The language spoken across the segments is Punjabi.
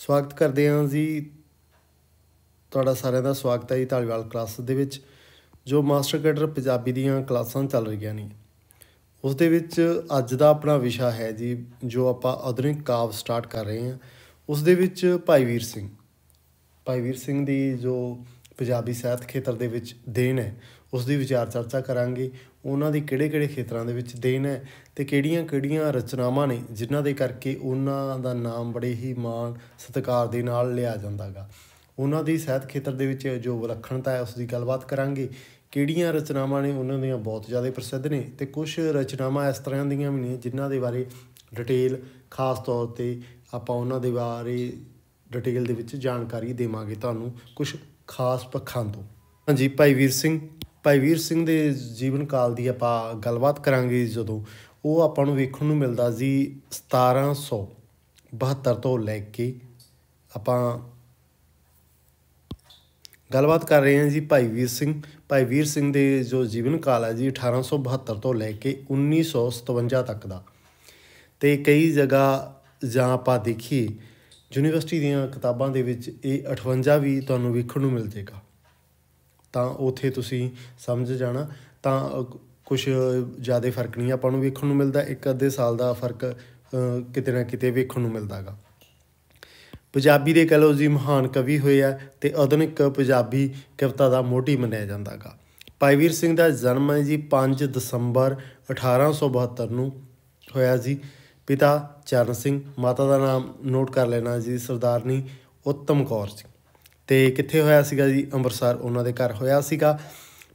ਸਵਾਗਤ ਕਰਦੇ ਹਾਂ ਜੀ ਤੁਹਾਡਾ ਸਾਰਿਆਂ ਦਾ ਸਵਾਗਤ ਹੈ ਜੀ ਧਾਲੀਵਾਲ ਕਲਾਸ ਦੇ ਵਿੱਚ ਜੋ ਮਾਸਟਰ ਕੈਡਰ ਪੰਜਾਬੀ ਦੀਆਂ ਕਲਾਸਾਂ ਚੱਲ ਰਹੀਆਂ ਨੇ ਉਸ ਦੇ ਵਿੱਚ ਅੱਜ ਦਾ ਆਪਣਾ ਵਿਸ਼ਾ ਹੈ ਜੀ ਜੋ ਆਪਾਂ ਆਧੁਨਿਕ ਕਾਵ ਸਟਾਰਟ ਕਰ ਰਹੇ ਹਾਂ ਉਸ ਦੇ ਵਿੱਚ ਭਾਈ ਵੀਰ ਸਿੰਘ ਭਾਈ ਵੀਰ ਸਿੰਘ ਦੀ ਜੋ ਪੰਜਾਬੀ ਸਾਹਿਤ ਖੇਤਰ ਦੇ ਵਿੱਚ ਦੇਣ ਹੈ ਉਸ ਦੀ ਵਿਚਾਰ ਚਰਚਾ ਕਰਾਂਗੇ ਉਹਨਾਂ ਦੀ ਕਿਹੜੇ-ਕਿਹੜੇ ਖੇਤਰਾਂ ਦੇ ਵਿੱਚ ਦੇਣ ਹੈ ਤੇ ਕਿਹੜੀਆਂ-ਕਿਹੜੀਆਂ ਰਚਨਾਵਾਂ ਨੇ ਜਿਨ੍ਹਾਂ ਦੇ ਕਰਕੇ ਉਹਨਾਂ ਦਾ ਨਾਮ ਬੜੇ ਹੀ ਮਾਣ ਸਤਿਕਾਰ ਦੇ ਨਾਲ ਲਿਆ ਜਾਂਦਾਗਾ ਉਹਨਾਂ ਦੀ ਸਾਹਿਤ ਖੇਤਰ ਦੇ ਵਿੱਚ ਜੋ ਵਿਲੱਖਣਤਾ ਹੈ ਉਸ ਦੀ ਗੱਲਬਾਤ ਕਰਾਂਗੇ ਕਿਹੜੀਆਂ ਰਚਨਾਵਾਂ ਨੇ ਉਹਨਾਂ ਦੀਆਂ ਬਹੁਤ ਜ਼ਿਆਦਾ ਪ੍ਰਸਿੱਧ ਨੇ ਤੇ ਕੁਝ ਰਚਨਾਵਾਂ ਇਸ ਤਰ੍ਹਾਂ ਦੀਆਂ ਵੀ ਨੇ ਜਿਨ੍ਹਾਂ ਦੇ ਬਾਰੇ ਡਿਟੇਲ ਖਾਸ ਤੌਰ ਤੇ ਆਪਾਂ ਉਹਨਾਂ ਦੇ ਬਾਰੇ ਡਿਟੇਲ ਦੇ ਵਿੱਚ ਜਾਣਕਾਰੀ ਦੇਵਾਂਗੇ ਤੁਹਾਨੂੰ ਕੁਝ ਖਾਸ ਪੱਖਾਂ ਤੋਂ ਹਾਂਜੀ ਭਾਈ ਵੀਰ ਸਿੰਘ ਭਾਈ ਵੀਰ ਸਿੰਘ ਦੇ ਜੀਵਨ ਕਾਲ ਦੀ ਆਪਾਂ ਗੱਲਬਾਤ ਕਰਾਂਗੇ ਜਦੋਂ ਉਹ ਆਪਾਂ ਨੂੰ ਵੇਖਣ ਨੂੰ ਮਿਲਦਾ ਸੀ 1772 ਤੋਂ ਲੈ ਕੇ ਆਪਾਂ ਗੱਲਬਾਤ ਕਰ ਰਹੇ ਹਾਂ ਜੀ ਭਾਈ ਵੀਰ ਸਿੰਘ ਭਾਈ ਵੀਰ ਸਿੰਘ ਦੇ ਜੋ ਜੀਵਨ ਕਾਲ ਹੈ ਜੀ 1872 ਤੋਂ ਲੈ ਕੇ 1957 ਤੱਕ ਦਾ ਤੇ ਕਈ ਜਗ੍ਹਾ ਜਾਂ ਆਪਾਂ ਦੇਖੀ ਯੂਨੀਵਰਸਿਟੀ ਦੀਆਂ ਕਿਤਾਬਾਂ ਦੇ ਵਿੱਚ ਇਹ 58 ਵੀ ਤੁਹਾਨੂੰ ਵੇਖਣ ਨੂੰ ਮਿਲ ਜੇਗਾ ਤਾਂ ਉਥੇ ਤੁਸੀਂ ਸਮਝ ਜਾਣਾ ਤਾਂ ਕੁਝ ਜ਼ਿਆਦਾ ਫਰਕ ਨਹੀਂ ਆਪਾਂ ਨੂੰ ਵੇਖਣ ਨੂੰ ਮਿਲਦਾ ਇੱਕ ਅੱਧੇ ਸਾਲ ਦਾ ਫਰਕ ਕਿਤੇ ਨਾ ਕਿਤੇ ਵੇਖਣ ਨੂੰ ਮਿਲਦਾਗਾ ਪੰਜਾਬੀ ਦੇ ਕਹੋ ਜੀ ਮਹਾਨ ਕਵੀ ਹੋਏ ਆ ਤੇ ਆਧੁਨਿਕ ਪੰਜਾਬੀ ਕਵਿਤਾ ਦਾ ਮੋਢੀ ਮੰਨਿਆ ਜਾਂਦਾਗਾ ਭਾਈ ਵੀਰ ਸਿੰਘ ਦਾ ਜਨਮ ਹੈ ਜੀ 5 ਦਸੰਬਰ 1872 ਨੂੰ ਹੋਇਆ ਜੀ ਪਿਤਾ ਚਰਨ ਸਿੰਘ ਮਾਤਾ ਦਾ ਨਾਮ ਨੋਟ ਕਰ ਲੈਣਾ ਜੀ ਸਰਦਾਰਨੀ ਉੱਤਮ ਕੌਰ ਜੀ ਤੇ ਕਿੱਥੇ ਹੋਇਆ ਸੀਗਾ ਜੀ ਅੰਮ੍ਰਿਤਸਰ ਉਹਨਾਂ ਦੇ ਘਰ ਹੋਇਆ ਸੀਗਾ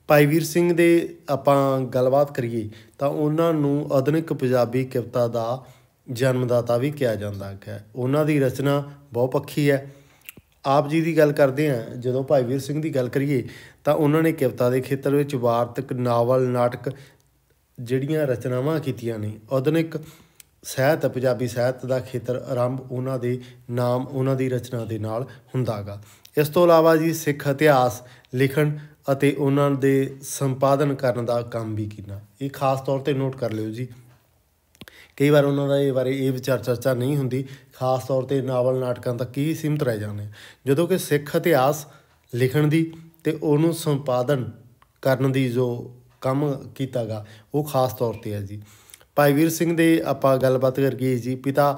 ਭਾਈ ਵੀਰ ਸਿੰਘ ਦੇ ਆਪਾਂ ਗੱਲਬਾਤ ਕਰੀਏ ਤਾਂ ਉਹਨਾਂ ਨੂੰ ਆਧੁਨਿਕ ਪੰਜਾਬੀ ਕਵਿਤਾ ਦਾ ਜਨਮਦਾਤਾ ਵੀ ਕਿਹਾ ਜਾਂਦਾ ਹੈ ਉਹਨਾਂ ਦੀ ਰਚਨਾ ਬਹੁ ਪੱਖੀ ਹੈ ਆਪ ਜੀ ਦੀ ਗੱਲ ਕਰਦੇ ਆ ਜਦੋਂ ਭਾਈ ਵੀਰ ਸਿੰਘ ਦੀ ਗੱਲ ਕਰੀਏ ਤਾਂ ਉਹਨਾਂ ਨੇ ਕਵਿਤਾ ਦੇ ਖੇਤਰ ਵਿੱਚ ਵਾਰਤਕ ਨਾਵਲ ਨਾਟਕ ਜਿਹੜੀਆਂ ਰਚਨਾਵਾਂ ਕੀਤੀਆਂ ਨੇ ਆਧੁਨਿਕ ਸਹਿਤ ਪੰਜਾਬੀ ਸਹਿਤ ਦਾ ਖੇਤਰ ਆਰੰਭ ਉਹਨਾਂ ਦੇ ਨਾਮ ਉਹਨਾਂ ਦੀ ਰਚਨਾ ਦੇ ਨਾਲ ਹੁੰਦਾਗਾ ਇਸ ਤੋਂ ਇਲਾਵਾ ਜੀ ਸਿੱਖ ਇਤਿਹਾਸ ਲਿਖਣ ਅਤੇ ਉਹਨਾਂ ਦੇ ਸੰਪਾਦਨ ਕਰਨ ਦਾ ਕੰਮ ਵੀ ਕੀਤਾ ਇਹ ਖਾਸ ਤੌਰ ਤੇ ਨੋਟ ਕਰ ਲਿਓ ਜੀ ਕਈ ਵਾਰ ਉਹਨਾਂ ਦਾ ਇਹ ਬਾਰੇ ਇਹ ਵਿਚਾਰ ਚਰਚਾ ਨਹੀਂ ਹੁੰਦੀ ਖਾਸ ਤੌਰ ਤੇ ਨਾਵਲ ਨਾਟਕਾਂ ਤੱਕ ਹੀ ਸੀਮਤ ਰਹਿ ਜਾਂਦੇ ਜਦੋਂ ਕਿ ਸਿੱਖ ਇਤਿਹਾਸ ਲਿਖਣ ਦੀ ਤੇ ਉਹਨੂੰ ਸੰਪਾਦਨ ਕਰਨ ਦੀ ਜੋ ਕੰਮ ਕੀਤਾਗਾ ਉਹ ਖਾਸ ਤੌਰ ਤੇ ਹੈ ਜੀ ਭਾਈ ਵੀਰ ਸਿੰਘ ਦੇ ਆਪਾਂ ਗੱਲਬਾਤ ਕਰ ਗਏ ਜੀ ਪਿਤਾ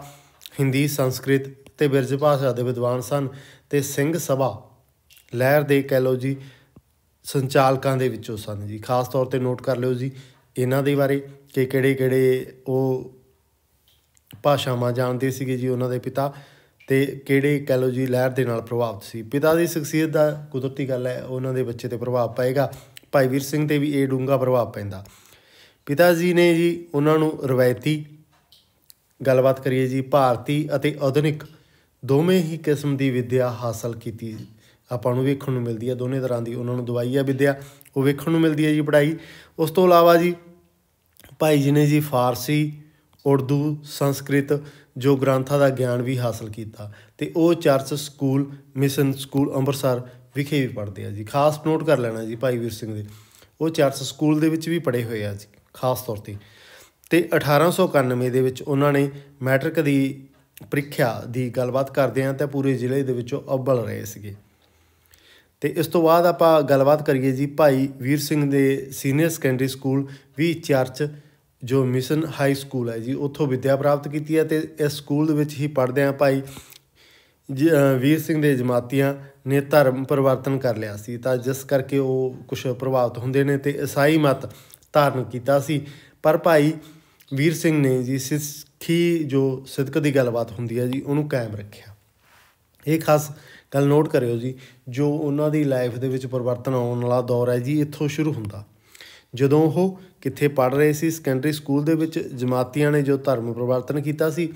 ਹਿੰਦੀ ਸੰਸਕ੍ਰਿਤ ਤੇ ਬਿਰਜ ਭਾਸ਼ਾ ਦੇ ਵਿਦਵਾਨ ਸਨ ਤੇ ਸਿੰਘ ਸਭਾ ਲਹਿਰ ਦੇ ਲੋ ਜੀ ਸੰਚਾਲਕਾਂ ਦੇ ਵਿੱਚੋਂ ਸਨ ਜੀ ਖਾਸ ਤੌਰ ਤੇ ਨੋਟ ਕਰ ਲਿਓ ਜੀ ਇਹਨਾਂ ਦੇ ਬਾਰੇ ਕਿ ਕਿਹੜੇ-ਕਿਹੜੇ ਉਹ ਭਾਸ਼ਾਵਾਂ ਜਾਣਦੇ ਸੀਗੇ ਜੀ ਉਹਨਾਂ ਦੇ ਪਿਤਾ ਤੇ ਕਿਹੜੇ ਕਹ ਲਓ ਜੀ ਲਹਿਰ ਦੇ ਨਾਲ ਪ੍ਰਭਾਵਿਤ ਸੀ ਪਿਤਾ ਦੀ ਸ਼ਖਸੀਅਤ ਦਾ ਕੁਦਰਤੀ ਗੱਲ ਹੈ ਉਹਨਾਂ ਦੇ ਬੱਚੇ ਤੇ ਪ੍ਰਭਾਵ ਪਾਏਗਾ ਭਾਈ ਵੀਰ ਸਿੰਘ ਤੇ ਵੀ ਇਹ ਡੂੰਗਾ ਪ੍ਰਭਾਵ ਪੈਂਦਾ ਪਿਤਾ ਜੀ ਨੇ ਜੀ ਉਹਨਾਂ ਨੂੰ ਰਵਾਇਤੀ ਗੱਲਬਾਤ ਕਰੀਏ ਜੀ ਭਾਰਤੀ ਅਤੇ ਆਧੁਨਿਕ ਦੋਵੇਂ ਹੀ ਕਿਸਮ ਦੀ ਵਿੱਦਿਆ ਹਾਸਲ ਕੀਤੀ ਆਪਾਂ ਨੂੰ ਵੇਖਣ ਨੂੰ ਮਿਲਦੀ ਹੈ ਦੋਨੇ ਤਰ੍ਹਾਂ ਦੀ ਉਹਨਾਂ ਨੂੰ ਦਵਾਈ ਆ ਵਿਦਿਆ ਉਹ ਵੇਖਣ ਨੂੰ ਮਿਲਦੀ ਹੈ ਜੀ ਪੜਾਈ ਉਸ ਤੋਂ ਇਲਾਵਾ ਜੀ ਭਾਈ ਜੀ ਨੇ ਜੀ ਫਾਰਸੀ ਉਰਦੂ ਸੰਸਕ੍ਰਿਤ ਜੋ ਗ੍ਰੰਥਾਂ ਦਾ ਗਿਆਨ ਵੀ ਹਾਸਲ ਕੀਤਾ ਤੇ ਉਹ church school mission school Amritsar ਵਿਖੇ ਵੀ ਪੜ੍ਹਦੇ ਆ ਜੀ ਖਾਸ ਨੋਟ ਕਰ ਲੈਣਾ ਜੀ ਭਾਈ ਵੀਰ ਸਿੰਘ ਦੇ ਉਹ ਚਰਚ ਸਕੂਲ ਦੇ ਵਿੱਚ ਵੀ ਪੜ੍ਹੇ ਹੋਏ ਆ ਜੀ ਖਾਸ ਤੌਰ ਤੇ ਤੇ 1891 ਦੇ ਵਿੱਚ ਉਹਨਾਂ ਨੇ ਮੈਟ੍ਰਿਕ ਦੀ ਪ੍ਰੀਖਿਆ ਦੀ ਗੱਲਬਾਤ ਕਰਦੇ ਆ ਤਾਂ ਪੂਰੇ ਜ਼ਿਲ੍ਹੇ ਦੇ ਵਿੱਚੋਂ ਅਵਲ ਰਹੇ ਸੀਗੇ ਤੇ ਇਸ ਤੋਂ ਬਾਅਦ ਆਪਾਂ ਗੱਲਬਾਤ ਕਰੀਏ ਜੀ ਭਾਈ ਵੀਰ ਸਿੰਘ ਦੇ ਸੀਨੀਅਰ ਸੈਕੰਡਰੀ ਸਕੂਲ ਵੀ ਚਰਚ ਜੋ ਮਿਸ਼ਨ ਹਾਈ ਸਕੂਲ ਹੈ ਜੀ ਉੱਥੋਂ ਵਿਦਿਆ ਪ੍ਰਾਪਤ ਕੀਤੀ ਹੈ ਤੇ ਇਸ ਸਕੂਲ ਦੇ ਵਿੱਚ ਹੀ ਪੜ੍ਹਦੇ ਆ ਭਾਈ ਵੀਰ ਸਿੰਘ ਦੇ ਜਮਾਤੀਆਂ ਨੇ ਧਰਮ ਪਰਿਵਰਤਨ ਕਰ ਲਿਆ ਸੀ ਤਾਂ ਜਿਸ ਕਰਕੇ ਉਹ ਕੁਝ ਪ੍ਰਭਾਵਿਤ ਹੁੰਦੇ ਨੇ ਤੇ ਈਸਾਈ ਮਤ ਧਾਰਨ ਕੀਤਾ ਸੀ ਪਰ ਭਾਈ ਵੀਰ ਸਿੰਘ ਨੇ ਜੀ ਸਿੱਖੀ ਜੋ ਸਿੱਧਕ ਦੀ ਗੱਲਬਾਤ ਹੁੰਦੀ ਹੈ ਜੀ ਉਹਨੂੰ ਕਾਇਮ ਰੱਖਿਆ ਇਹ ਖਾਸ ਗੱਲ ਨੋਟ ਕਰਿਓ ਜੀ ਜੋ ਉਹਨਾਂ ਦੀ ਲਾਈਫ ਦੇ ਵਿੱਚ ਪਰਿਵਰਤਨ ਆਉਣ ਵਾਲਾ ਦੌਰ ਹੈ ਜੀ ਇੱਥੋਂ ਸ਼ੁਰੂ ਹੁੰਦਾ ਜਦੋਂ ਉਹ ਕਿੱਥੇ ਪੜ ਰਹੇ ਸੀ ਸੈਕੰਡਰੀ ਸਕੂਲ ਦੇ ਵਿੱਚ ਜਮਾਤੀਆਂ ਨੇ ਜੋ ਧਰਮ ਪਰਿਵਰਤਨ ਕੀਤਾ ਸੀ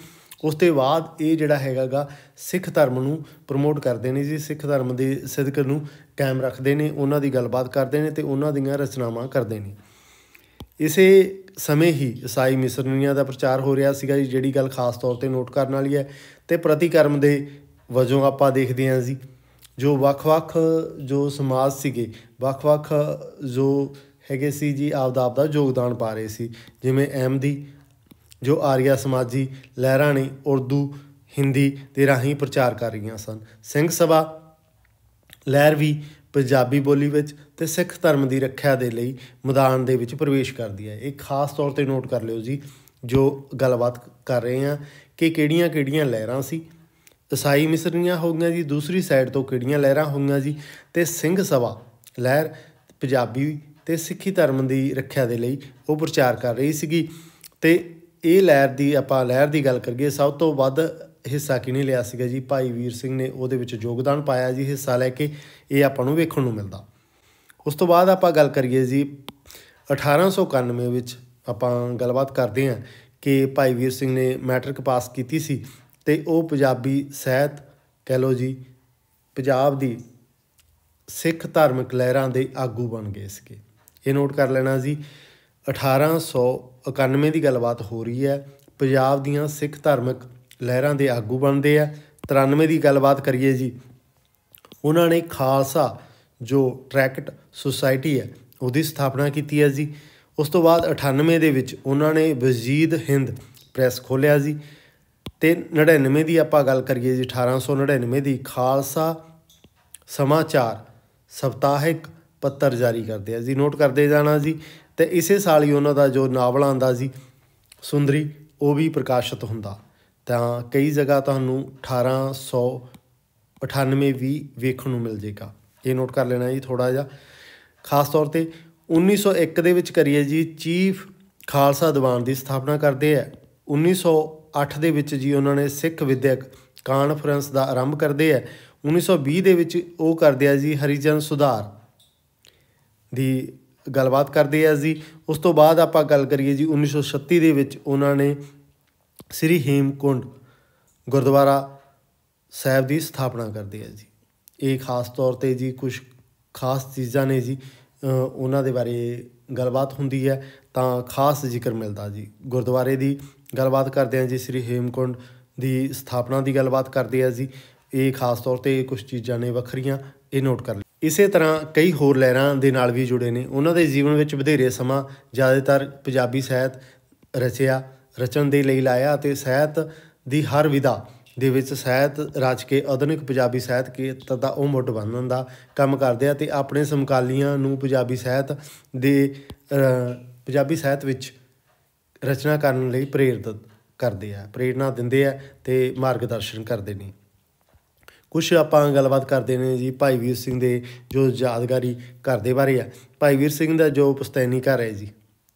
ਉਸ ਤੋਂ ਬਾਅਦ ਇਹ ਜਿਹੜਾ ਹੈਗਾਗਾ ਸਿੱਖ ਧਰਮ ਨੂੰ ਪ੍ਰਮੋਟ ਕਰਦੇ ਨੇ ਜੀ ਸਿੱਖ ਧਰਮ ਦੇ ਸਿੱਧਕ ਨੂੰ ਕਾਇਮ ਰੱਖਦੇ ਨੇ ਉਹਨਾਂ ਦੀ ਗੱਲਬਾਤ ਕਰਦੇ ਨੇ ਤੇ ਉਹਨਾਂ ਦੀਆਂ ਰਚਨਾਵਾਂ ਕਰਦੇ ਨੇ ਇਸੇ ਸਮੇਂ ਹੀ ਈਸਾਈ ਮਿਸਰਨੀਆਂ ਦਾ ਪ੍ਰਚਾਰ ਹੋ ਰਿਹਾ ਸੀਗਾ ਜਿਹੜੀ ਗੱਲ ਖਾਸ ਤੌਰ ਤੇ ਨੋਟ ਕਰਨ ਵਾਲੀ ਹੈ ਤੇ ਪ੍ਰਤੀਕਰਮ ਦੇ ਵਜੋਂ ਆਪਾਂ ਦੇਖਦੇ ਹਾਂ ਜੀ ਜੋ ਵੱਖ-ਵੱਖ ਜੋ ਸਮਾਜ ਸੀਗੇ ਵੱਖ-ਵੱਖ ਜੋ ਹੈਗੇ ਸੀ ਜੀ ਆਪ ਦਾ ਆਪ ਦਾ ਯੋਗਦਾਨ ਪਾ ਰਹੇ ਸੀ ਜਿਵੇਂ ਅਹਿਮਦੀ ਜੋ ਆਰੀਆ ਸਮਾਜੀ ਲਹਿਰਾਂ ਨੇ ਉਰਦੂ ਹਿੰਦੀ ਤੇ ਰਾਹੀਂ ਪ੍ਰਚਾਰ ਕਰ ਰਹੀਆਂ ਸਨ ਸਿੰਘ ਸਭਾ ਲਹਿਰ ਵੀ ਪੰਜਾਬੀ ਬੋਲੀ ਵਿੱਚ ਤੇ ਸਿੱਖ ਧਰਮ ਦੀ ਰੱਖਿਆ ਦੇ ਲਈ ਮੈਦਾਨ ਦੇ ਵਿੱਚ ਪ੍ਰਵੇਸ਼ ਕਰਦੀ ਹੈ ਇਹ ਖਾਸ ਤੌਰ ਤੇ ਨੋਟ ਕਰ ਲਿਓ ਜੀ ਜੋ ਗੱਲਬਾਤ ਕਰ ਰਹੇ ਹਾਂ ਕਿ ਕਿਹੜੀਆਂ-ਕਿਹੜੀਆਂ ਲਹਿਰਾਂ ਸੀ ਈਸਾਈ ਮਿਸਰੀਆਂ ਹੋ ਗਈਆਂ ਜੀ ਦੂਸਰੀ ਸਾਈਡ ਤੋਂ ਕਿਹੜੀਆਂ ਲਹਿਰਾਂ ਹੋਈਆਂ ਜੀ ਤੇ ਸਿੰਘ ਸਭਾ ਲਹਿਰ ਪੰਜਾਬੀ ਤੇ ਸਿੱਖੀ ਧਰਮ ਦੀ ਰੱਖਿਆ ਦੇ ਲਈ ਉਹ ਪ੍ਰਚਾਰ ਕਰ ਰਹੀ ਸੀਗੀ ਤੇ ਇਹ ਲਹਿਰ ਦੀ ਆਪਾਂ ਲਹਿਰ ਦੀ ਗੱਲ ਕਰੀਏ ਸਭ ਤੋਂ ਵੱਧ ਹਿੱਸਾ ਕਿਹਨੇ ਲਿਆ ਸੀਗਾ ਜੀ ਭਾਈ ਵੀਰ ਸਿੰਘ ਨੇ ਉਹਦੇ ਵਿੱਚ ਯੋਗਦਾਨ ਪਾਇਆ ਜੀ ਹਿੱਸਾ ਲੈ ਕੇ ਇਹ ਆਪਾਂ ਨੂੰ ਵੇਖਣ ਨੂੰ ਮਿਲਦਾ ਉਸ ਤੋਂ ਬਾਅਦ ਆਪਾਂ ਗੱਲ ਕਰੀਏ ਜੀ 1891 ਵਿੱਚ ਆਪਾਂ ਗੱਲਬਾਤ ਕਰਦੇ ਹਾਂ ਕਿ ਭਾਈ ਵੀਰ ਸਿੰਘ ਨੇ ਮੈਟ੍ਰਿਕ ਪਾਸ ਕੀਤੀ ਸੀ ਤੇ ਉਹ ਪੰਜਾਬੀ ਸਹਿਤ ਕਹਿ ਲੋ ਜੀ ਪੰਜਾਬ ਦੀ ਸਿੱਖ ਧਾਰਮਿਕ ਲਹਿਰਾਂ ਦੇ ਆਗੂ ਬਣ ਗਏ ਸੀਗੇ ਇਹ ਨੋਟ ਕਰ ਲੈਣਾ ਜੀ 1891 ਦੀ ਗੱਲਬਾਤ ਹੋ ਰਹੀ ਹੈ ਪੰਜਾਬ ਦੀਆਂ ਸਿੱਖ ਧਾਰਮਿਕ ਲਹਿਰਾਂ ਦੇ ਆਗੂ ਬਣਦੇ ਆ 93 ਦੀ ਗੱਲਬਾਤ ਕਰੀਏ ਜੀ ਉਹਨਾਂ ਨੇ ਖਾਲਸਾ ਜੋ ਟ੍ਰੈਕਟ ਸੁਸਾਇਟੀ ਹੈ ਉਹਦੀ ਸਥਾਪਨਾ ਕੀਤੀ ਹੈ ਜੀ ਉਸ ਤੋਂ ਬਾਅਦ 98 ਦੇ ਵਿੱਚ ਉਹਨਾਂ ਨੇ ਵਜੀਦ ਹਿੰਦ ਪ੍ਰੈਸ ਖੋਲਿਆ ਜੀ ਤੇ 99 ਦੀ ਆਪਾਂ ਗੱਲ ਕਰੀਏ ਜੀ 1899 ਦੀ ਖਾਲਸਾ ਸਮਾਚਾਰ ਸਪਤਾਹਿਕ ਪੱਤਰ ਜਾਰੀ ਕਰਦੇ ਆ ਜੀ ਨੋਟ ਕਰਦੇ ਜਾਣਾ ਜੀ ਤੇ ਇਸੇ ਸਾਲ ਹੀ ਉਹਨਾਂ ਦਾ ਜੋ ਨਾਵਲ ਆਂਦਾ ਜੀ ਸੁੰਦਰੀ ਉਹ ਵੀ ਪ੍ਰਕਾਸ਼ਿਤ ਹੁੰਦਾ ਤਾਂ ਕਈ ਜਗ੍ਹਾ ਤੁਹਾਨੂੰ 1898 ਵੀ ਵੇਖਣ ਨੂੰ ਮਿਲ ਜੇਗਾ ਇਹ ਨੋਟ ਕਰ ਲੈਣਾ ਜੀ ਥੋੜਾ ਜਿਹਾ ਖਾਸ ਤੌਰ ਤੇ 1901 ਦੇ ਵਿੱਚ ਕਰੀਏ ਜੀ ਚੀਫ ਖਾਲਸਾ ਦੀਵਾਨ ਦੀ ਸਥਾਪਨਾ ਕਰਦੇ ਆ 1900 1908 ਦੇ ਵਿੱਚ ਜੀ ਉਹਨਾਂ ਨੇ ਸਿੱਖ ਵਿਦਿਅਕ ਕਾਨਫਰੰਸ ਦਾ ਆਰੰਭ ਕਰਦੇ ਆ 1920 ਦੇ ਵਿੱਚ ਉਹ ਕਰਦੇ ਆ ਜੀ ਹਰੀਜਨ ਸੁਧਾਰ ਦੀ ਗੱਲਬਾਤ ਕਰਦੇ ਆ ਜੀ ਉਸ ਤੋਂ ਬਾਅਦ ਆਪਾਂ ਗੱਲ ਕਰੀਏ ਜੀ 1936 ਦੇ ਵਿੱਚ ਉਹਨਾਂ ਨੇ ਸ੍ਰੀ ਹੇਮਕੁੰਡ ਗੁਰਦੁਆਰਾ ਸਾਹਿਬ ਦੀ ਸਥਾਪਨਾ ਕਰਦੇ ਆ ਜੀ ਇਹ ਖਾਸ ਤੌਰ ਤੇ ਜੀ ਕੁਝ ਖਾਸ ਚੀਜ਼ਾਂ ਨੇ ਜੀ ਉਹਨਾਂ ਦੇ ਬਾਰੇ ਗੱਲਬਾਤ ਹੁੰਦੀ ਹੈ ਤਾਂ ਖਾਸ ਜ਼ਿਕਰ ਮਿਲਦਾ ਜੀ ਗੁਰਦੁਆਰੇ ਦੀ ਗੱਲਬਾਤ ਕਰਦੇ ਹਾਂ ਜੀ ਸ੍ਰੀ ਹੇਮਕੁੰਡ ਦੀ ਸਥਾਪਨਾ ਦੀ ਗੱਲਬਾਤ ਕਰਦੇ ਆ ਜੀ ਇਹ ਖਾਸ ਤੌਰ ਤੇ ਕੁਝ ਚੀਜ਼ਾਂ ਨੇ ਵੱਖਰੀਆਂ ਇਹ ਨੋਟ ਕਰ ਲਓ ਇਸੇ ਤਰ੍ਹਾਂ ਕਈ ਹੋਰ ਲਹਿਰਾਂ ਦੇ ਨਾਲ ਵੀ ਜੁੜੇ ਨੇ ਉਹਨਾਂ ਦੇ ਜੀਵਨ ਵਿੱਚ ਵਧੇਰੇ ਸਮਾਂ ਜ਼ਿਆਦਾਤਰ ਪੰਜਾਬੀ ਸਾਹਿਤ ਰਚਿਆ ਰਚਨ ਦੇ ਲਈ ਲਾਇਆ ਅਤੇ ਸਾਹਿਤ ਦੀ ਹਰ ਵਿਦਾ ਦੇ ਵਿੱਚ ਸਾਹਿਤ ਰਚ ਕੇ ਆਧੁਨਿਕ ਪੰਜਾਬੀ ਸਾਹਿਤ ਕੇ ਤਦਾ ਉਹ ਮੁੱਢ ਬੰਨਣ ਦਾ ਕੰਮ ਕਰਦੇ ਆ ਤੇ ਆਪਣੇ ਸਮਕਾਲੀਆਂ ਨੂੰ ਪੰਜਾਬੀ ਸਾਹਿਤ ਦੇ ਪੰਜਾਬੀ ਸਾਹਿਤ ਵਿੱਚ ਰਚਨਾ ਕਰਨ ਲਈ ਪ੍ਰੇਰਿਤ ਕਰਦੇ ਆ ਪ੍ਰੇਰਣਾ ਦਿੰਦੇ ਆ ਤੇ ਮਾਰਗਦਰਸ਼ਨ ਕਰਦੇ ਨੇ ਕੁਝ ਆਪਾਂ ਗੱਲਬਾਤ ਕਰਦੇ ਨੇ ਜੀ ਭਾਈ ਵੀਰ ਸਿੰਘ ਦੇ ਜੋ ਯਾਦਗਾਰੀ ਘਰ ਦੇ ਬਾਰੇ ਆ ਭਾਈ ਵੀਰ ਸਿੰਘ ਦਾ ਜੋ ਪੁਸਤੈਨੀ ਘਰ ਹੈ ਜੀ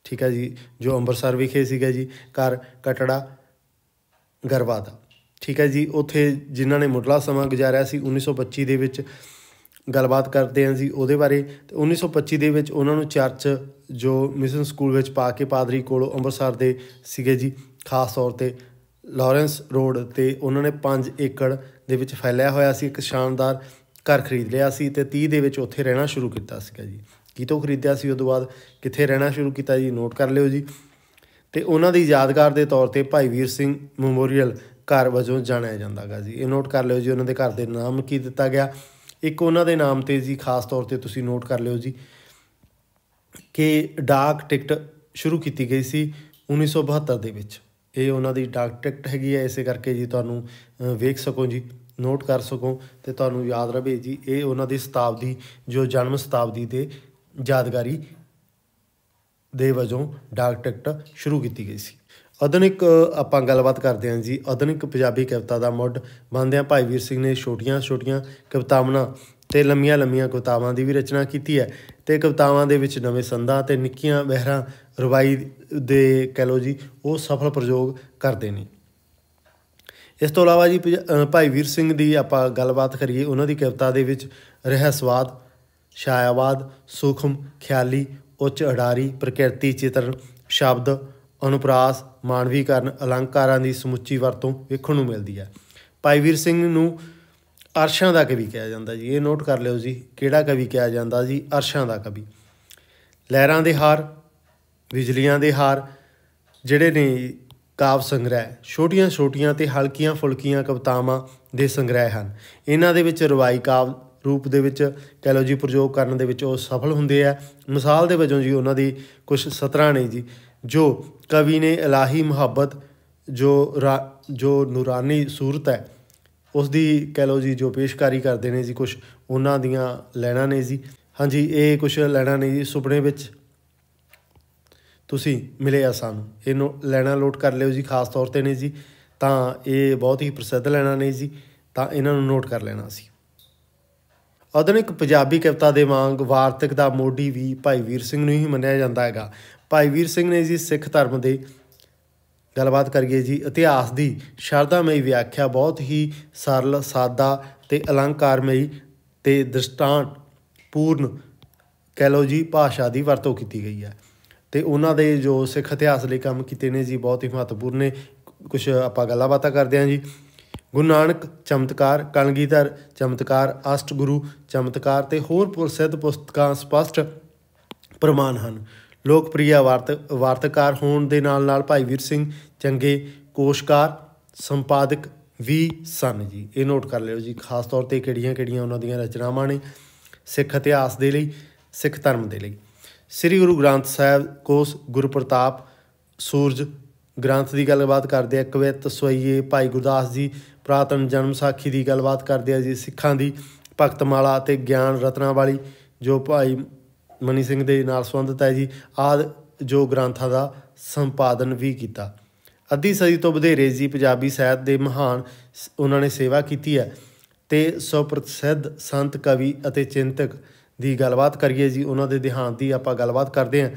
ਠੀਕ ਹੈ ਜੀ ਜੋ ਅੰਮ੍ਰਿਤਸਰ ਵਿਖੇ ਸੀਗਾ ਜੀ ਘਰ ਕਟੜਾ ਗਰਵਾ ਦਾ ਠੀਕ ਹੈ ਜੀ ਉੱਥੇ ਜਿਨ੍ਹਾਂ ਨੇ ਮੁੱਢਲਾ ਸਮਾਂ ਗੁਜ਼ਾਰਿਆ ਸੀ 1925 ਦੇ ਵਿੱਚ ਗੱਲਬਾਤ ਕਰਦੇ ਆਂ ਜੀ ਉਹਦੇ ਬਾਰੇ ਤੇ 1925 ਦੇ ਵਿੱਚ ਉਹਨਾਂ ਨੂੰ ਚਰਚ ਜੋ ਮਿਸ਼ਨ ਸਕੂਲ ਵਿੱਚ ਪਾ ਕੇ ਪਾਦਰੀ ਕੋਲੋਂ ਅੰਮ੍ਰਿਤਸਰ ਦੇ ਸੀਗੇ ਜੀ ਖਾਸ ਤੌਰ ਤੇ ਲਾਰੈਂਸ ਰੋਡ ਤੇ ਉਹਨਾਂ ਨੇ 5 ਏਕੜ ਦੇ ਵਿੱਚ ਫੈਲਿਆ ਹੋਇਆ ਸੀ ਇੱਕ ਸ਼ਾਨਦਾਰ ਘਰ ਖਰੀਦ ਲਿਆ ਸੀ ਤੇ 30 ਦੇ ਵਿੱਚ ਉੱਥੇ ਰਹਿਣਾ ਸ਼ੁਰੂ ਕੀਤਾ ਸੀਗਾ ਜੀ ਕਿਤੋਂ ਖਰੀਦਿਆ ਸੀ ਉਸ ਤੋਂ ਬਾਅਦ ਕਿੱਥੇ ਰਹਿਣਾ ਸ਼ੁਰੂ ਕੀਤਾ ਜੀ ਨੋਟ ਕਰ ਲਿਓ ਜੀ ਤੇ ਉਹਨਾਂ ਦੀ ਯਾਦਗਾਰ ਦੇ ਤੌਰ ਤੇ ਭਾਈ ਵੀਰ ਸਿੰਘ ਮੈਮੋਰੀਅਲ ਘਰ ਵਜੋਂ ਜਾਣਿਆ ਜਾਂਦਾਗਾ ਜੀ ਇਹ ਨੋਟ ਕਰ ਲਿਓ ਜੀ ਉਹਨਾਂ ਦੇ ਘਰ ਦੇ ਨਾਮ ਕੀ ਦਿੱਤਾ ਗਿਆ ਇੱਕ ਉਹਨਾਂ ਦੇ ਨਾਮ ਤੇ ਜੀ ਖਾਸ ਤੌਰ ਤੇ ਤੁਸੀਂ ਨੋਟ ਕਰ ਲਿਓ ਜੀ ਕਿ ਡਾਕ ਟਿਕਟ ਸ਼ੁਰੂ ਕੀਤੀ ਗਈ ਸੀ 1972 ਦੇ ਵਿੱਚ ਇਹ ਉਹਨਾਂ ਦੀ ਡਾਕ ਟਿਕਟ ਹੈਗੀ ਹੈ ਇਸੇ ਕਰਕੇ ਜੀ ਤੁਹਾਨੂੰ ਵੇਖ ਸਕੋ ਜੀ ਨੋਟ ਕਰ ਸਕੋ ਤੇ ਤੁਹਾਨੂੰ ਯਾਦ ਰਵੇ ਜੀ ਇਹ ਉਹਨਾਂ ਦੀ ਸ਼ਤਾਬਦੀ ਜੋ ਜਨਮ ਸ਼ਤਾਬਦੀ ਦੇ ਯਾਦਗਾਰੀ ਦੇ ਵਜੋਂ ਡਾਕ ਟਿਕਟ ਸ਼ੁਰੂ ਕੀਤੀ ਗਈ ਸੀ ਆਧੁਨਿਕ ਆਪਾਂ ਗੱਲਬਾਤ ਕਰਦੇ ਹਾਂ ਜੀ ਆਧੁਨਿਕ ਪੰਜਾਬੀ ਕਵਿਤਾ ਦਾ ਮੋਢ ਬੰਦਿਆਂ ਭਾਈ ਵੀਰ ਸਿੰਘ ਨੇ ਛੋਟੀਆਂ ਛੋਟੀਆਂ ਕਵਿਤਾਵਾਂ ਤੇ ਲੰਮੀਆਂ ਲੰਮੀਆਂ ਕਵਤਾਵਾਂ ਦੀ ਵੀ ਰਚਨਾ ਕੀਤੀ ਹੈ ਤੇ ਕਵਤਾਵਾਂ ਦੇ ਵਿੱਚ ਨਵੇਂ ਸੰਦਾਂ ਤੇ ਨਿੱਕੀਆਂ ਬਹਿਰਾਂ ਰਵਾਈ ਦੇ ਕਹਿ ਲੋ ਜੀ ਉਹ ਸਫਲ ਪ੍ਰਯੋਗ ਕਰਦੇ ਨੇ ਇਸ ਤੋਂ ਇਲਾਵਾ ਜੀ ਭਾਈ ਵੀਰ ਸਿੰਘ ਦੀ ਆਪਾਂ ਗੱਲਬਾਤ ਕਰੀਏ ਉਹਨਾਂ ਦੀ ਕਵਿਤਾ ਦੇ ਵਿੱਚ ਰਹਿਸਵਾਦ ਸ਼ਾਇਆਵਾਦ ਸੂਖਮ ਖਿਆਲੀ ਉੱਚ ਅਡਾਰੀ ਪ੍ਰਕਿਰਤੀ ਚਿਤਰਨ ਸ਼ਬਦ ਅਨੁਪ੍ਰਾਸ ਮਾਨਵੀਕਰਨ ਅਲੰਕਾਰਾਂ ਦੀ ਸਮੁੱਚੀ ਵਰਤੋਂ ਵੇਖਣ ਨੂੰ ਮਿਲਦੀ ਹੈ ਭਾਈ ਵੀਰ ਸਿੰਘ ਨੂੰ ਅਰਸ਼ਾਂ ਦਾ ਕਵੀ ਕਿਹਾ ਜਾਂਦਾ ਜੀ ਇਹ ਨੋਟ ਕਰ ਲਿਓ ਜੀ ਕਿਹੜਾ ਕਵੀ ਕਿਹਾ ਜਾਂਦਾ ਜੀ ਅਰਸ਼ਾਂ ਦਾ ਕਵੀ ਲਹਿਰਾਂ ਦੇ ਹਾਰ ਬਿਜਲੀਆਂ ਦੇ ਹਾਰ ਜਿਹੜੇ ਨੇ ਕਾਵ ਸੰਗ੍ਰਹਿ ਛੋਟੀਆਂ ਛੋਟੀਆਂ ਤੇ ਹਲਕੀਆਂ ਫੁਲਕੀਆਂ ਕਵਤਾਵਾਂ ਦੇ ਸੰਗ੍ਰਹਿ ਹਨ ਇਹਨਾਂ ਦੇ ਵਿੱਚ ਰਵਾਈ ਕਾਵ ਰੂਪ ਦੇ ਵਿੱਚ ਕਹ ਜੀ ਪ੍ਰਯੋਗ ਕਰਨ ਦੇ ਵਿੱਚ ਉਹ ਸਫਲ ਹੁੰਦੇ ਆ ਮਿਸਾਲ ਦੇ ਵਜੋਂ ਜੀ ਉਹਨਾਂ ਦੀ ਕੁਝ ਸਤਰਾਂ ਨੇ ਜੀ ਜੋ ਕਵੀ ਨੇ ਇਲਾਹੀ ਮੁਹੱਬਤ ਜੋ ਜੋ ਨੂਰਾਨੀ ਸੂਰਤ ਹੈ ਉਸ ਦੀ ਕਹਿ ਲਓ ਜੀ ਜੋ ਪੇਸ਼ਕਾਰੀ ਕਰਦੇ ਨੇ ਜੀ ਕੁਝ ਉਹਨਾਂ ਦੀਆਂ ਲੈਣਾ ਨੇ ਜੀ ਹਾਂਜੀ ਇਹ ਕੁਝ ਲੈਣਾ ਨੇ ਜੀ ਸੁਪਨੇ ਵਿੱਚ ਤੁਸੀਂ ਮਿਲੇ ਆ ਸਾਨੂੰ ਇਹਨੂੰ ਲੈਣਾ ਲੋਟ ਕਰ ਲਿਓ ਜੀ ਖਾਸ ਤੌਰ ਤੇ ਨੇ ਜੀ ਤਾਂ ਇਹ ਬਹੁਤ ਹੀ ਪ੍ਰਸਿੱਧ ਲੈਣਾ ਨੇ ਜੀ ਤਾਂ ਇਹਨਾਂ ਨੂੰ ਨੋਟ ਕਰ ਲੈਣਾ ਸੀ ਆਧੁਨਿਕ ਪੰਜਾਬੀ ਕਵਿਤਾ ਦੇ ਵਾਂਗ ਵਾਰਤਕ ਦਾ ਮੋਢੀ ਵੀ ਭਾਈ ਵੀਰ ਸਿੰਘ ਨੂੰ ਹੀ ਮੰਨਿਆ ਜਾਂਦਾ ਹੈਗਾ ਭਾਈ ਵੀਰ ਸਿੰਘ ਨੇ ਜੀ ਸਿੱਖ ਧਰਮ ਦੇ ਗੱਲਬਾਤ ਕਰੀਏ ਜੀ ਇਤਿਹਾਸ ਦੀ ਸ਼ਰਧਾਮਈ ਵਿਆਖਿਆ ਬਹੁਤ ਹੀ ਸਰਲ ਸਾਦਾ ਤੇ ਅਲੰਕਾਰਮਈ ਤੇ ਦ੍ਰਿਸ਼ਟਾਂਤ ਪੂਰਨ ਕਹਿ ਲੋ ਜੀ ਭਾਸ਼ਾ ਦੀ ਵਰਤੋਂ ਕੀਤੀ ਗਈ ਹੈ ਤੇ ਉਹਨਾਂ ਦੇ ਜੋ ਸਿੱਖ ਇਤਿਹਾਸ ਲਈ ਕੰਮ ਕੀਤੇ ਨੇ ਜੀ ਬਹੁਤ ਹੀ ਮਹੱਤਵਪੂਰਨ ਨੇ ਕੁਝ ਆਪਾਂ ਗੱਲਾਂ ਬਾਤਾਂ ਕਰਦੇ ਹਾਂ ਜੀ ਗੁਰੂ ਨਾਨਕ ਚਮਤਕਾਰ ਕਲਗੀਧਰ ਚਮਤਕਾਰ ਅਸ਼ਟ ਗੁਰੂ ਚਮਤਕਾਰ ਤੇ ਹੋਰ ਪ੍ਰਸਿੱਧ ਪੁਸਤਕਾਂ ਸਪਸ਼ਟ ਪ੍ਰਮਾਣ ਹਨ ਲੋਕਪ੍ਰਿਯ ਵਾਰਤ ਵਾਰਤਕਾਰ ਹੋਣ ਦੇ ਨਾਲ ਨਾਲ ਭਾਈ ਵੀਰ ਸਿੰਘ ਚੰਗੇ ਕੋਸ਼ਕਾਰ ਸੰਪਾਦਕ ਵੀ ਸਨ ਜੀ ਇਹ ਨੋਟ ਕਰ ਲਿਓ ਜੀ ਖਾਸ ਤੌਰ ਤੇ ਕਿਹੜੀਆਂ-ਕਿਹੜੀਆਂ ਉਹਨਾਂ ਦੀਆਂ ਰਚਨਾਵਾਂ ਨੇ ਸਿੱਖ ਇਤਿਹਾਸ ਦੇ ਲਈ ਸਿੱਖ ਧਰਮ ਦੇ ਲਈ ਸ੍ਰੀ ਗੁਰੂ ਗ੍ਰੰਥ ਸਾਹਿਬ ਕੋਸ ਗੁਰੂ ਪ੍ਰਤਾਪ ਸੂਰਜ ਗ੍ਰੰਥ ਦੀ ਗੱਲਬਾਤ ਕਰਦੇ ਆ ਕਵਿਤ ਸੋਈਏ ਭਾਈ ਗੁਰਦਾਸ ਜੀ ਪ੍ਰਾਤਨ ਜਨਮ ਸਾਖੀ ਦੀ ਗੱਲਬਾਤ ਕਰਦੇ ਆ ਜੀ ਸਿੱਖਾਂ ਦੀ ਭਗਤ ਮਾਲਾ ਤੇ ਗਿਆਨ ਰਤਨਾ ਵਾਲੀ ਜੋ ਭਾਈ ਮਨੀ ਸਿੰਘ ਦੇ ਨਾਲ ਸੰਬੰਧਤ ਹੈ ਜੀ ਆਦ ਜੋ ਗ੍ਰੰਥਾਂ ਦਾ ਸੰਪਾਦਨ ਵੀ ਕੀਤਾ ਅੱਧੀ ਸਦੀ ਤੋਂ ਵਧੇਰੇ ਜੀ ਪੰਜਾਬੀ ਸਾਹਿਤ ਦੇ ਮਹਾਨ ਉਹਨਾਂ ਨੇ ਸੇਵਾ ਕੀਤੀ ਹੈ ਤੇ ਸੁਪ੍ਰਸਿੱਧ ਸੰਤ ਕਵੀ ਅਤੇ ਚਿੰਤਕ ਦੀ ਗੱਲਬਾਤ ਕਰੀਏ ਜੀ ਉਹਨਾਂ ਦੇ ਦੇਹਾਂਤ ਦੀ ਆਪਾਂ ਗੱਲਬਾਤ ਕਰਦੇ ਹਾਂ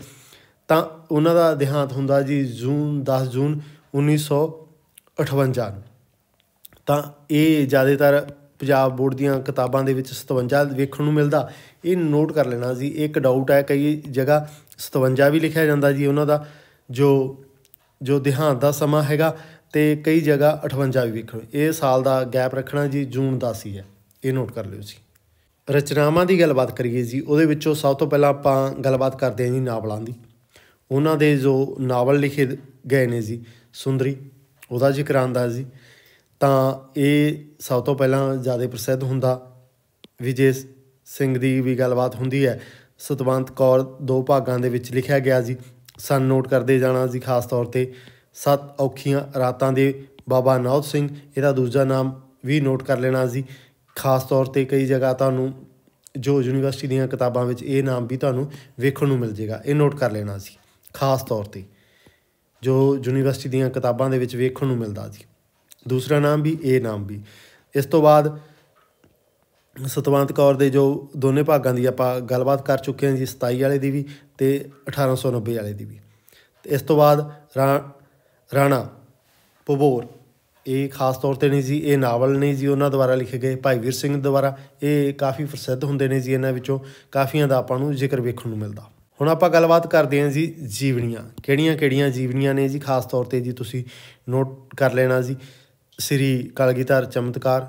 ਤਾਂ ਉਹਨਾਂ ਦਾ ਦੇਹਾਂਤ ਹੁੰਦਾ ਜੀ ਜੂਨ 10 ਜੂਨ 1958 ਤਾਂ ਇਹ ਜ਼ਿਆਦਾਤਰ ਪੰਜਾਬ ਬੋਰਡ ਦੀਆਂ ਕਿਤਾਬਾਂ ਦੇ ਵਿੱਚ 57 ਵੇਖਣ ਨੂੰ ਮਿਲਦਾ ਇਹ ਨੋਟ ਕਰ ਲੈਣਾ ਜੀ ਇਹ ਇੱਕ ਡਾਊਟ ਹੈ ਕਈ ਜਗ੍ਹਾ 57 ਵੀ ਲਿਖਿਆ ਜਾਂਦਾ ਜੀ ਉਹਨਾਂ ਦਾ ਜੋ ਜੋ ਦਿਹਾਂਤ ਦਾ ਸਮਾਂ ਹੈਗਾ ਤੇ ਕਈ ਜਗ੍ਹਾ 58 ਵੀ ਵੇਖੋ ਇਹ ਸਾਲ ਦਾ ਗੈਪ ਰੱਖਣਾ ਜੀ ਜੂਨ 10 ਹੀ ਹੈ ਇਹ ਨੋਟ ਕਰ ਲਿਓ ਜੀ ਰਚਨਾਵਾਂ ਦੀ ਗੱਲਬਾਤ ਕਰੀਏ ਜੀ ਉਹਦੇ ਵਿੱਚੋਂ ਸਭ ਤੋਂ ਪਹਿਲਾਂ ਆਪਾਂ ਗੱਲਬਾਤ ਕਰਦੇ ਹਾਂ ਜੀ ਨਾਵਲਾਂ ਦੀ ਉਹਨਾਂ ਦੇ ਜੋ ਨਾਵਲ ਲਿਖੇ ਗਏ ਨੇ ਜੀ ਸੁੰਦਰੀ ਉਹਦਾ ਜ਼ਿਕਰ ਆਂਦਾ ਜੀ ਤਾਂ ਇਹ ਸਭ ਤੋਂ ਪਹਿਲਾਂ ਜ਼ਿਆਦਾ ਪ੍ਰਸਿੱਧ ਹੁੰਦਾ ਵਿਜੇ ਸਿੰਘ ਦੀ ਵੀ ਗੱਲਬਾਤ ਹੁੰਦੀ ਹੈ ਸਤਵੰਤ ਕੌਰ ਦੋ ਭਾਗਾਂ ਦੇ ਵਿੱਚ ਲਿਖਿਆ ਗਿਆ ਸੀ ਸਨ ਨੋਟ ਕਰਦੇ ਜਾਣਾ ਜੀ ਖਾਸ ਤੌਰ ਤੇ ਸੱਤ ਔਖੀਆਂ ਰਾਤਾਂ ਦੇ ਬਾਬਾ ਨੌਤ ਸਿੰਘ ਇਹਦਾ ਦੂਜਾ ਨਾਮ ਵੀ ਨੋਟ ਕਰ ਲੈਣਾ ਜੀ ਖਾਸ ਤੌਰ ਤੇ ਕਈ ਜਗ੍ਹਾ ਤੁਹਾਨੂੰ ਜੋ ਯੂਨੀਵਰਸਿਟੀ ਦੀਆਂ ਕਿਤਾਬਾਂ ਵਿੱਚ ਇਹ ਨਾਮ ਵੀ ਤੁਹਾਨੂੰ ਵੇਖਣ ਨੂੰ ਮਿਲ ਜੇਗਾ ਇਹ ਨੋਟ ਕਰ ਲੈਣਾ ਜੀ ਖਾਸ ਤੌਰ ਤੇ ਜੋ ਯੂਨੀਵਰਸਿਟੀ ਦੀਆਂ ਕਿਤਾਬਾਂ ਦੇ ਵਿੱਚ ਵੇਖਣ ਨੂੰ ਮਿਲਦਾ ਜੀ ਦੂਸਰਾ ਨਾਮ ਵੀ ਇਹ ਨਾਮ ਵੀ ਇਸ ਤੋਂ ਬਾਅਦ ਸਤਵੰਤ ਕੌਰ ਦੇ ਜੋ ਦੋਨੇ ਭਾਗਾਂ ਦੀ ਆਪਾਂ ਗੱਲਬਾਤ ਕਰ ਚੁੱਕੇ ਹਾਂ ਜੀ 27 ਵਾਲੇ ਦੀ ਵੀ ਤੇ 1890 ਵਾਲੇ ਦੀ ਵੀ ਤੇ ਇਸ ਤੋਂ ਬਾਅਦ ਰਾਣਾ ਪਬੋਰ ਇਹ ਖਾਸ ਤੌਰ ਤੇ ਨਹੀਂ ਜੀ ਇਹ ਨਾਵਲ ਨਹੀਂ ਜੀ ਉਹਨਾਂ ਦੁਆਰਾ ਲਿਖੇ ਗਏ ਭਾਈ ਵੀਰ ਸਿੰਘ ਦੁਆਰਾ ਇਹ ਕਾਫੀ ਪ੍ਰਸਿੱਧ ਹੁੰਦੇ ਨੇ ਜੀ ਇਹਨਾਂ ਵਿੱਚੋਂ ਕਾਫੀਆਂ ਦਾ ਆਪਾਂ ਨੂੰ ਜ਼ਿਕਰ ਵੇਖਣ ਨੂੰ ਮਿਲਦਾ ਹੁਣ ਆਪਾਂ ਗੱਲਬਾਤ ਕਰਦੇ ਹਾਂ ਜੀ ਜੀਵਨੀਆਂ ਕਿਹੜੀਆਂ ਕਿਹੜੀਆਂ ਜੀਵਨੀਆਂ ਨੇ ਜੀ ਖਾਸ ਤੌਰ ਤੇ ਜੀ ਤੁਸੀਂ ਨੋਟ ਕਰ ਲੈਣਾ ਜੀ ਸ੍ਰੀ ਕਲਗੀਧਰ ਚਮਤਕਾਰ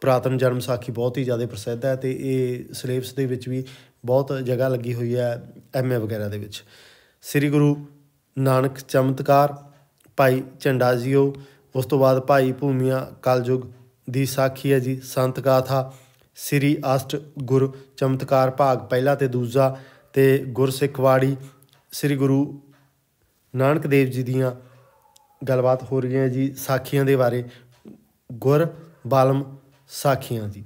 ਪ੍ਰਾਤਨ ਜਨਮ ਸਾਖੀ ਬਹੁਤ ਹੀ ਜ਼ਿਆਦਾ ਪ੍ਰਸਿੱਧ ਹੈ ਤੇ ਇਹ ਸਿਲੇਬਸ ਦੇ ਵਿੱਚ ਵੀ ਬਹੁਤ ਜਗ੍ਹਾ ਲੱਗੀ ਹੋਈ ਹੈ ਐਮਏ ਵਗੈਰਾ ਦੇ ਵਿੱਚ ਸ੍ਰੀ ਗੁਰੂ ਨਾਨਕ ਚਮਤਕਾਰ ਭਾਈ ਚੰਡਾ ਜੀਓ ਉਸ ਤੋਂ ਬਾਅਦ ਭਾਈ ਭੂਮੀਆਂ ਕਲਯੁਗ ਦੀ ਸਾਖੀ ਹੈ ਜੀ ਸੰਤ ਗਾਥਾ ਸ੍ਰੀ ਅਸ਼ਟ ਗੁਰ ਚਮਤਕਾਰ ਭਾਗ ਪਹਿਲਾ ਤੇ ਦੂਜਾ ਤੇ ਵਾੜੀ ਸ੍ਰੀ ਗੁਰੂ ਨਾਨਕ ਦੇਵ ਜੀ ਦੀਆਂ ਗੱਲਬਾਤ ਹੋ ਰਹੀਆਂ ਜੀ ਸਾਖੀਆਂ ਦੇ ਬਾਰੇ ਗੁਰ ਬਾਲਮ ਸਾਖੀਆਂ ਦੀ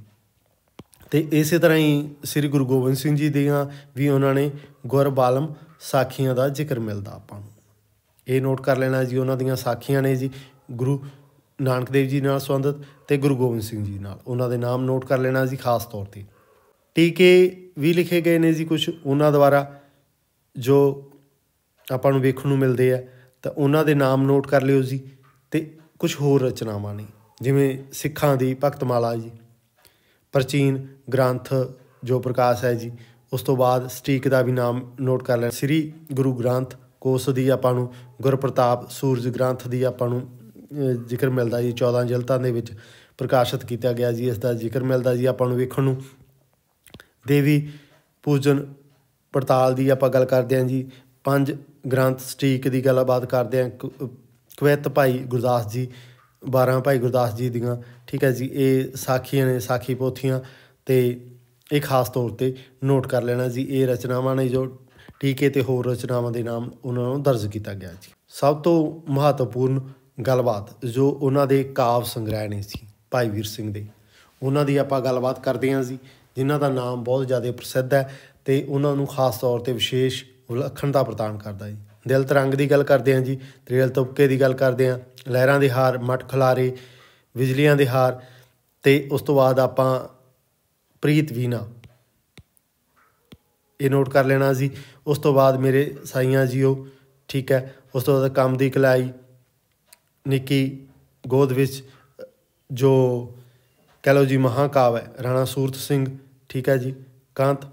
ਤੇ ਇਸੇ ਤਰ੍ਹਾਂ ਹੀ ਸ੍ਰੀ ਗੁਰੂ ਗੋਬਿੰਦ ਸਿੰਘ ਜੀ ਦੀਆਂ ਵੀ ਉਹਨਾਂ ਨੇ ਗੁਰ ਬਾਲਮ ਸਾਖੀਆਂ ਦਾ ਜ਼ਿਕਰ ਮਿਲਦਾ ਆਪਾਂ ਨੂੰ ਇਹ ਨੋਟ ਕਰ ਲੈਣਾ ਜੀ ਉਹਨਾਂ ਦੀਆਂ ਸਾਖੀਆਂ ਨੇ ਜੀ ਗੁਰੂ ਨਾਨਕ ਦੇਵ ਜੀ ਨਾਲ ਸੰਬੰਧਿਤ ਤੇ ਗੁਰੂ ਗੋਬਿੰਦ ਸਿੰਘ ਜੀ ਨਾਲ ਉਹਨਾਂ ਦੇ ਨਾਮ ਨੋਟ ਕਰ ਲੈਣਾ ਜੀ ਖਾਸ ਤੌਰ ਤੇ ਟੀਕੇ ਵੀ ਲਿਖੇ ਗਏ ਨੇ ਜੀ ਕੁਝ ਉਹਨਾਂ ਦੁਆਰਾ ਜੋ ਆਪਾਂ ਨੂੰ ਵੇਖਣ ਨੂੰ ਮਿਲਦੇ ਆ ਤਾਂ ਉਹਨਾਂ ਦੇ ਨਾਮ ਨੋਟ ਕਰ ਲਿਓ ਜੀ ਤੇ ਕੁਝ ਹੋਰ ਰਚਨਾਵਾਂ ਨੇ ਜਿਵੇਂ ਸਿੱਖਾਂ ਦੀ ਭਗਤਮਾਲਾ ਜੀ ਪ੍ਰਚੀਨ ਗ੍ਰੰਥ ਜੋ ਪ੍ਰਕਾਸ਼ ਹੈ ਜੀ ਉਸ ਤੋਂ ਬਾਅਦ ਸਟੀਕ ਦਾ ਵੀ ਨਾਮ ਨੋਟ ਕਰ ਲੈਣਾ ਸ੍ਰੀ ਗੁਰੂ ਗ੍ਰੰਥ ਕੋਸ ਦੀ ਆਪਾਂ ਨੂੰ ਗੁਰਪ੍ਰਤਾਪ ਸੂਰਜ ਗ੍ਰੰਥ ਦੀ ਆਪਾਂ ਨੂੰ ਜ਼ਿਕਰ ਮਿਲਦਾ ਜੀ 14 ਜਲਤਾਂ ਦੇ ਵਿੱਚ ਪ੍ਰਕਾਸ਼ਿਤ ਕੀਤਾ ਗਿਆ ਜੀ ਇਸ ਦਾ ਜ਼ਿਕਰ ਮਿਲਦਾ ਜੀ ਆਪਾਂ ਨੂੰ ਵੇਖਣ ਨੂੰ ਦੇਵੀ ਪੂਜਨ ਪੜਤਾਲ ਦੀ ਆਪਾਂ ਗੱਲ ਕਰਦੇ ਹਾਂ ਜੀ ਪੰਜ ਗ੍ਰੰਥ ਸਟੀਕ ਦੀ ਗੱਲਬਾਤ ਕਰਦੇ ਹਾਂ ਕਵਿਤ ਭਾਈ ਗੁਰਦਾਸ ਜੀ 12 ਭਾਈ ਗੁਰਦਾਸ ਜੀ ਦੀਆਂ ਠੀਕ ਹੈ ਜੀ ਇਹ ਸਾਖੀਆਂ ਨੇ ਸਾਖੀ ਪੋਥੀਆਂ ਤੇ ਇਹ ਖਾਸ ਤੌਰ ਤੇ ਨੋਟ ਕਰ ਲੈਣਾ ਜੀ ਇਹ ਰਚਨਾਵਾਂ ਨੇ ਜੋ ਟੀਕੇ ਤੇ ਹੋਰ ਰਚਨਾਵਾਂ ਦੇ ਨਾਮ ਉਹਨਾਂ ਨੂੰ ਦਰਜ ਕੀਤਾ ਗਿਆ ਜੀ ਸਭ ਤੋਂ ਮਹੱਤਵਪੂਰਨ ਗੱਲਬਾਤ ਜੋ ਉਹਨਾਂ ਦੇ ਕਾਵ ਸੰਗ੍ਰਹਿ ਨੇ ਸੀ ਭਾਈ ਵੀਰ ਸਿੰਘ ਦੇ ਉਹਨਾਂ ਦੀ ਆਪਾਂ ਗੱਲਬਾਤ ਕਰਦੇ ਹਾਂ ਜੀ ਜਿਨ੍ਹਾਂ ਦਾ ਨਾਮ ਬਹੁਤ ਜ਼ਿਆਦਾ ਪ੍ਰਸਿੱਧ ਹੈ ਤੇ ਉਹਨਾਂ ਨੂੰ ਖਾਸ ਤੌਰ ਤੇ ਵਿਸ਼ੇਸ਼ ਦਾ ਪ੍ਰਦਾਨ ਕਰਦਾ ਜੀ ਦਿਲ ਤਰੰਗ ਦੀ ਗੱਲ ਕਰਦੇ ਹਾਂ ਜੀ ਤ੍ਰੇਲ ਤੁਪਕੇ ਦੀ ਗੱਲ ਕਰਦੇ ਹਾਂ ਲਹਿਰਾਂ ਦੇ ਹਾਰ ਮਟ ਖਲਾਰੇ ਬਿਜਲੀਆਂ ਦੇ ਹਾਰ ਤੇ ਉਸ ਤੋਂ ਬਾਅਦ ਆਪਾਂ ਪ੍ਰੀਤ ਵੀਨਾ ਇਹ ਨੋਟ ਕਰ ਲੈਣਾ ਜੀ ਉਸ ਤੋਂ ਬਾਅਦ ਮੇਰੇ ਸਾਈਆਂ ਜੀਓ ਠੀਕ ਹੈ ਉਸ ਤੋਂ ਬਾਅਦ ਕੰਮ ਦੀ ਕਲਾਈ ਨਿੱਕੀ ਗੋਦ ਵਿੱਚ ਜੋ ਕਹ ਜੀ ਮਹਾਕਾਵ ਹੈ ਰਾਣਾ ਸੂਰਤ ਸਿੰਘ ਠੀਕ ਹੈ ਜੀ ਕਾਂਤ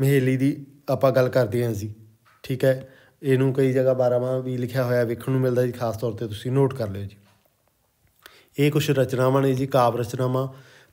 ਮਹੇਲੀ ਦੀ ਆਪਾਂ ਗੱਲ ਕਰਦੇ ਹਾਂ ਜੀ ਠੀਕ ਹੈ ਇਹਨੂੰ ਕਈ ਜਗ੍ਹਾ 12ਵਾਂ ਵੀ ਲਿਖਿਆ ਹੋਇਆ ਵੇਖਣ ਨੂੰ ਮਿਲਦਾ ਜੀ ਖਾਸ ਤੌਰ ਤੇ ਤੁਸੀਂ ਨੋਟ ਕਰ ਲਿਓ ਜੀ ਇਹ ਕੁਝ ਰਚਨਾਵਾਂ ਨੇ ਜੀ ਕਾਵ ਰਚਨਾਵਾਂ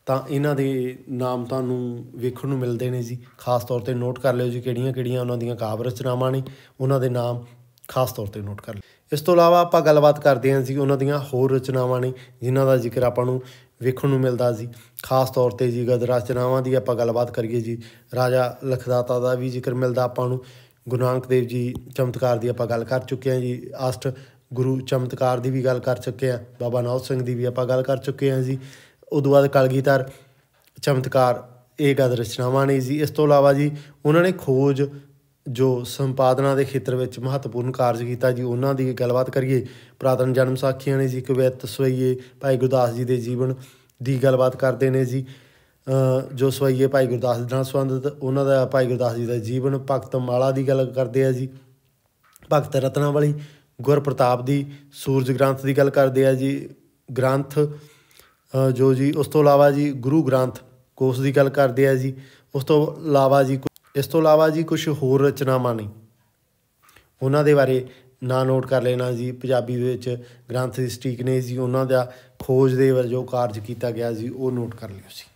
ਤਾਂ ਇਹਨਾਂ ਦੇ ਨਾਮ ਤੁਹਾਨੂੰ ਵੇਖਣ ਨੂੰ ਮਿਲਦੇ ਨੇ ਜੀ ਖਾਸ ਤੌਰ ਤੇ ਨੋਟ ਕਰ ਲਿਓ ਜੀ ਕਿਹੜੀਆਂ-ਕਿਹੜੀਆਂ ਉਹਨਾਂ ਦੀਆਂ ਕਾਵ ਰਚਨਾਵਾਂ ਨੇ ਉਹਨਾਂ ਦੇ ਨਾਮ ਖਾਸ ਤੌਰ ਤੇ ਨੋਟ ਕਰ ਲਿਓ ਇਸ ਤੋਂ ਇਲਾਵਾ ਆਪਾਂ ਗੱਲਬਾਤ ਕਰਦੇ ਹਾਂ ਜੀ ਉਹਨਾਂ ਦੀਆਂ ਹੋਰ ਰਚਨਾਵਾਂ ਨੇ ਜਿਨ੍ਹਾਂ ਦਾ ਜ਼ਿਕਰ ਆਪਾਂ ਨੂੰ ਵੇਖਣ ਨੂੰ ਮਿਲਦਾ ਸੀ ਖਾਸ ਤੌਰ ਤੇ ਜੀ ਗਦ ਰਚਨਾਵਾਂ ਦੀ ਆਪਾਂ ਗੱਲਬਾਤ ਕਰੀਏ ਜੀ ਰਾਜਾ ਲਖਦਾਤਾ ਦਾ ਵੀ ਜ਼ਿਕਰ ਮਿਲਦਾ ਆਪਾਂ ਨੂੰ ਗੁਰੂ ਨਾਨਕ ਦੇਵ ਜੀ ਚਮਤਕਾਰ ਦੀ ਆਪਾਂ ਗੱਲ ਕਰ ਚੁੱਕੇ ਹਾਂ ਜੀ ਆਸਟ ਗੁਰੂ ਚਮਤਕਾਰ ਦੀ ਵੀ ਗੱਲ ਕਰ ਚੁੱਕੇ ਹਾਂ ਬਾਬਾ ਨੌਤ ਸਿੰਘ ਦੀ ਵੀ ਆਪਾਂ ਗੱਲ ਕਰ ਚੁੱਕੇ ਹਾਂ ਜੀ ਉਦੋਂ ਬਾਅਦ ਕਲਗੀਧਰ ਚਮਤਕਾਰ ਇਹ ਗਦ ਰਚਨਾਵਾਂ ਨੇ ਜੀ ਇਸ ਤੋਂ ਇਲਾਵਾ ਜੀ ਉਹਨਾਂ ਨੇ ਖੋਜ ਜੋ ਸੰਪਾਦਨਾ ਦੇ ਖੇਤਰ ਵਿੱਚ ਮਹੱਤਵਪੂਰਨ ਕਾਰਜ ਕੀਤਾ ਜੀ ਉਹਨਾਂ ਦੀ ਗੱਲਬਾਤ ਕਰੀਏ ਪ੍ਰਾਤਨ ਜਨਮ ਸਾਖੀਆਂ ਨੇ ਜੀ ਕਵਿਤ ਸਵਈਏ ਭਾਈ ਗੁਰਦਾਸ ਜੀ ਦੇ ਜੀਵਨ ਦੀ ਗੱਲਬਾਤ ਕਰਦੇ ਨੇ ਜੀ ਜੋ ਸਵਾਈਏ ਭਾਈ ਗੁਰਦਾਸ ਜੀ ਨਾਲ ਸੰਬੰਧਿਤ ਉਹਨਾਂ ਦਾ ਭਾਈ ਗੁਰਦਾਸ ਜੀ ਦਾ ਜੀਵਨ ਭਗਤ ਮਾਲਾ ਦੀ ਗੱਲ ਕਰਦੇ ਆ ਜੀ ਭਗਤ ਰਤਨਾਵਲੀ ਗੁਰਪ੍ਰਤਾਪ ਦੀ ਸੂਰਜ ਗ੍ਰੰਥ ਦੀ ਗੱਲ ਕਰਦੇ ਆ ਜੀ ਗ੍ਰੰਥ ਜੋ ਜੀ ਉਸ ਤੋਂ ਇਲਾਵਾ ਜੀ ਗੁਰੂ ਗ੍ਰੰਥ ਕੋਸ ਦੀ ਗੱਲ ਕਰਦੇ ਆ ਜੀ ਉਸ ਤੋਂ ਇਲਾਵਾ ਜੀ ਇਸ ਤੋਂ ਇਲਾਵਾ ਜੀ ਕੁਝ ਹੋਰ ਰਚਨਾਵਾਂ ਨਹੀਂ ਉਹਨਾਂ ਦੇ ਬਾਰੇ ਨਾ ਨੋਟ ਕਰ ਲੈਣਾ ਜੀ ਪੰਜਾਬੀ ਦੇ ਵਿੱਚ ਗ੍ਰੰਥ ਦੀ ਸਟੀਕ ਨੇ ਜੀ ਉਹਨਾਂ ਦਾ ਖੋਜ ਦੇ ਵਜੋਂ ਕਾਰਜ ਕੀਤਾ ਗਿਆ ਜੀ ਉਹ ਨੋਟ ਕਰ ਲਿਓ ਸੀ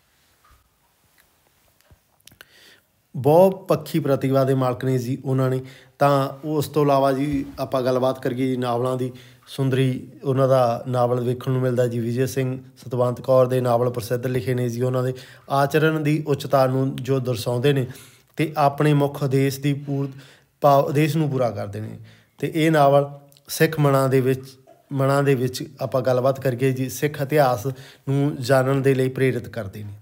ਬਹੁਤ ਪੱਖੀ ਪ੍ਰਤੀਵਾਦ ਦੇ ਮਾਲਕ ਨੇ ਜੀ ਉਹਨਾਂ ਨੇ ਤਾਂ ਉਸ ਤੋਂ ਇਲਾਵਾ ਜੀ ਆਪਾਂ ਗੱਲਬਾਤ ਕਰੀਏ ਜੀ ਨਾਵਲਾਂ ਦੀ ਸੁੰਦਰੀ ਉਹਨਾਂ ਦਾ ਨਾਵਲ ਵੇਖਣ ਨੂੰ ਮਿਲਦਾ ਜੀ ਵਿਜੇ ਸਿੰਘ ਸਤਵੰਤ ਕੌਰ ਦੇ ਨਾਵਲ ਪ੍ਰਸਿੱਧ ਲਿਖੇ ਨੇ ਜੀ ਉਹਨਾਂ ਦੇ ਆਚਰਣ ਦੀ ਉੱਚਤਾ ਨੂੰ ਜੋ ਦਰਸਾਉਂਦੇ ਨੇ ਤੇ ਆਪਣੇ ਮੁੱਖ ਉਦੇਸ਼ ਦੀ ਪੂਰ ਉਦੇਸ਼ ਨੂੰ ਪੂਰਾ ਕਰਦੇ ਨੇ ਤੇ ਇਹ ਨਾਵਲ ਸਿੱਖ ਮਨਾਂ ਦੇ ਵਿੱਚ ਮਨਾਂ ਦੇ ਵਿੱਚ ਆਪਾਂ ਗੱਲਬਾਤ ਕਰੀਏ ਜੀ ਸਿੱਖ ਇਤਿਹਾਸ ਨੂੰ ਜਾਣਨ ਦੇ ਲਈ ਪ੍ਰੇਰਿਤ ਕਰਦੇ ਨੇ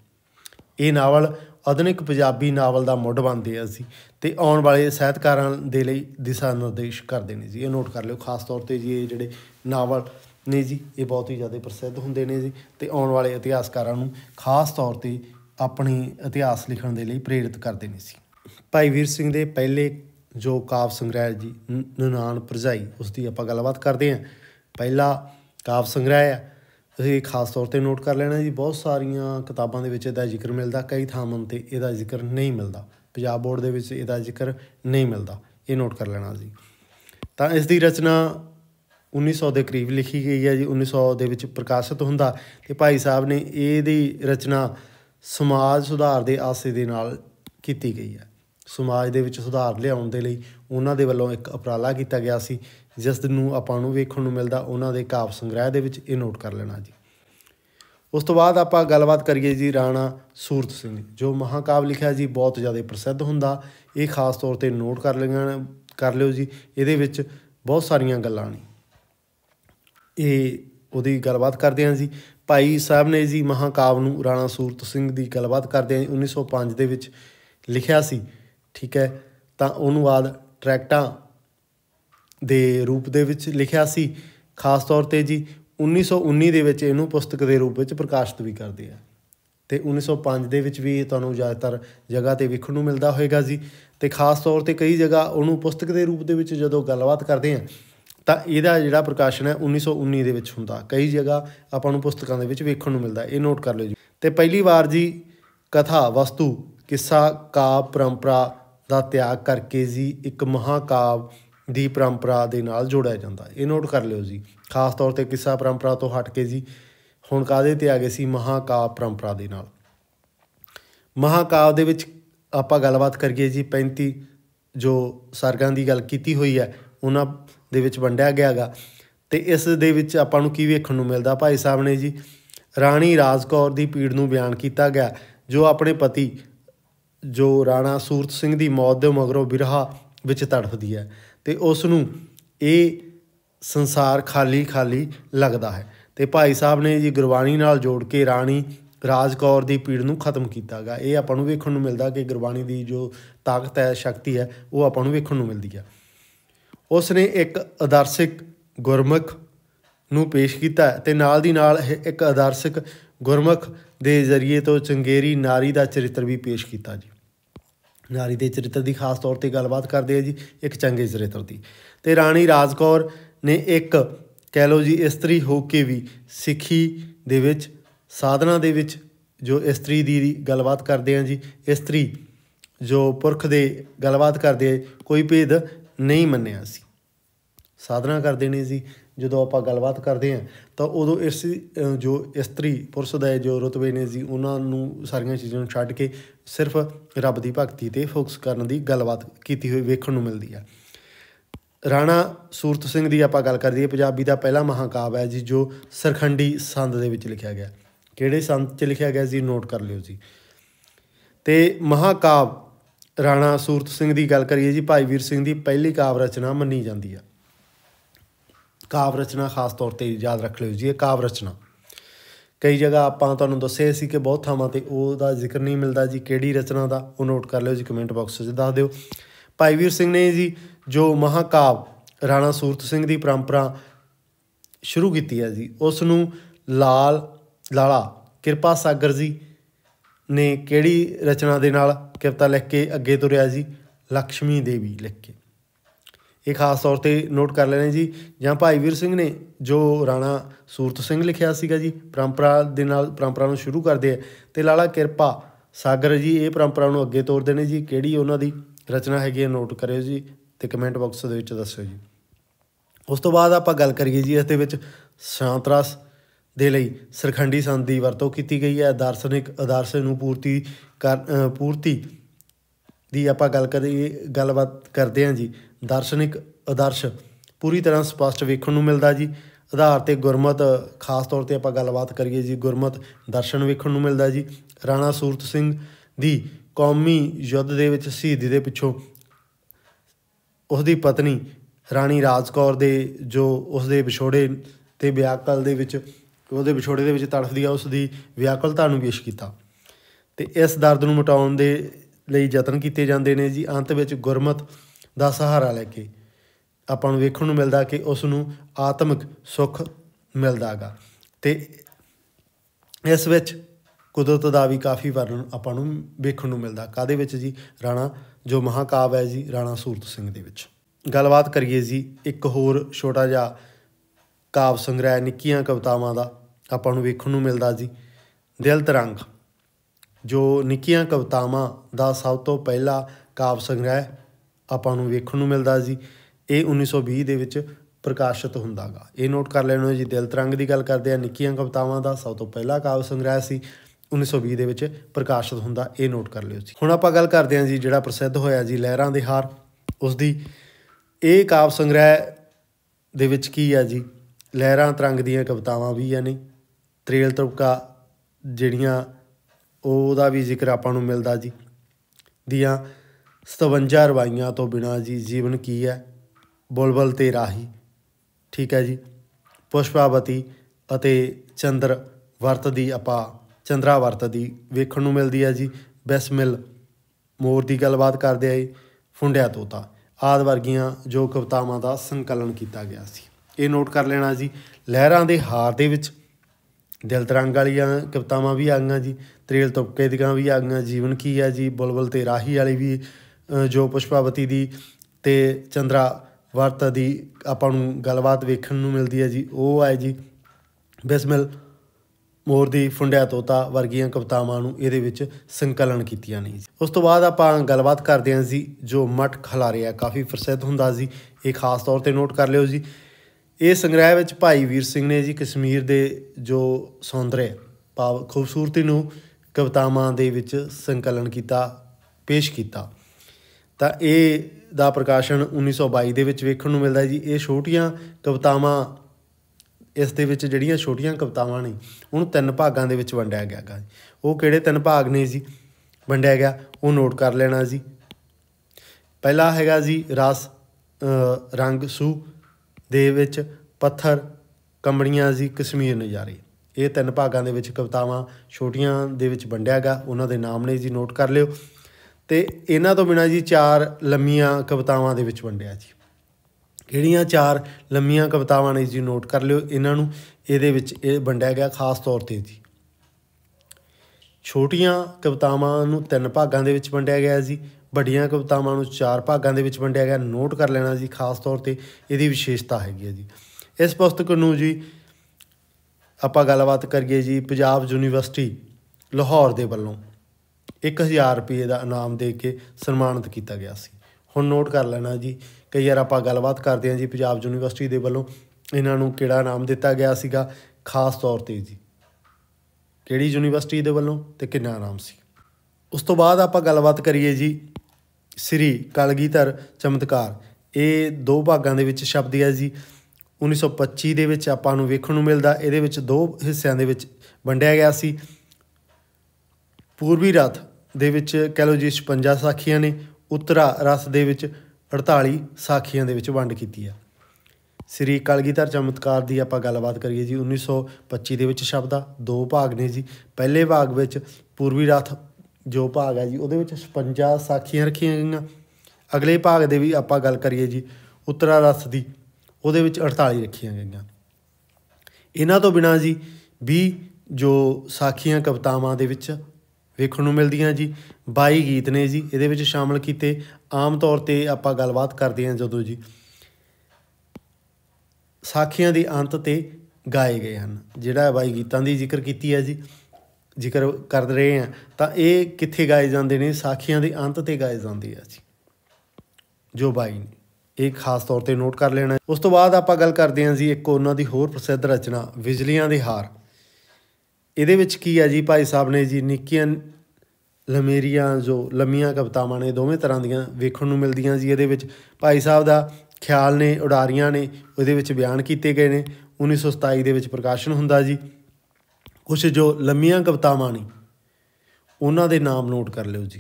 ਇਹ ਨਾਵਲ ਆਧੁਨਿਕ ਪੰਜਾਬੀ ਨਾਵਲ ਦਾ ਮੁੱਢ ਬਣਦੇ ਆ ਅਸੀਂ ਤੇ ਆਉਣ ਵਾਲੇ ਸਾਹਿਤਕਾਰਾਂ ਦੇ ਲਈ ਦਿਸ਼ਾ ਨਿਰਦੇਸ਼ ਕਰਦੇ ਨੇ ਜੀ ਇਹ ਨੋਟ ਕਰ ਲਿਓ ਖਾਸ ਤੌਰ ਤੇ ਜੀ ਇਹ ਜਿਹੜੇ ਨਾਵਲ ਨੇ ਜੀ ਇਹ ਬਹੁਤ ਹੀ ਜ਼ਿਆਦਾ ਪ੍ਰਸਿੱਧ ਹੁੰਦੇ ਨੇ ਜੀ ਤੇ ਆਉਣ ਵਾਲੇ ਇਤਿਹਾਸਕਾਰਾਂ ਨੂੰ ਖਾਸ ਤੌਰ ਤੇ ਆਪਣੀ ਇਤਿਹਾਸ ਲਿਖਣ ਦੇ ਲਈ ਪ੍ਰੇਰਿਤ ਕਰਦੇ ਨੇ ਸੀ ਭਾਈ ਵੀਰ ਸਿੰਘ ਦੇ ਪਹਿਲੇ ਜੋ ਕਾਵ ਸੰਗ੍ਰਹਿ ਜੀ ਨਨਾਨ ਪ੍ਰਜਾਈ ਉਸ ਦੀ ਆਪਾਂ ਗੱਲਬਾਤ ਕਰਦੇ ਆਂ ਪਹਿਲਾ ਕਾਵ ਸੰਗ੍ਰਹਿ ਆ ਤੁਸੀਂ ਖਾਸ ਤੌਰ ਤੇ ਨੋਟ ਕਰ ਲੈਣਾ ਜੀ ਬਹੁਤ ਸਾਰੀਆਂ ਕਿਤਾਬਾਂ ਦੇ ਵਿੱਚ ਇਹਦਾ ਜ਼ਿਕਰ ਮਿਲਦਾ ਕਈ ਥਾਵਾਂ ਤੇ ਇਹਦਾ ਜ਼ਿਕਰ ਨਹੀਂ ਮਿਲਦਾ ਪੰਜਾਬ ਬੋਰਡ ਦੇ ਵਿੱਚ ਇਹਦਾ ਜ਼ਿਕਰ ਨਹੀਂ ਮਿਲਦਾ ਇਹ ਨੋਟ ਕਰ ਲੈਣਾ ਜੀ ਤਾਂ ਇਸ ਦੀ ਰਚਨਾ 1900 ਦੇ ਕਰੀਬ ਲਿਖੀ ਗਈ ਹੈ ਜੀ 1900 ਦੇ ਵਿੱਚ ਪ੍ਰਕਾਸ਼ਿਤ ਹੁੰਦਾ ਤੇ ਭਾਈ ਸਾਹਿਬ ਨੇ ਇਹਦੀ ਰਚਨਾ ਸਮਾਜ ਸੁਧਾਰ ਦੇ ਆਸੇ ਦੇ ਨਾਲ ਕੀਤੀ ਗਈ ਹੈ ਸਮਾਜ ਦੇ ਵਿੱਚ ਸੁਧਾਰ ਲਿਆਉਣ ਦੇ ਲਈ ਉਹਨਾਂ ਦੇ ਵੱਲੋਂ ਇੱਕ ਉਪਰਾਲਾ ਕੀਤਾ ਗਿਆ ਸੀ ਜਿਸ ਦਿਨ ਨੂੰ ਆਪਾਂ ਨੂੰ ਵੇਖਣ ਨੂੰ ਮਿਲਦਾ ਉਹਨਾਂ ਦੇ ਕਾਵ ਸੰਗ੍ਰਹਿ ਦੇ ਵਿੱਚ ਇਹ ਨੋਟ ਕਰ ਲੈਣਾ ਜੀ ਉਸ ਤੋਂ ਬਾਅਦ ਆਪਾਂ ਗੱਲਬਾਤ ਕਰੀਏ ਜੀ ਰਾਣਾ ਸੂਰਤ ਸਿੰਘ ਜੋ ਮਹਾਕਾਵ ਲਿਖਿਆ ਜੀ ਬਹੁਤ ਜ਼ਿਆਦਾ ਪ੍ਰਸਿੱਧ ਹੁੰਦਾ ਇਹ ਖਾਸ ਤੌਰ ਤੇ ਨੋਟ ਕਰ ਲਿਆ ਕਰ ਲਿਓ ਜੀ ਇਹਦੇ ਵਿੱਚ ਬਹੁਤ ਸਾਰੀਆਂ ਗੱਲਾਂ ਨੇ ਇਹ ਉਹਦੀ ਗੱਲਬਾਤ ਕਰਦੇ ਹਾਂ ਜੀ ਭਾਈ ਸਾਹਿਬ ਨੇ ਜੀ ਮਹਾਕਾਵ ਨੂੰ ਰਾਣਾ ਸੂਰਤ ਸਿੰਘ ਦੀ ਗੱਲਬਾਤ ਕਰਦੇ ਹਾਂ 1905 ਦੇ ਵਿੱਚ ਲਿਖਿਆ ਸੀ ਠੀਕ ਹੈ ਤਾਂ ਉਹਨੂੰ ਬਾਅਦ ਟਰੈਕਟਾਂ ਦੇ ਰੂਪ ਦੇ ਵਿੱਚ ਲਿਖਿਆ ਸੀ ਖਾਸ ਤੌਰ ਤੇ ਜੀ 1919 ਦੇ ਵਿੱਚ ਇਹਨੂੰ ਪੁਸਤਕ ਦੇ ਰੂਪ ਵਿੱਚ ਪ੍ਰਕਾਸ਼ਿਤ ਵੀ ਕਰਦੇ ਆ ਤੇ 1905 ਦੇ ਵਿੱਚ ਵੀ ਤੁਹਾਨੂੰ ਜ਼ਿਆਦਾਤਰ ਜਗ੍ਹਾ ਤੇ ਵੇਖਣ ਨੂੰ ਮਿਲਦਾ ਹੋਵੇਗਾ ਜੀ ਤੇ ਖਾਸ ਤੌਰ ਤੇ ਕਈ ਜਗ੍ਹਾ ਉਹਨੂੰ ਪੁਸਤਕ ਦੇ ਰੂਪ ਦੇ ਵਿੱਚ ਜਦੋਂ ਗੱਲਬਾਤ ਕਰਦੇ ਆ ਤਾਂ ਇਹਦਾ ਜਿਹੜਾ ਪ੍ਰਕਾਸ਼ਨ ਹੈ 1919 ਦੇ ਵਿੱਚ ਹੁੰਦਾ ਕਈ ਜਗ੍ਹਾ ਆਪਾਂ ਨੂੰ ਪੁਸਤਕਾਂ ਦੇ ਵਿੱਚ ਵੇਖਣ ਨੂੰ ਮਿਲਦਾ ਇਹ ਨੋਟ ਕਰ ਲਿਓ ਜੀ ਤੇ ਪਹਿਲੀ ਵਾਰ ਜੀ ਕਥਾ ਵਸਤੂ ਕਿੱਸਾ ਕਾਵ ਪਰੰਪਰਾ ਦਾ ਤਿਆਗ ਕਰਕੇ ਜੀ ਇੱਕ ਮਹਾਕਾਵ ਦੀ ਪਰੰਪਰਾ ਦੇ ਨਾਲ ਜੋੜਿਆ ਜਾਂਦਾ ਇਹ ਨੋਟ ਕਰ ਲਿਓ ਜੀ ਖਾਸ ਤੌਰ ਤੇ ਕਿੱਸਾ ਪਰੰਪਰਾ ਤੋਂ ਹਟ ਕੇ ਜੀ ਹੁਣ ਕਾਦੇ ਤੇ ਆ ਗਏ ਸੀ ਮਹਾਕਾਵ ਪਰੰਪਰਾ ਦੇ ਨਾਲ ਮਹਾਕਾਵ ਦੇ ਵਿੱਚ ਆਪਾਂ ਗੱਲਬਾਤ ਕਰੀਏ ਜੀ 35 ਜੋ ਸਰਗਾਂ ਦੀ ਗੱਲ ਕੀਤੀ ਹੋਈ ਹੈ ਉਹਨਾਂ ਦੇ ਵਿੱਚ ਵੰਡਿਆ ਗਿਆਗਾ ਤੇ ਇਸ ਦੇ ਵਿੱਚ ਆਪਾਂ ਨੂੰ ਕੀ ਵੇਖਣ ਨੂੰ ਮਿਲਦਾ ਭਾਈ ਸਾਹਿਬ ਨੇ ਜੀ ਰਾਣੀ ਰਾਜਕੌਰ ਦੀ ਪੀੜ ਨੂੰ ਬਿਆਨ ਕੀਤਾ ਗਿਆ ਜੋ ਆਪਣੇ ਪਤੀ ਜੋ ਰਾਣਾ ਸੂਰਤ ਸਿੰਘ ਦੀ ਮੌਤ ਦੇ ਮਗਰੋਂ ਵਿਰਹਾ ਵਿੱਚ ਤੜਫਦੀ ਹੈ ਤੇ ਉਸ ਨੂੰ ਇਹ ਸੰਸਾਰ ਖਾਲੀ ਖਾਲੀ ਲੱਗਦਾ ਹੈ ਤੇ ਭਾਈ ਸਾਹਿਬ ਨੇ ਜੀ ਗੁਰਬਾਣੀ ਨਾਲ ਜੋੜ ਕੇ ਰਾਣੀ ਰਾਜਕੌਰ ਦੀ ਪੀੜ ਨੂੰ ਖਤਮ ਕੀਤਾਗਾ ਇਹ ਆਪਾਂ ਨੂੰ ਵੇਖਣ ਨੂੰ ਮਿਲਦਾ ਕਿ ਗੁਰਬਾਣੀ ਦੀ ਜੋ ਤਾਕਤ ਹੈ ਸ਼ਕਤੀ ਹੈ ਉਹ ਆਪਾਂ ਨੂੰ ਵੇਖਣ ਨੂੰ ਮਿਲਦੀ ਹੈ ਉਸ ਨੇ ਇੱਕ ਆਦਰਸ਼ਿਕ ਗੁਰਮਖ ਨੂੰ ਪੇਸ਼ ਕੀਤਾ ਤੇ ਨਾਲ ਦੀ ਨਾਲ ਇੱਕ ਆਦਰਸ਼ਿਕ ਗੁਰਮਖ ਦੇ ਜ਼ਰੀਏ ਤੋਂ ਚੰਗੇਰੀ ਨਾਰੀ ਦਾ ਚਰਿੱਤਰ ਵੀ ਪੇਸ਼ ਕੀਤਾ ਜੀ ਨਾਰੀ ਦੇ ਚਰਿੱਤਰ ਦੀ ਖਾਸ ਤੌਰ ਤੇ ਗੱਲਬਾਤ ਕਰਦੇ ਆ ਜੀ ਇੱਕ ਚੰਗੇ ਚਰਿੱਤਰ ਦੀ ਤੇ ਰਾਣੀ ਰਾਜਕੌਰ ਨੇ ਇੱਕ ਕਹਿ ਲਓ ਜੀ ਇਸਤਰੀ ਹੋ ਕੇ ਵੀ ਸਿੱਖੀ ਦੇ ਵਿੱਚ ਸਾਧਨਾ ਦੇ ਵਿੱਚ ਜੋ ਇਸਤਰੀ ਦੀ ਗੱਲਬਾਤ ਕਰਦੇ ਆ ਜੀ ਇਸਤਰੀ ਜੋ ਪੁਰਖ ਦੇ ਗੱਲਬਾਤ ਕਰਦੇ ਕੋਈ ਭੇਦ ਨਹੀਂ ਮੰਨਿਆ ਸੀ ਸਾਧਨਾ ਕਰਦੇ ਨੇ ਜੀ ਜਦੋਂ ਆਪਾਂ ਗੱਲਬਾਤ ਕਰਦੇ ਆ ਤਾਂ ਉਦੋਂ ਇਸ ਜੋ ਇਸਤਰੀ ਪੁਰਸ਼ ਦਾ ਜੋ ਰਤਬੇ ਨੇ ਜੀ ਉਹਨਾਂ ਨੂੰ ਸਾਰੀਆਂ ਚੀਜ਼ਾਂ ਨੂੰ ਛੱਡ ਕੇ ਸਿਰਫ ਰੱਬ ਦੀ ਭਗਤੀ ਤੇ ਫੋਕਸ ਕਰਨ ਦੀ ਗੱਲਬਾਤ ਕੀਤੀ ਹੋਈ ਵੇਖਣ ਨੂੰ ਮਿਲਦੀ ਆ ਰਾਣਾ ਸੂਰਤ ਸਿੰਘ ਦੀ ਆਪਾਂ ਗੱਲ ਕਰਦੀ ਹੈ ਪੰਜਾਬੀ ਦਾ ਪਹਿਲਾ ਮਹਾਕਾਵ ਹੈ ਜੀ ਜੋ ਸਰਖੰਡੀ ਸੰਦ ਦੇ ਵਿੱਚ ਲਿਖਿਆ ਗਿਆ ਕਿਹੜੇ ਸੰਦ 'ਚ ਲਿਖਿਆ ਗਿਆ ਜੀ ਨੋਟ ਕਰ ਲਿਓ ਜੀ ਤੇ ਮਹਾਕਾਵ ਰਾਣਾ ਸੂਰਤ ਸਿੰਘ ਦੀ ਗੱਲ ਕਰੀਏ ਜੀ ਭਾਈ ਵੀਰ ਸਿੰਘ ਦੀ ਪਹਿਲੀ ਕਾਵ ਰਚਨਾ ਮੰਨੀ ਜਾਂਦੀ ਆ ਕਾਵ ਰਚਨਾ ਖਾਸ ਤੌਰ ਤੇ ਯਾਦ ਰੱਖ ਲਿਓ ਜੀ ਇਹ ਕਾਵ ਰਚਨਾ ਕਈ ਜਗ੍ਹਾ ਆਪਾਂ ਤੁਹਾਨੂੰ ਦੱਸੇ ਸੀ ਕਿ ਬਹੁਤ ਥਾਵਾਂ ਤੇ ਉਹਦਾ ਜ਼ਿਕਰ ਨਹੀਂ ਮਿਲਦਾ ਜੀ ਕਿਹੜੀ ਰਚਨਾ ਦਾ ਉਹ ਨੋਟ ਕਰ ਲਿਓ ਜੀ ਕਮੈਂਟ ਬਾਕਸ ਵਿੱਚ ਦੱਸ ਦਿਓ ਭਾਈ ਵੀਰ ਸਿੰਘ ਨੇ ਜੀ ਜੋ ਮਹਾਕਾਵ ਰਾਣਾ ਸੂਰਤ ਸਿੰਘ ਦੀ ਪਰੰਪਰਾ ਸ਼ੁਰੂ ਕੀਤੀ ਹੈ ਜੀ ਉਸ ਨੂੰ ਲਾਲ ਲਾਲਾ ਕਿਰਪਾ ਸਾਗਰ ਜੀ ਨੇ ਕਿਹੜੀ ਰਚਨਾ ਦੇ ਨਾਲ ਕਵਿਤਾ ਲਿਖ ਕੇ ਅੱਗੇ ਤੁਰਿਆ ਜੀ ਲక్ష్ਮੀ ਦੇਵੀ ਲਿਖ ਕੇ ਇਹ ਖਾਸ ਤੌਰ ਤੇ ਨੋਟ ਕਰ ਲੈਣੇ ਜੀ ਜਾਂ ਭਾਈ ਵੀਰ ਸਿੰਘ ਨੇ ਜੋ ਰਾਣਾ ਸੂਰਤ ਸਿੰਘ ਲਿਖਿਆ ਸੀਗਾ ਜੀ ਪਰੰਪਰਾ ਦੇ ਨਾਲ ਪਰੰਪਰਾ ਨੂੰ ਸ਼ੁਰੂ ਕਰਦੇ ਆ ਤੇ ਲਾਲਾ ਕਿਰਪਾ ਸਾਗਰ ਜੀ ਇਹ ਪਰੰਪਰਾ ਨੂੰ ਅੱਗੇ ਤੋਰਦੇ ਨੇ ਜੀ ਕਿਹੜੀ ਉਹਨਾਂ ਦੀ ਰਚਨਾ ਹੈਗੀ ਹੈ ਨੋਟ ਕਰਿਓ ਜੀ ਤੇ ਕਮੈਂਟ ਬਾਕਸ ਦੇ ਵਿੱਚ ਦੱਸਿਓ ਜੀ ਉਸ ਤੋਂ ਬਾਅਦ ਆਪਾਂ ਗੱਲ ਕਰੀਏ ਜੀ ਇਸ ਦੇ ਵਿੱਚ ਸ਼ਾਂਤਰਾਸ ਦੇ ਲਈ ਸਰਖੰਡੀ ਸੰਦ ਦੀ ਵਰਤੋਂ ਕੀਤੀ ਗਈ ਹੈ ਦਾਰਸ਼ਨਿਕ ਆਦਰਸ਼ ਨੂੰ ਪੂਰਤੀ ਪੂਰਤੀ ਦੀ ਆਪਾਂ ਗੱਲ ਕਰੀਏ ਗੱਲਬਾਤ ਕਰਦੇ ਹਾਂ ਜੀ ਦਾਰਸ਼ਨਿਕ ਆਦਰਸ਼ ਪੂਰੀ ਤਰ੍ਹਾਂ ਸਪਸ਼ਟ ਵੇਖਣ ਨੂੰ ਮਿਲਦਾ ਜੀ ਆਧਾਰ ਤੇ ਗੁਰਮਤ ਖਾਸ ਤੌਰ ਤੇ ਆਪਾਂ ਗੱਲਬਾਤ ਕਰੀਏ ਜੀ ਗੁਰਮਤ ਦਰਸ਼ਨ ਵੇਖਣ ਨੂੰ ਮਿਲਦਾ ਜੀ ਰਾਣਾ ਸੂਰਤ ਸਿੰਘ ਦੀ ਕੌਮੀ ਯੁੱਧ ਦੇ ਵਿੱਚ ਸ਼ਹੀਦੀ ਦੇ ਪਿੱਛੋਂ ਉਸ ਦੀ ਪਤਨੀ ਰਾਣੀ ਰਾਜਕੌਰ ਦੇ ਜੋ ਉਸ ਦੇ ਵਿਛੋੜੇ ਤੇ ਵਿਆਕਲ ਦੇ ਵਿੱਚ ਉਹਦੇ ਵਿਛੋੜੇ ਦੇ ਵਿੱਚ ਤੜਫਦੀ ਆ ਉਸ ਦੀ ਵਿਆਕਲਤਾ ਨੂੰ ਪੇਸ਼ ਕੀਤਾ ਤੇ ਇਸ ਦਰਦ ਨੂੰ ਮਿਟਾਉਣ ਦੇ ਲਈ ਯਤਨ ਕੀਤੇ ਜਾਂਦੇ ਨੇ ਜੀ ਅੰਤ ਵਿੱਚ ਗੁਰਮਤ ਦਾ ਸਹਾਰਾ ਲੈ ਕੇ ਆਪਾਂ ਨੂੰ ਵੇਖਣ ਨੂੰ ਮਿਲਦਾ ਕਿ ਉਸ ਨੂੰ ਆਤਮਿਕ ਸੁੱਖ ਮਿਲਦਾਗਾ ਤੇ ਇਸ ਵਿੱਚ ਕੁਦਰਤ ਦਾ ਵੀ ਕਾਫੀ ਵਰਣ ਆਪਾਂ ਨੂੰ ਵੇਖਣ ਨੂੰ ਮਿਲਦਾ ਕਾਦੇ ਵਿੱਚ ਜੀ ਰਾਣਾ ਜੋ ਮਹਾਕਾਵ ਹੈ ਜੀ ਰਾਣਾ ਸੂਰਤ ਸਿੰਘ ਦੇ ਵਿੱਚ ਗੱਲਬਾਤ ਕਰੀਏ ਜੀ ਇੱਕ ਹੋਰ ਛੋਟਾ ਜਿਹਾ ਕਾਵ ਸੰਗ੍ਰਹਿ ਨਿੱਕੀਆਂ ਕਵਤਾਵਾਂ ਦਾ ਆਪਾਂ ਨੂੰ ਵੇਖਣ ਨੂੰ ਮਿਲਦਾ ਜੀ ਦਿਲ ਤਰੰਗ ਜੋ ਨਿੱਕੀਆਂ ਕਵਤਾਵਾਂ ਦਾ ਸਭ ਤੋਂ ਪਹਿਲਾ ਕਾਵ ਸੰਗ੍ਰਹਿ ਆਪਾਂ ਨੂੰ ਵੇਖਣ ਨੂੰ ਮਿਲਦਾ ਸੀ ਇਹ 1920 ਦੇ ਵਿੱਚ ਪ੍ਰਕਾਸ਼ਿਤ ਹੁੰਦਾਗਾ ਇਹ ਨੋਟ ਕਰ ਲੈਣੋ ਜੀ ਦਿਲ ਤਰੰਗ ਦੀ ਗੱਲ ਕਰਦੇ ਆ ਨਿੱਕੀਆਂ ਕਵਤਾਵਾਂ ਦਾ ਸਭ ਤੋਂ ਪਹਿਲਾ ਕਾਵ ਸੰਗ੍ਰਹਿ ਸੀ 1920 ਦੇ ਵਿੱਚ ਪ੍ਰਕਾਸ਼ਿਤ ਹੁੰਦਾ ਇਹ ਨੋਟ ਕਰ ਲਿਓ ਜੀ ਹੁਣ ਆਪਾਂ ਗੱਲ ਕਰਦੇ ਆ ਜੀ ਜਿਹੜਾ ਪ੍ਰਸਿੱਧ ਹੋਇਆ ਜੀ ਲਹਿਰਾਂ ਦੇ ਹਾਰ ਉਸ ਦੀ ਇਹ ਕਾਵ ਸੰਗ੍ਰਹਿ ਦੇ ਵਿੱਚ ਕੀ ਆ ਜੀ ਲਹਿਰਾਂ ਤਰੰਗ ਦੀਆਂ ਕਵਤਾਵਾਂ ਵੀ ਆ ਨੇ ਤ੍ਰੇਲ ਤਬਕਾ ਜਿਹੜੀਆਂ ਉਹਦਾ ਵੀ ਜ਼ਿਕਰ ਆਪਾਂ ਨੂੰ ਮਿਲਦਾ ਜੀ ਦੀਆਂ 57 ਰਵਾਈਆਂ ਤੋਂ ਬਿਨਾ ਜੀ ਜੀਵਨ ਕੀ ਹੈ ਬੁਲਬਲ ਤੇ ਰਾਹੀ ਠੀਕ ਹੈ ਜੀ ਪੁਸ਼ਪਾਵਤੀ ਅਤੇ ਚੰਦਰ ਵਰਤ ਦੀ ਆਪਾ ਚੰਦਰਾ ਵਰਤ ਦੀ ਵੇਖਣ ਨੂੰ ਮਿਲਦੀ ਹੈ ਜੀ ਬਿਸਮਿਲ ਮੋਰ ਦੀ ਗੱਲਬਾਤ ਕਰਦੇ ਆਏ ਫੁੰਡਿਆ ਤੋਤਾ ਆਦ ਵਰਗੀਆਂ ਜੋ ਕਵਤਾਵਾਂ ਦਾ ਸੰਕਲਨ ਕੀਤਾ ਗਿਆ ਸੀ ਇਹ ਨੋਟ ਕਰ ਲੈਣਾ ਜੀ ਲਹਿਰਾਂ ਦੇ ਹਾਰ ਦੇ ਵਿੱਚ ਦਿਲ ਤਰੰਗ ਵਾਲੀਆਂ ਕਵਤਾਵਾਂ ਵੀ ਆਈਆਂ ਜੀ ਤ੍ਰੇਲ ਤੁਪਕੇ ਦੀਆਂ ਵੀ ਆਈਆਂ ਜੀਵਨ ਕੀ ਹੈ ਜੀ ਬੁਲਬਲ ਤੇ ਰਾਹੀ ਵਾਲੀ ਵੀ ਜੋ ਪੁਸ਼ਪਾਵਤੀ ਦੀ ਤੇ ਚੰਦਰਾ ਵਾਰਤਾ ਦੀ ਆਪਾਂ ਨੂੰ ਗੱਲਬਾਤ ਵੇਖਣ ਨੂੰ ਮਿਲਦੀ ਹੈ ਜੀ ਉਹ ਆਏ ਜੀ ਬਿਸਮਿਲ ਮੋਰ ਦੀ ਫੁੰਡਿਆ ਤੋਤਾ ਵਰਗੀਆਂ ਕਵਤਾਵਾਂ ਨੂੰ ਇਹਦੇ ਵਿੱਚ ਸੰਕਲਨ ਕੀਤੀਆਂ ਨੇ ਉਸ ਤੋਂ ਬਾਅਦ ਆਪਾਂ ਗੱਲਬਾਤ ਕਰਦੇ ਹਾਂ ਜੀ ਜੋ ਮਟ ਖਲਾਰੇ ਆ ਕਾਫੀ ਪ੍ਰਸਿੱਧ ਹੁੰਦਾ ਜੀ ਇਹ ਖਾਸ ਤੌਰ ਤੇ ਨੋਟ ਕਰ ਲਿਓ ਜੀ ਇਹ ਸੰਗ੍ਰਹਿ ਵਿੱਚ ਭਾਈ ਵੀਰ ਸਿੰਘ ਨੇ ਜੀ ਕਸ਼ਮੀਰ ਦੇ ਜੋ ਸੌਂਦਰਯ ਪਾਵ ਖੂਬਸੂਰਤੀ ਨੂੰ ਕਵਤਾਵਾਂ ਦੇ ਵਿੱਚ ਸੰਕਲਨ ਕੀਤਾ ਪੇਸ਼ ਕੀਤਾ ਤਾਂ ਇਹ ਦਾ ਪ੍ਰਕਾਸ਼ਨ 1922 ਦੇ ਵਿੱਚ ਵੇਖਣ ਨੂੰ ਮਿਲਦਾ ਜੀ ਇਹ ਛੋਟੀਆਂ ਕਵਿਤਾਵਾਂ ਇਸ ਦੇ ਵਿੱਚ ਜਿਹੜੀਆਂ ਛੋਟੀਆਂ ਕਵਿਤਾਵਾਂ ਨੇ ਉਹਨੂੰ ਤਿੰਨ ਭਾਗਾਂ ਦੇ ਵਿੱਚ ਵੰਡਿਆ ਗਿਆ ਜੀ ਉਹ ਕਿਹੜੇ ਤਿੰਨ ਭਾਗ ਨੇ ਜੀ ਵੰਡਿਆ ਗਿਆ ਉਹ ਨੋਟ ਕਰ ਲੈਣਾ ਜੀ ਪਹਿਲਾ ਹੈਗਾ ਜੀ ਰਸ ਰੰਗ ਸੂ ਦੇ ਵਿੱਚ ਪੱਥਰ ਕੰਬੜੀਆਂ ਜੀ ਕਸ਼ਮੀਰ ਨਜ਼ਾਰੇ ਇਹ ਤਿੰਨ ਭਾਗਾਂ ਦੇ ਵਿੱਚ ਕਵਿਤਾਵਾਂ ਛੋਟੀਆਂ ਦੇ ਵਿੱਚ ਵੰਡਿਆ ਗਿਆ ਉਹਨਾਂ ਦੇ ਨਾਮ ਨੇ ਜੀ ਨੋਟ ਕਰ ਲਿਓ ਤੇ ਇਹਨਾਂ ਤੋਂ ਬਿਨਾ ਜੀ ਚਾਰ ਲੰਮੀਆਂ ਕਵਿਤਾਵਾਂ ਦੇ ਵਿੱਚ ਵੰਡਿਆ ਜੀ ਕਿਹੜੀਆਂ ਚਾਰ ਲੰਮੀਆਂ ਕਵਿਤਾਵਾਂ ਨੇ ਜੀ ਨੋਟ ਕਰ ਲਿਓ ਇਹਨਾਂ ਨੂੰ ਇਹਦੇ ਵਿੱਚ ਇਹ ਵੰਡਿਆ ਗਿਆ ਖਾਸ ਤੌਰ ਤੇ ਜੀ ਛੋਟੀਆਂ ਕਵਿਤਾਵਾਂ ਨੂੰ ਤਿੰਨ ਭਾਗਾਂ ਦੇ ਵਿੱਚ ਵੰਡਿਆ ਗਿਆ ਜੀ ਵੱਡੀਆਂ ਕਵਿਤਾਵਾਂ ਨੂੰ ਚਾਰ ਭਾਗਾਂ ਦੇ ਵਿੱਚ ਵੰਡਿਆ ਗਿਆ ਨੋਟ ਕਰ ਲੈਣਾ ਜੀ ਖਾਸ ਤੌਰ ਤੇ ਇਹਦੀ ਵਿਸ਼ੇਸ਼ਤਾ ਹੈਗੀ ਹੈ ਜੀ ਇਸ ਪੁਸਤਕ ਨੂੰ ਜੀ ਆਪਾਂ ਗੱਲਬਾਤ ਕਰੀਏ ਜੀ ਪੰਜਾਬ ਯੂਨੀਵਰਸਿਟੀ ਲਾਹੌਰ ਦੇ ਵੱਲੋਂ 1000 ਰੁਪਏ ਦਾ ਇਨਾਮ ਦੇ ਕੇ ਸਨਮਾਨਿਤ ਕੀਤਾ ਗਿਆ ਸੀ ਹੁਣ ਨੋਟ ਕਰ ਲੈਣਾ ਜੀ ਕਈ ਵਾਰ ਆਪਾਂ ਗੱਲਬਾਤ ਕਰਦੇ ਹਾਂ ਜੀ ਪੰਜਾਬ ਯੂਨੀਵਰਸਿਟੀ ਦੇ ਵੱਲੋਂ ਇਹਨਾਂ ਨੂੰ ਕਿਹੜਾ ਇਨਾਮ ਦਿੱਤਾ ਗਿਆ ਸੀਗਾ ਖਾਸ ਤੌਰ ਤੇ ਜੀ ਕਿਹੜੀ ਯੂਨੀਵਰਸਿਟੀ ਦੇ ਵੱਲੋਂ ਤੇ ਕਿੰਨਾ ਇਨਾਮ ਸੀ ਉਸ ਤੋਂ ਬਾਅਦ ਆਪਾਂ ਗੱਲਬਾਤ ਕਰੀਏ ਜੀ ਸ੍ਰੀ ਕਲਗੀਧਰ ਚਮਤਕਾਰ ਇਹ ਦੋ ਭਾਗਾਂ ਦੇ ਵਿੱਚ ਸ਼ਬਦ ਹੈ ਜੀ 1925 ਦੇ ਵਿੱਚ ਆਪਾਂ ਨੂੰ ਵੇਖਣ ਨੂੰ ਮਿਲਦਾ ਇਹਦੇ ਵਿੱਚ ਦੋ ਹਿੱਸਿਆਂ ਦੇ ਵਿੱਚ ਵੰਡਿਆ ਗਿਆ ਸੀ ਪੂਰਬੀ ਰਥ ਦੇ ਵਿੱਚ ਕਹਿ ਲਓ ਜੀ 56 ਸਾਖੀਆਂ ਨੇ ਉਤਰਾ ਰਸ ਦੇ ਵਿੱਚ 48 ਸਾਖੀਆਂ ਦੇ ਵਿੱਚ ਵੰਡ ਕੀਤੀ ਆ ਸ੍ਰੀ ਕਲਗੀਧਰ ਚਮਤਕਾਰ ਦੀ ਆਪਾਂ ਗੱਲਬਾਤ ਕਰੀਏ ਜੀ 1925 ਦੇ ਵਿੱਚ ਸ਼ਬਦਾ ਦੋ ਭਾਗ ਨੇ ਜੀ ਪਹਿਲੇ ਭਾਗ ਵਿੱਚ ਪੂਰਵੀ ਰਥ ਜੋ ਭਾਗ ਹੈ ਜੀ ਉਹਦੇ ਵਿੱਚ 56 ਸਾਖੀਆਂ ਰੱਖੀਆਂ ਗਈਆਂ ਅਗਲੇ ਭਾਗ ਦੇ ਵੀ ਆਪਾਂ ਗੱਲ ਕਰੀਏ ਜੀ ਉਤਰਾ ਰਸ ਦੀ ਉਹਦੇ ਵਿੱਚ 48 ਰੱਖੀਆਂ ਗਈਆਂ ਇਹਨਾਂ ਤੋਂ ਬਿਨਾ ਜੀ 20 ਜੋ ਸਾਖੀਆਂ ਕਵਤਾਵਾਂ ਦੇ ਵਿੱਚ ਵੇਖਣ ਨੂੰ ਮਿਲਦੀਆਂ ਜੀ 22 ਗੀਤ ਨੇ ਜੀ ਇਹਦੇ ਵਿੱਚ ਸ਼ਾਮਲ ਕੀਤੇ ਆਮ ਤੌਰ ਤੇ ਆਪਾਂ ਗੱਲਬਾਤ ਕਰਦੇ ਹਾਂ ਜਦੋਂ ਜੀ ਸਾਖੀਆਂ ਦੀ ਅੰਤ ਤੇ ਗਾਏ ਗਏ ਹਨ ਜਿਹੜਾ 22 ਗੀਤਾਂ ਦੀ ਜ਼ਿਕਰ ਕੀਤੀ ਹੈ ਜੀ ਜ਼ਿਕਰ ਕਰ ਰਹੇ ਆ ਤਾਂ ਇਹ ਕਿੱਥੇ ਗਾਏ ਜਾਂਦੇ ਨੇ ਸਾਖੀਆਂ ਦੇ ਅੰਤ ਤੇ ਗਾਏ ਜਾਂਦੇ ਆ ਜੀ ਜੋ ਬਾਈ ਨੇ ਇਹ ਖਾਸ ਤੌਰ ਤੇ ਨੋਟ ਕਰ ਲੈਣਾ ਉਸ ਤੋਂ ਬਾਅਦ ਆਪਾਂ ਗੱਲ ਕਰਦੇ ਹਾਂ ਜੀ ਇੱਕ ਉਹਨਾਂ ਦੀ ਹੋਰ ਪ੍ਰਸਿੱਧ ਰਚਨਾ ਵਿਜਲੀਆਂ ਦੇ ਹਾਰ ਇਹਦੇ ਵਿੱਚ ਕੀ ਆ ਜੀ ਭਾਈ ਸਾਹਿਬ ਨੇ ਜੀ ਨਿੱਕੀਆਂ ਲਮੇਰੀਆਂ ਜੋ ਲੰਮੀਆਂ ਕਵਤਾਵਾਂ ਨੇ ਦੋਵੇਂ ਤਰ੍ਹਾਂ ਦੀਆਂ ਵੇਖਣ ਨੂੰ ਮਿਲਦੀਆਂ ਜੀ ਇਹਦੇ ਵਿੱਚ ਭਾਈ ਸਾਹਿਬ ਦਾ ਖਿਆਲ ਨੇ ਉਡਾਰੀਆਂ ਨੇ ਉਹਦੇ ਵਿੱਚ ਬਿਆਨ ਕੀਤੇ ਗਏ ਨੇ 1927 ਦੇ ਵਿੱਚ ਪ੍ਰਕਾਸ਼ਨ ਹੁੰਦਾ ਜੀ ਕੁਝ ਜੋ ਲੰਮੀਆਂ ਕਵਤਾਵਾਂ ਨੇ ਉਹਨਾਂ ਦੇ ਨਾਮ ਨੋਟ ਕਰ ਲਿਓ ਜੀ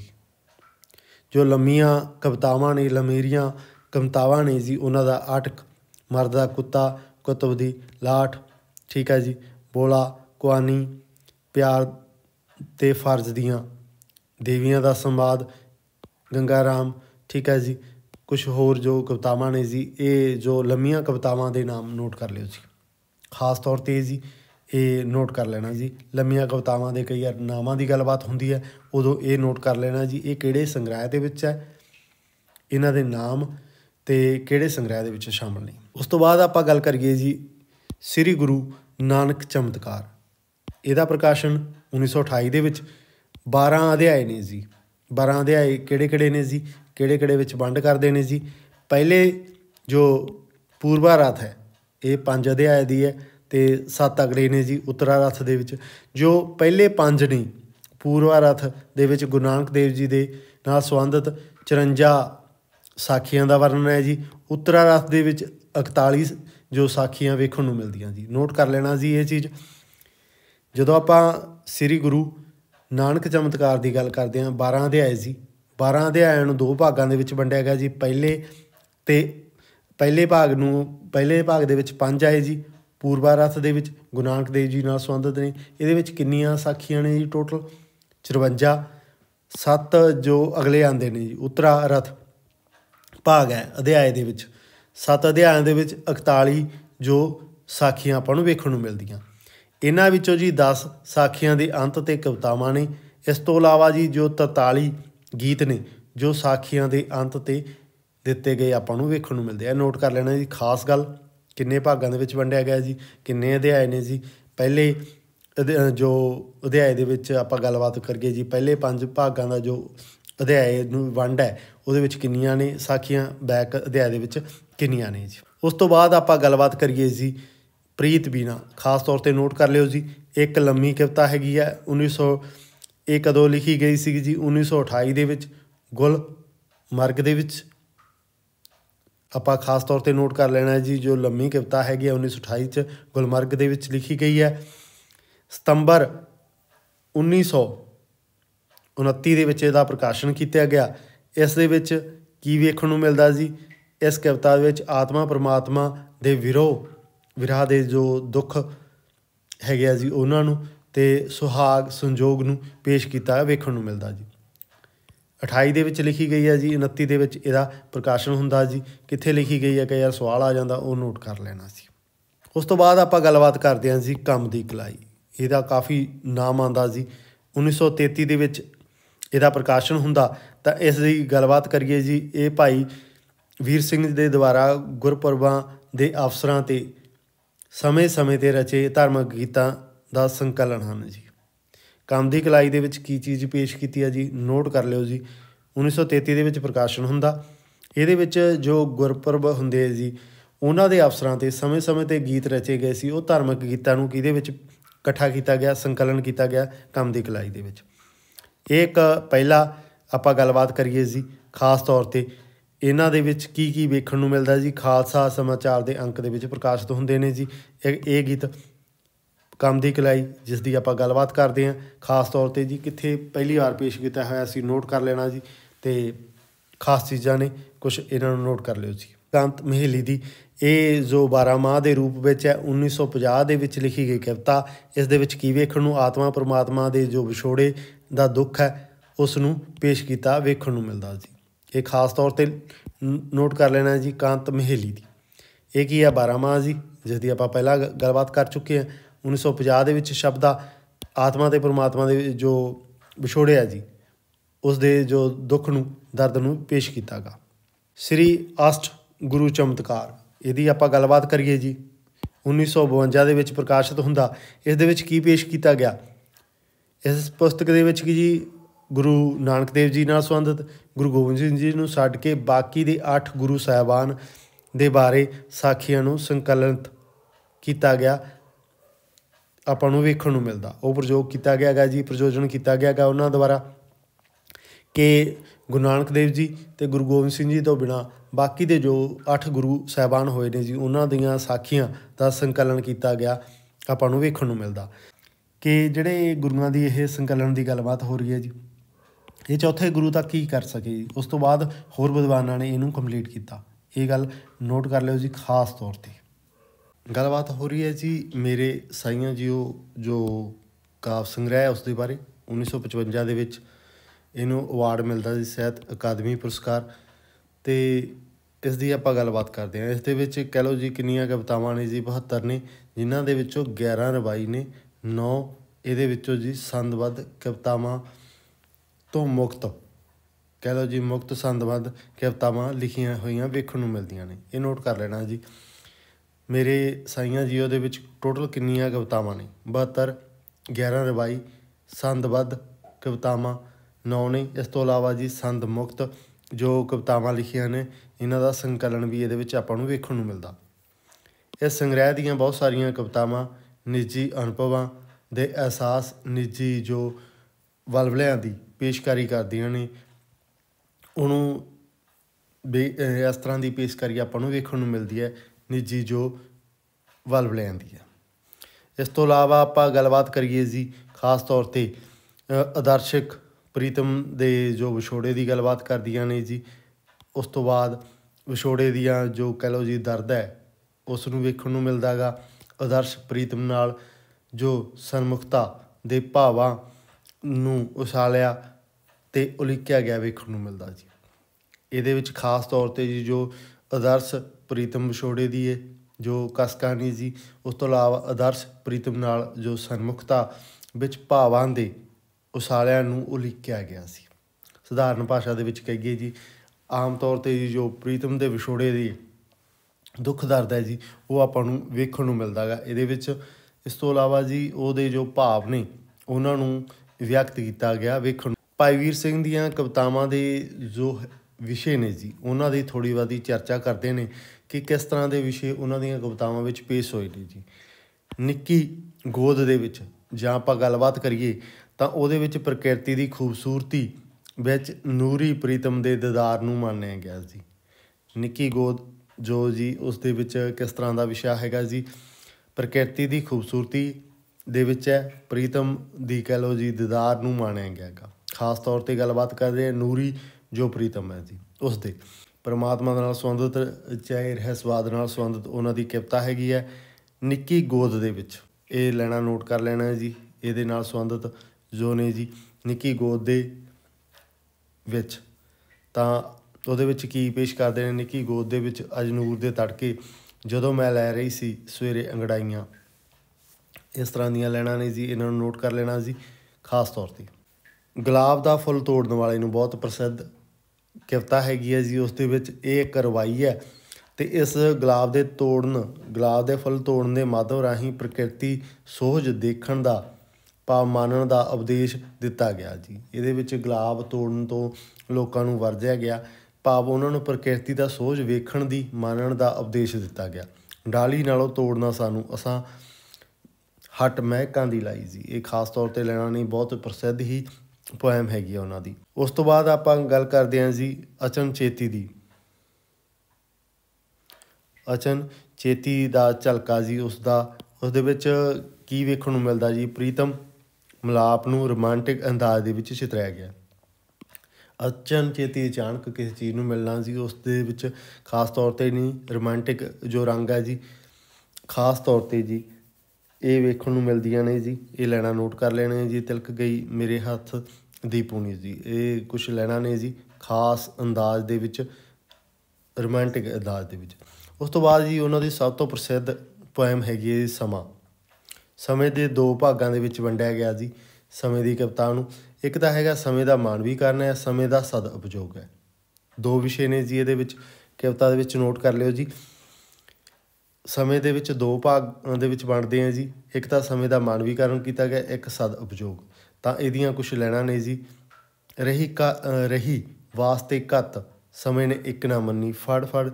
ਜੋ ਲੰਮੀਆਂ ਕਵਤਾਵਾਂ ਨੇ ਲਮੇਰੀਆਂ ਕਵਤਾਵਾਂ ਨੇ ਜੀ ਉਹਨਾਂ ਦਾ ਆਟਕ ਮਰਦ ਦਾ ਕੁੱਤਾ ਕੁਤਬ ਦੀ ਲਾਠ ਠੀਕ ਹੈ ਜੀ ਬੋਲਾ ਕੁਆਨੀ ਪਿਆਰ ਤੇ ਫਰਜ਼ ਦੀਆਂ ਦੇਵੀਆਂ ਦਾ ਸੰਵਾਦ ਗੰਗਾ ਰਾਮ ਠੀਕ ਹੈ ਜੀ ਕੁਝ ਹੋਰ ਜੋ ਕਵਤਾਵਾਂ ਨੇ ਜੀ ਇਹ ਜੋ ਲੰਮੀਆਂ ਕਵਤਾਵਾਂ ਦੇ ਨਾਮ ਨੋਟ ਕਰ ਲਿਓ ਜੀ ਖਾਸ ਤੌਰ ਤੇ ਜੀ ਇਹ ਨੋਟ ਕਰ ਲੈਣਾ ਜੀ ਲੰਮੀਆਂ ਕਵਤਾਵਾਂ ਦੇ ਕਈ ਨਾਵਾਂ ਦੀ ਗੱਲਬਾਤ ਹੁੰਦੀ ਹੈ ਉਦੋਂ ਇਹ ਨੋਟ ਕਰ ਲੈਣਾ ਜੀ ਇਹ ਕਿਹੜੇ ਸੰਗ੍ਰਹਿ ਦੇ ਵਿੱਚ ਹੈ ਇਹਨਾਂ ਦੇ ਨਾਮ ਤੇ ਕਿਹੜੇ ਸੰਗ੍ਰਹਿ ਦੇ ਵਿੱਚ ਸ਼ਾਮਲ ਨੇ ਉਸ ਤੋਂ ਬਾਅਦ ਆਪਾਂ ਗੱਲ ਕਰੀਏ ਜੀ ਸ੍ਰੀ ਗੁਰੂ ਨਾਨਕ ਚਮਤਕਾਰ ਇਹਦਾ ਪ੍ਰਕਾਸ਼ਨ 1928 ਦੇ ਵਿੱਚ 12 ਅਧਿਆਏ ਨੇ ਜੀ 12 ਅਧਿਆਏ ਕਿਹੜੇ-ਕਿਹੜੇ ਨੇ ਜੀ ਕਿਹੜੇ-ਕਿਹੜੇ ਵਿੱਚ ਵੰਡ ਕਰਦੇ ਨੇ ਜੀ ਪਹਿਲੇ ਜੋ ਪੂਰਵਾ ਰਥ ਹੈ ਇਹ ਪੰਜ ਅਧਿਆਏ ਦੀ ਹੈ ਤੇ ਸੱਤ ਅਗਲੇ ਨੇ ਜੀ ਉਤਰਾ ਰਥ ਦੇ ਵਿੱਚ ਜੋ ਪਹਿਲੇ ਪੰਜ ਨੇ ਪੂਰਵਾ ਰਥ ਦੇ ਵਿੱਚ ਗੁਰੂ ਨਾਨਕ ਦੇਵ ਜੀ ਦੇ ਨਾਲ ਸੰਬੰਧਿਤ 54 ਸਾਖੀਆਂ ਦਾ ਵਰਣਨ ਹੈ ਜੀ ਉਤਰਾ ਰਥ ਦੇ ਵਿੱਚ 41 ਜੋ ਸਾਖੀਆਂ ਵੇਖਣ ਨੂੰ ਮਿਲਦੀਆਂ ਜੀ ਨੋਟ ਕਰ ਲੈਣਾ ਜੀ ਇਹ ਚੀਜ਼ ਜਦੋਂ ਆਪਾਂ ਸ੍ਰੀ ਗੁਰੂ ਨਾਨਕ ਚਮਤਕਾਰ ਦੀ ਗੱਲ ਕਰਦੇ ਹਾਂ 12 ਅਧਿਆਏ ਸੀ 12 ਅਧਿਆਇਆਂ ਨੂੰ ਦੋ ਭਾਗਾਂ ਦੇ ਵਿੱਚ ਵੰਡਿਆ ਗਿਆ ਜੀ ਪਹਿਲੇ ਤੇ ਪਹਿਲੇ ਭਾਗ ਨੂੰ ਪਹਿਲੇ ਭਾਗ ਦੇ ਵਿੱਚ ਪੰਜ ਆਏ ਜੀ ਪੂਰਵਾ ਰਥ ਦੇ ਵਿੱਚ ਗੁਨਾਨਕ ਦੇਵ ਜੀ ਨਾਲ ਸੰਬੰਧਿਤ ਨੇ ਇਹਦੇ ਵਿੱਚ ਕਿੰਨੀਆਂ ਸਾਖੀਆਂ ਨੇ ਜੀ ਟੋਟਲ 54 ਸੱਤ ਜੋ ਅਗਲੇ ਆਂਦੇ ਨੇ ਜੀ ਉਤਰਾ ਰਥ ਭਾਗ ਹੈ ਅਧਿਆਏ ਦੇ ਵਿੱਚ ਸੱਤ ਅਧਿਆਇਆਂ ਦੇ ਵਿੱਚ 41 ਜੋ ਸਾਖੀਆਂ ਆਪਾਂ ਨੂੰ ਵੇਖਣ ਨੂੰ ਮਿਲਦੀਆਂ ਇਹਨਾਂ ਵਿੱਚੋਂ ਜੀ 10 ਸਾਖੀਆਂ ਦੇ ਅੰਤ ਤੇ ਕਵਤਾਵਾਂ ਨੇ ਇਸ ਤੋਂ ਇਲਾਵਾ ਜੀ ਜੋ 43 ਗੀਤ ਨੇ ਜੋ ਸਾਖੀਆਂ ਦੇ ਅੰਤ ਤੇ ਦਿੱਤੇ ਗਏ ਆਪਾਂ ਨੂੰ ਵੇਖਣ ਨੂੰ ਮਿਲਦੇ ਆ ਨੋਟ ਕਰ ਲੈਣਾ ਜੀ ਖਾਸ ਗੱਲ ਕਿੰਨੇ ਭਾਗਾਂ ਦੇ ਵਿੱਚ ਵੰਡਿਆ ਗਿਆ ਜੀ ਕਿੰਨੇ ਅਧਿਆਏ ਨੇ ਜੀ ਪਹਿਲੇ ਜੋ ਅਧਿਆਏ ਦੇ ਵਿੱਚ ਆਪਾਂ ਗੱਲਬਾਤ ਕਰੀਏ ਜੀ ਪਹਿਲੇ ਪੰਜ ਭਾਗਾਂ ਦਾ ਜੋ ਅਧਿਆਏ ਨੂੰ ਵੰਡ ਹੈ ਉਹਦੇ ਵਿੱਚ ਕਿੰਨੀਆਂ ਨੇ ਸਾਖੀਆਂ ਬੈਕ ਅਧਿਆਏ ਦੇ ਵਿੱਚ ਕਿੰਨੀਆਂ ਨੇ ਜੀ ਉਸ ਤੋਂ ਬਾਅਦ ਆਪਾਂ ਗੱਲਬਾਤ ਕਰੀਏ ਜੀ ਪ੍ਰੀਤ ਬੀਨਾ ਖਾਸ ਤੌਰ ਤੇ ਨੋਟ ਕਰ ਲਿਓ ਜੀ ਇੱਕ ਲੰਮੀ ਕਵਿਤਾ ਹੈਗੀ ਹੈ 1900 ਇਹ ਕਦੋਂ ਲਿਖੀ ਗਈ ਸੀ ਜੀ 1928 ਦੇ ਵਿੱਚ ਗੁਲ ਮਰਗ ਦੇ ਵਿੱਚ ਆਪਾਂ ਖਾਸ ਤੌਰ ਤੇ ਨੋਟ ਕਰ ਲੈਣਾ ਜੀ ਜੋ ਲੰਮੀ ਕਵਿਤਾ ਹੈਗੀ ਹੈ 1928 ਚ ਗੁਲਮਰਗ ਦੇ ਵਿੱਚ ਲਿਖੀ ਗਈ ਹੈ ਸਤੰਬਰ 1929 ਦੇ ਵਿੱਚ ਇਹਦਾ ਪ੍ਰਕਾਸ਼ਨ ਕੀਤਾ ਗਿਆ ਇਸ ਦੇ ਵਿੱਚ ਕੀ ਵੇਖਣ ਨੂੰ ਮਿਲਦਾ ਜੀ ਇਸ ਕਵਿਤਾ ਵਿੱਚ ਆਤਮਾ ਪਰਮਾਤਮਾ ਦੇ ਵਿਰੋਧ ਵਿਰਾਹ ਦੇ ਜੋ ਦੁੱਖ ਹੈਗੇ ਆ ਜੀ ਉਹਨਾਂ ਨੂੰ ਤੇ ਸੁਹਾਗ ਸੰਜੋਗ ਨੂੰ ਪੇਸ਼ ਕੀਤਾ ਵੇਖਣ ਨੂੰ ਮਿਲਦਾ ਜੀ 28 ਦੇ ਵਿੱਚ ਲਿਖੀ ਗਈ ਹੈ ਜੀ 29 ਦੇ ਵਿੱਚ ਇਹਦਾ ਪ੍ਰਕਾਸ਼ਨ ਹੁੰਦਾ ਜੀ ਕਿੱਥੇ ਲਿਖੀ ਗਈ ਹੈ ਕਿ ਯਾਰ ਸਵਾਲ ਆ ਜਾਂਦਾ ਉਹ ਨੋਟ ਕਰ ਲੈਣਾ ਸੀ ਉਸ ਤੋਂ ਬਾਅਦ ਆਪਾਂ ਗੱਲਬਾਤ ਕਰਦੇ ਹਾਂ ਜੀ ਕੰਮ ਦੀ ਕਲਾਈ ਇਹਦਾ ਕਾਫੀ ਨਾਮ ਆਂਦਾ ਜੀ 1933 ਦੇ ਵਿੱਚ ਇਹਦਾ ਪ੍ਰਕਾਸ਼ਨ ਹੁੰਦਾ ਤਾਂ ਇਸ ਦੀ ਗੱਲਬਾਤ ਕਰੀਏ ਜੀ ਇਹ ਭਾਈ ਵੀਰ ਸਿੰਘ ਦੇ ਦੁਆਰਾ ਗੁਰਪੁਰਬਾਂ ਦੇ ਅਫਸਰਾਂ ਤੇ ਸਮੇਂ-ਸਮੇਂ ਤੇ ਰਚੇ ਧਾਰਮਿਕ ਗੀਤਾਂ ਦਾ ਸੰਕਲਨ ਹਨ ਜੀ ਕੰਮ ਦੀ ਕਲਾਈ ਦੇ ਵਿੱਚ ਕੀ ਚੀਜ਼ ਪੇਸ਼ ਕੀਤੀ ਆ ਜੀ ਨੋਟ ਕਰ ਲਿਓ ਜੀ 1933 ਦੇ ਵਿੱਚ ਪ੍ਰਕਾਸ਼ਨ ਹੁੰਦਾ ਇਹਦੇ ਵਿੱਚ ਜੋ ਗੁਰਪੁਰਬ ਹੁੰਦੇ ਜੀ ਉਹਨਾਂ ਦੇ ਅਫਸਰਾਂ ਤੇ ਸਮੇਂ-ਸਮੇਂ ਤੇ ਗੀਤ ਰਚੇ ਗਏ ਸੀ ਉਹ ਧਾਰਮਿਕ ਗੀਤਾਂ ਨੂੰ ਕਿਹਦੇ ਵਿੱਚ ਇਕੱਠਾ ਕੀਤਾ ਗਿਆ ਸੰਕਲਨ ਕੀਤਾ ਗਿਆ ਕੰਮ ਦੀ ਕਲਾਈ ਦੇ ਵਿੱਚ ਇਹ ਇੱਕ ਪਹਿਲਾ ਆਪਾਂ ਗੱਲਬਾਤ ਕਰੀਏ ਜੀ ਖਾਸ ਤੌਰ ਤੇ ਇਹਨਾਂ ਦੇ ਵਿੱਚ ਕੀ ਕੀ ਵੇਖਣ ਨੂੰ ਮਿਲਦਾ ਜੀ ਖਾਲਸਾ ਸਮਾਚਾਰ ਦੇ ਅੰਕ ਦੇ ਵਿੱਚ ਪ੍ਰਕਾਸ਼ਿਤ ਹੁੰਦੇ ਨੇ ਜੀ ਇਹ ਗੀਤ ਕੰਮ ਦੀ ਕਲਾਈ ਜਿਸ ਦੀ ਆਪਾਂ ਗੱਲਬਾਤ ਕਰਦੇ ਹਾਂ ਖਾਸ ਤੌਰ ਤੇ ਜੀ ਕਿੱਥੇ ਪਹਿਲੀ ਵਾਰ ਪੇਸ਼ ਕੀਤਾ ਹੋਇਆ ਸੀ ਨੋਟ ਕਰ ਲੈਣਾ ਜੀ ਤੇ ਖਾਸ ਚੀਜ਼ਾਂ ਨੇ ਕੁਝ ਇਹਨਾਂ ਨੂੰ ਨੋਟ ਕਰ ਲਿਓ ਜੀ ਕਾਂਤ ਮਹਿਲੀ ਦੀ ਇਹ ਜੋ 12 ਮਾਹ ਦੇ ਰੂਪ ਵਿੱਚ ਹੈ 1950 ਦੇ ਵਿੱਚ ਲਿਖੀ ਗਈ ਕਵਿਤਾ ਇਸ ਦੇ ਵਿੱਚ ਕੀ ਵੇਖਣ ਨੂੰ ਆਤਮਾ ਪਰਮਾਤਮਾ ਦੇ ਜੋ ਵਿਛੋੜੇ ਦਾ ਦੁੱਖ ਹੈ ਉਸ ਨੂੰ ਪੇਸ਼ ਕੀਤਾ ਵੇਖਣ ਨੂੰ ਮਿਲਦਾ ਜੀ ਇਹ ਖਾਸ ਤੌਰ ਤੇ ਨੋਟ ਕਰ ਲੈਣਾ ਜੀ ਕਾਂਤ ਮਹੇਲੀ ਦੀ ਇਹ ਕੀ ਆ 12 ਮਾਹ ਜੀ ਜਿਸ ਦੀ ਆਪਾਂ ਪਹਿਲਾਂ ਗੱਲਬਾਤ ਕਰ ਚੁੱਕੇ ਹਾਂ 1950 ਦੇ ਵਿੱਚ ਸ਼ਬਦ ਆ ਆਤਮਾ ਤੇ ਪਰਮਾਤਮਾ ਦੇ ਜੋ ਵਿਛੋੜਿਆ ਜੀ ਉਸ ਦੇ ਜੋ ਦੁੱਖ ਨੂੰ ਦਰਦ ਨੂੰ ਪੇਸ਼ ਕੀਤਾਗਾ ਸ੍ਰੀ ਅਸ਼ਟ ਗੁਰੂ ਚਮਤਕਾਰ ਇਹਦੀ ਆਪਾਂ ਗੱਲਬਾਤ ਕਰੀਏ ਜੀ 1952 ਦੇ ਵਿੱਚ ਪ੍ਰਕਾਸ਼ਿਤ ਹੁੰਦਾ ਇਸ ਦੇ ਵਿੱਚ ਕੀ ਪੇਸ਼ ਕੀਤਾ ਗਿਆ ਇਸ ਪੁਸਤਕ ਦੇ ਵਿੱਚ ਕੀ ਜੀ ਗੁਰੂ ਨਾਨਕ ਦੇਵ ਜੀ ਨਾਲ ਸੰਬੰਧਿਤ ਗੁਰੂ ਗੋਬਿੰਦ ਸਿੰਘ ਜੀ ਨੂੰ ਛੱਡ ਕੇ ਬਾਕੀ ਦੇ 8 ਗੁਰੂ ਸਾਹਿਬਾਨ ਦੇ ਬਾਰੇ ਸਾਖੀਆਂ ਨੂੰ ਸੰਕਲਨਿਤ ਕੀਤਾ ਗਿਆ ਆਪਾਂ ਨੂੰ ਵੇਖਣ ਨੂੰ ਮਿਲਦਾ ਉਹ ਪ੍ਰਯੋਗ ਕੀਤਾ ਗਿਆ ਹੈਗਾ ਜੀ ਪ੍ਰਯੋਜਨ ਕੀਤਾ ਗਿਆ ਹੈਗਾ ਉਹਨਾਂ ਦੁਆਰਾ ਕਿ ਗੁਰੂ ਨਾਨਕ ਦੇਵ ਜੀ ਤੇ ਗੁਰੂ ਗੋਬਿੰਦ ਸਿੰਘ ਜੀ ਤੋਂ ਬਿਨਾ ਬਾਕੀ ਦੇ ਜੋ 8 ਗੁਰੂ ਸਾਹਿਬਾਨ ਹੋਏ ਨੇ ਜੀ ਉਹਨਾਂ ਦੀਆਂ ਸਾਖੀਆਂ ਦਾ ਸੰਕਲਨ ਕੀਤਾ ਗਿਆ ਆਪਾਂ ਨੂੰ ਵੇਖਣ ਨੂੰ ਮਿਲਦਾ ਕਿ ਜਿਹੜੇ ਗੁਰੂਆਂ ਦੀ ਇਹ ਸੰਕਲਨ ਦੀ ਗੱਲਬਾਤ ਹੋ ਰਹੀ ਹੈ ਜੀ ਇਹ ਚੌਥੇ ਗੁਰੂ ਤੱਕ ਕੀ ਕਰ ਸਕੇ ਉਸ ਤੋਂ ਬਾਅਦ ਹੋਰ ਵਿਦਵਾਨਾਂ ਨੇ ਇਹਨੂੰ ਕੰਪਲੀਟ ਕੀਤਾ ਇਹ ਗੱਲ ਨੋਟ ਕਰ ਲਿਓ ਜੀ ਖਾਸ ਤੌਰ ਤੇ ਗੱਲਬਾਤ ਹੋ ਰਹੀ ਹੈ ਜੀ ਮੇਰੇ ਸਾਈਆਂ ਜੀ ਉਹ ਜੋ ਕਾਵ ਸੰਗ੍ਰਹਿ ਉਸ ਦੇ ਬਾਰੇ 1955 ਦੇ ਵਿੱਚ ਇਹਨੂੰ ਅਵਾਰਡ ਮਿਲਦਾ ਸੀ ਸਹਿਤ ਅਕਾਦਮੀ ਪੁਰਸਕਾਰ ਤੇ ਇਸ ਦੀ ਆਪਾਂ ਗੱਲਬਾਤ ਕਰਦੇ ਹਾਂ ਇਸ ਦੇ ਵਿੱਚ ਕਹਿ ਲਓ ਜੀ ਕਿੰਨੀਆਂ ਕਵਿਤਾਵਾਂ ਨੇ ਜੀ 72 ਨੇ ਜਿਨ੍ਹਾਂ ਦੇ ਵਿੱਚੋਂ 11 ਰਵਾਈ ਨੇ 9 ਇਹਦੇ ਵਿੱਚੋਂ ਜੀ ਸੰਦਬੱਧ ਕਵਿਤਾਵਾਂ ਤੋਂ ਮੁਕਤ ਕਹਿ ਲਓ ਜੀ ਮੁਕਤ ਸੰਦਬੰਦ ਕਵਿਤਾਵਾਂ ਲਿਖੀਆਂ ਹੋਈਆਂ ਵੇਖਣ ਨੂੰ ਮਿਲਦੀਆਂ ਨੇ ਇਹ ਨੋਟ ਕਰ ਲੈਣਾ ਜੀ ਮੇਰੇ ਸਾਈਆਂ ਜੀ ਉਹਦੇ ਵਿੱਚ ਟੋਟਲ ਕਿੰਨੀਆਂ ਕਵਤਾਵਾਂ ਨੇ 72 11 ਰਵਾਈ ਸੰਦਵਦ ਕਵਤਾਵਾਂ ਨੌ ਨੇ ਇਸ ਤੋਂ ਇਲਾਵਾ ਜੀ ਸੰਦ ਮੁਕਤ ਜੋ ਕਵਤਾਵਾਂ ਲਿਖੀਆਂ ਨੇ ਇਹਨਾਂ ਦਾ ਸੰਕਲਨ ਵੀ ਇਹਦੇ ਵਿੱਚ ਆਪਾਂ ਨੂੰ ਵੇਖਣ ਨੂੰ ਮਿਲਦਾ ਇਸ ਸੰਗ੍ਰਹਿ ਦੀਆਂ ਬਹੁਤ ਸਾਰੀਆਂ ਕਵਤਾਵਾਂ ਨਿੱਜੀ ਅਨੁਭਵਾਂ ਦੇ ਅਹਿਸਾਸ ਨਿੱਜੀ ਜੋ ਵਲਵਲਿਆਂ ਦੀ ਪੇਸ਼ਕਾਰੀ ਕਰਦੀਆਂ ਨੇ ਉਹਨੂੰ ਇਸ ਤਰ੍ਹਾਂ ਦੀ ਪੇਸ਼ਕਾਰੀ ਆਪਾਂ ਨੂੰ ਵੇਖਣ ਨੂੰ ਮਿਲਦੀ ਹੈ ਨਿੱਜੀ ਜੋ ਵਲਵ ਲੈਂਦੀ ਹੈ ਇਸ ਤੋਂ ਇਲਾਵਾ ਆਪਾਂ ਗੱਲਬਾਤ ਕਰੀਏ ਜੀ ਖਾਸ ਤੌਰ ਤੇ ਆਦਰਸ਼ਕ ਪ੍ਰੀਤਮ ਦੇ ਜੋ ਵਿਛੋੜੇ ਦੀ ਗੱਲਬਾਤ ਕਰਦੀਆਂ ਨੇ ਜੀ ਉਸ ਤੋਂ ਬਾਅਦ ਵਿਛੋੜੇ ਦੀਆਂ ਜੋ ਕਹ ਲੋ ਜੀ ਦਰਦ ਹੈ ਉਸ ਨੂੰ ਵੇਖਣ ਨੂੰ ਮਿਲਦਾਗਾ ਆਦਰਸ਼ ਪ੍ਰੀਤਮ ਨਾਲ ਜੋ ਸਨਮੁਖਤਾ ਦੇ ਭਾਵਾਂ ਨੂੰ ਉਸਾਲਿਆ ਤੇ ਉਲੀਕਿਆ ਗਿਆ ਵੇਖਣ ਨੂੰ ਮਿਲਦਾ ਜੀ ਇਹਦੇ ਵਿੱਚ ਖਾਸ ਤੌਰ ਤੇ ਜੀ ਜੋ ਅਦਰਸ ਪ੍ਰੀਤਮ ਵਿਛੋੜੇ ਦੀ ਏ ਜੋ ਕਸਕਾਨੀ ਜੀ ਉਸ ਤੋਂ ਇਲਾਵਾ ਅਦਰਸ ਪ੍ਰੀਤਮ ਨਾਲ ਜੋ ਸੰਮੁਖਤਾ ਵਿੱਚ ਭਾਵਾਂ ਦੇ ਉਸਾਲਿਆਂ ਨੂੰ ਉਲੀਕਿਆ ਗਿਆ ਸੀ ਸਧਾਰਨ ਭਾਸ਼ਾ ਦੇ ਵਿੱਚ ਕਹੀਏ ਜੀ ਆਮ ਤੌਰ ਤੇ ਜੀ ਜੋ ਪ੍ਰੀਤਮ ਦੇ ਵਿਛੋੜੇ ਦੀ ਦੁੱਖ ਦਰਦ ਹੈ ਜੀ ਉਹ ਆਪਾਂ ਨੂੰ ਵੇਖਣ ਨੂੰ ਮਿਲਦਾਗਾ ਇਹਦੇ ਵਿੱਚ ਇਸ ਤੋਂ ਇਲਾਵਾ ਜੀ ਉਹਦੇ ਜੋ ਭਾਵ ਨੇ ਉਹਨਾਂ ਨੂੰ ਵਿਅਕਤ ਕੀਤਾ ਗਿਆ ਵੇਖਣ ਭਾਈ ਵੀਰ ਸਿੰਘ ਦੀਆਂ ਕਵਿਤਾਵਾਂ ਦੇ ਜੋ ਵਿਸ਼ੇ ਨੇ ਜੀ ਉਹਨਾਂ ਦੀ ਥੋੜੀ ਬਾਦੀ ਚਰਚਾ ਕਰਦੇ ਨੇ ਕਿ ਕਿਸ ਤਰ੍ਹਾਂ ਦੇ ਵਿਸ਼ੇ ਉਹਨਾਂ ਦੀਆਂ ਕਵਿਤਾਵਾਂ ਵਿੱਚ ਪੇਸ਼ ਹੋਏ ਨੇ ਜੀ ਨਿੱਕੀ ਗੋਦ ਦੇ ਵਿੱਚ ਜਾਂ ਆਪਾਂ ਗੱਲਬਾਤ ਕਰੀਏ ਤਾਂ ਉਹਦੇ ਵਿੱਚ ਪ੍ਰਕਿਰਤੀ ਦੀ ਖੂਬਸੂਰਤੀ ਵਿੱਚ ਨੂਰੀ ਪ੍ਰੀਤਮ ਦੇ ਦਿਦਾਰ ਨੂੰ ਮੰਨਿਆ ਗਿਆ ਜੀ ਨਿੱਕੀ ਗੋਦ ਜੋ ਜੀ ਉਸ ਦੇ ਵਿੱਚ ਕਿਸ ਤਰ੍ਹਾਂ ਦਾ ਵਿਸ਼ਾ ਹੈਗਾ ਜੀ ਪ੍ਰਕਿਰਤੀ ਦੀ ਖੂਬਸੂਰਤੀ ਦੇ ਵਿੱਚ ਹੈ ਪ੍ਰੀਤਮ ਦੀ ਕਹ ਲੋ ਜੀ ਦਿਦਾਰ ਨੂੰ ਮੰਨਿਆ ਹੈਗਾ ਖਾਸ ਤੌਰ ਤੇ ਗੱਲਬਾਤ ਕਰ ਰਹੇ ਨੂਰੀ ਜੋ ਪ੍ਰੀਤਮ ਹੈ ਜੀ ਉਸ ਦੇ ਪਰਮਾਤਮਾ ਨਾਲ ਸੰਬੰਧਿਤ ਚਾਹੇ ਸਵਾਦ ਨਾਲ ਸੰਬੰਧਿਤ ਉਹਨਾਂ ਦੀ ਕਿਪਤਾ ਹੈਗੀ ਹੈ ਨਿੱਕੀ ਗੋਦ ਦੇ ਵਿੱਚ ਇਹ ਲੈਣਾ ਨੋਟ ਕਰ ਲੈਣਾ ਹੈ ਜੀ ਇਹਦੇ ਨਾਲ ਸੰਬੰਧਿਤ ਜੋ ਨੇ ਜੀ ਨਿੱਕੀ ਗੋਦ ਦੇ ਵਿੱਚ ਤਾਂ ਉਹਦੇ ਵਿੱਚ ਕੀ ਪੇਸ਼ ਕਰਦੇ ਨੇ ਨਿੱਕੀ ਗੋਦ ਦੇ ਵਿੱਚ ਅਜਨੂਰ ਦੇ ਤੜਕੇ ਜਦੋਂ ਮੈਂ ਲੈ ਰਹੀ ਸੀ ਸਵੇਰੇ ਅੰਗੜਾਈਆਂ ਇਸ ਤਰ੍ਹਾਂ ਦੀਆਂ ਲੈਣਾ ਨੇ ਜੀ ਇਹਨਾਂ ਨੂੰ ਨੋਟ ਕਰ ਲੈਣਾ ਜੀ ਖਾਸ ਤੌਰ ਤੇ ਗੁਲਾਬ ਦਾ ਫੁੱਲ ਤੋੜਨ ਵਾਲੇ ਨੂੰ ਬਹੁਤ ਪ੍ਰਸਿੱਧ ਕਿਵਤਾ ਹੈਗੀ ਹੈ ਜੀ ਉਸ ਦੇ ਵਿੱਚ ਇਹ ਕਰਵਾਈ ਹੈ ਤੇ ਇਸ ਗੁਲਾਬ ਦੇ ਤੋੜਨ ਗੁਲਾਬ ਦੇ ਫੁੱਲ ਤੋੜਨ ਦੇ ਮਾਧਵ ਰਾਹੀਂ ਪ੍ਰਕਿਰਤੀ ਸੋਝ ਦੇਖਣ ਦਾ ਪਾਵ ਮਾਨਣ ਦਾ ਉਪਦੇਸ਼ ਦਿੱਤਾ ਗਿਆ ਜੀ ਇਹਦੇ ਵਿੱਚ ਗੁਲਾਬ ਤੋੜਨ ਤੋਂ ਲੋਕਾਂ ਨੂੰ ਵਰਜਿਆ ਗਿਆ ਪਾਪ ਉਹਨਾਂ ਨੂੰ ਪ੍ਰਕਿਰਤੀ ਦਾ ਸੋਝ ਵੇਖਣ ਦੀ ਮਾਨਣ ਦਾ ਉਪਦੇਸ਼ ਦਿੱਤਾ ਗਿਆ ਡਾਲੀ ਨਾਲੋਂ ਤੋੜਨਾ ਸਾਨੂੰ ਅਸਾਂ ਹਟ ਮਹਿਕਾਂ ਦੀ ਲਾਈ ਜੀ ਇਹ ਖਾਸ ਤੌਰ ਤੇ ਲੈਣਾ ਨਹੀਂ ਬਹੁਤ ਪ੍ਰਸਿੱਧ ਹੀ ਪੋਇਮ ਹੈਗੀ ਆ ਉਹਨਾਂ ਦੀ ਉਸ ਤੋਂ ਬਾਅਦ ਆਪਾਂ ਗੱਲ ਕਰਦੇ ਹਾਂ ਜੀ ਅਚਨ ਚੇਤੀ ਦੀ ਅਚਨ ਚੇਤੀ ਦਾ ਝਲਕਾ ਜੀ ਉਸ ਦਾ ਉਸ ਦੇ ਵਿੱਚ ਕੀ ਵੇਖਣ ਨੂੰ ਮਿਲਦਾ ਜੀ ਪ੍ਰੀਤਮ ਮਲਾਪ ਨੂੰ ਰੋਮਾਂਟਿਕ ਅੰਦਾਜ਼ ਦੇ ਵਿੱਚ ਚਿਤਰਿਆ ਗਿਆ ਅਚਨ ਚੇਤੀ ਅਚਾਨਕ ਕਿਸੇ ਚੀਜ਼ ਨੂੰ ਮਿਲਣਾ ਸੀ ਉਸ ਦੇ ਵਿੱਚ ਖਾਸ ਤੌਰ ਤੇ ਨਹੀਂ ਰੋਮਾਂਟਿਕ ਜੋ ਰੰਗ ਹੈ ਜੀ ਖਾਸ ਤੌਰ ਤੇ ਜੀ ਇਹ ਵੇਖਣ ਨੂੰ ਮਿਲਦੀਆਂ ਨੇ ਜੀ ਇਹ ਲੈਣਾ ਨੋਟ ਕਰ ਲੈਣੇ ਜੀ ਤਿਲਕ ਗਈ ਮੇਰੇ ਹੱਥ ਦੀ ਜੀ ਇਹ ਕੁਝ ਲੈਣਾ ਨੇ ਜੀ ਖਾਸ ਅੰਦਾਜ਼ ਦੇ ਵਿੱਚ ਰੋਮਾਂਟਿਕ ਅੰਦਾਜ਼ ਦੇ ਵਿੱਚ ਉਸ ਤੋਂ ਬਾਅਦ ਜੀ ਉਹਨਾਂ ਦੀ ਸਭ ਤੋਂ ਪ੍ਰਸਿੱਧ ਪੋਇਮ ਹੈਗੀ ਹੈ ਸਮਾਂ ਸਮੇਂ ਦੇ ਦੋ ਭਾਗਾਂ ਦੇ ਵਿੱਚ ਵੰਡਿਆ ਗਿਆ ਜੀ ਸਮੇਂ ਦੀ ਕਵਿਤਾ ਨੂੰ ਇੱਕ ਤਾਂ ਹੈਗਾ ਸਮੇਂ ਦਾ ਮਾਨਵੀਕਰਨ ਹੈ ਸਮੇਂ ਦਾ ਸਦ ਉਪਯੋਗ ਹੈ ਦੋ ਵਿਸ਼ੇ ਨੇ ਜੀ ਇਹਦੇ ਵਿੱਚ ਕਵਿਤਾ ਦੇ ਵਿੱਚ ਨੋਟ ਕਰ ਲਿਓ ਜੀ ਸਮੇਂ ਦੇ ਵਿੱਚ ਦੋ ਭਾਗ ਦੇ ਵਿੱਚ ਵੰਡਦੇ ਆ ਜੀ ਇੱਕ ਤਾਂ ਸਮੇਂ ਦਾ ਮਾਨਵੀਕਰਨ ਕੀਤਾ ਗਿਆ ਇੱਕ ਸਦ ਉਪਯੋਗ ਤਾਂ ਇਹਦੀਆਂ ਕੁਝ ਲੈਣਾ ਨੇ ਜੀ ਰਹੀ ਰਹੀ ਵਾਸਤੇ ਕਤ ਸਮੇਂ ਨੇ ਇੱਕ ਨਾ ਮੰਨੀ ਫੜ ਫੜ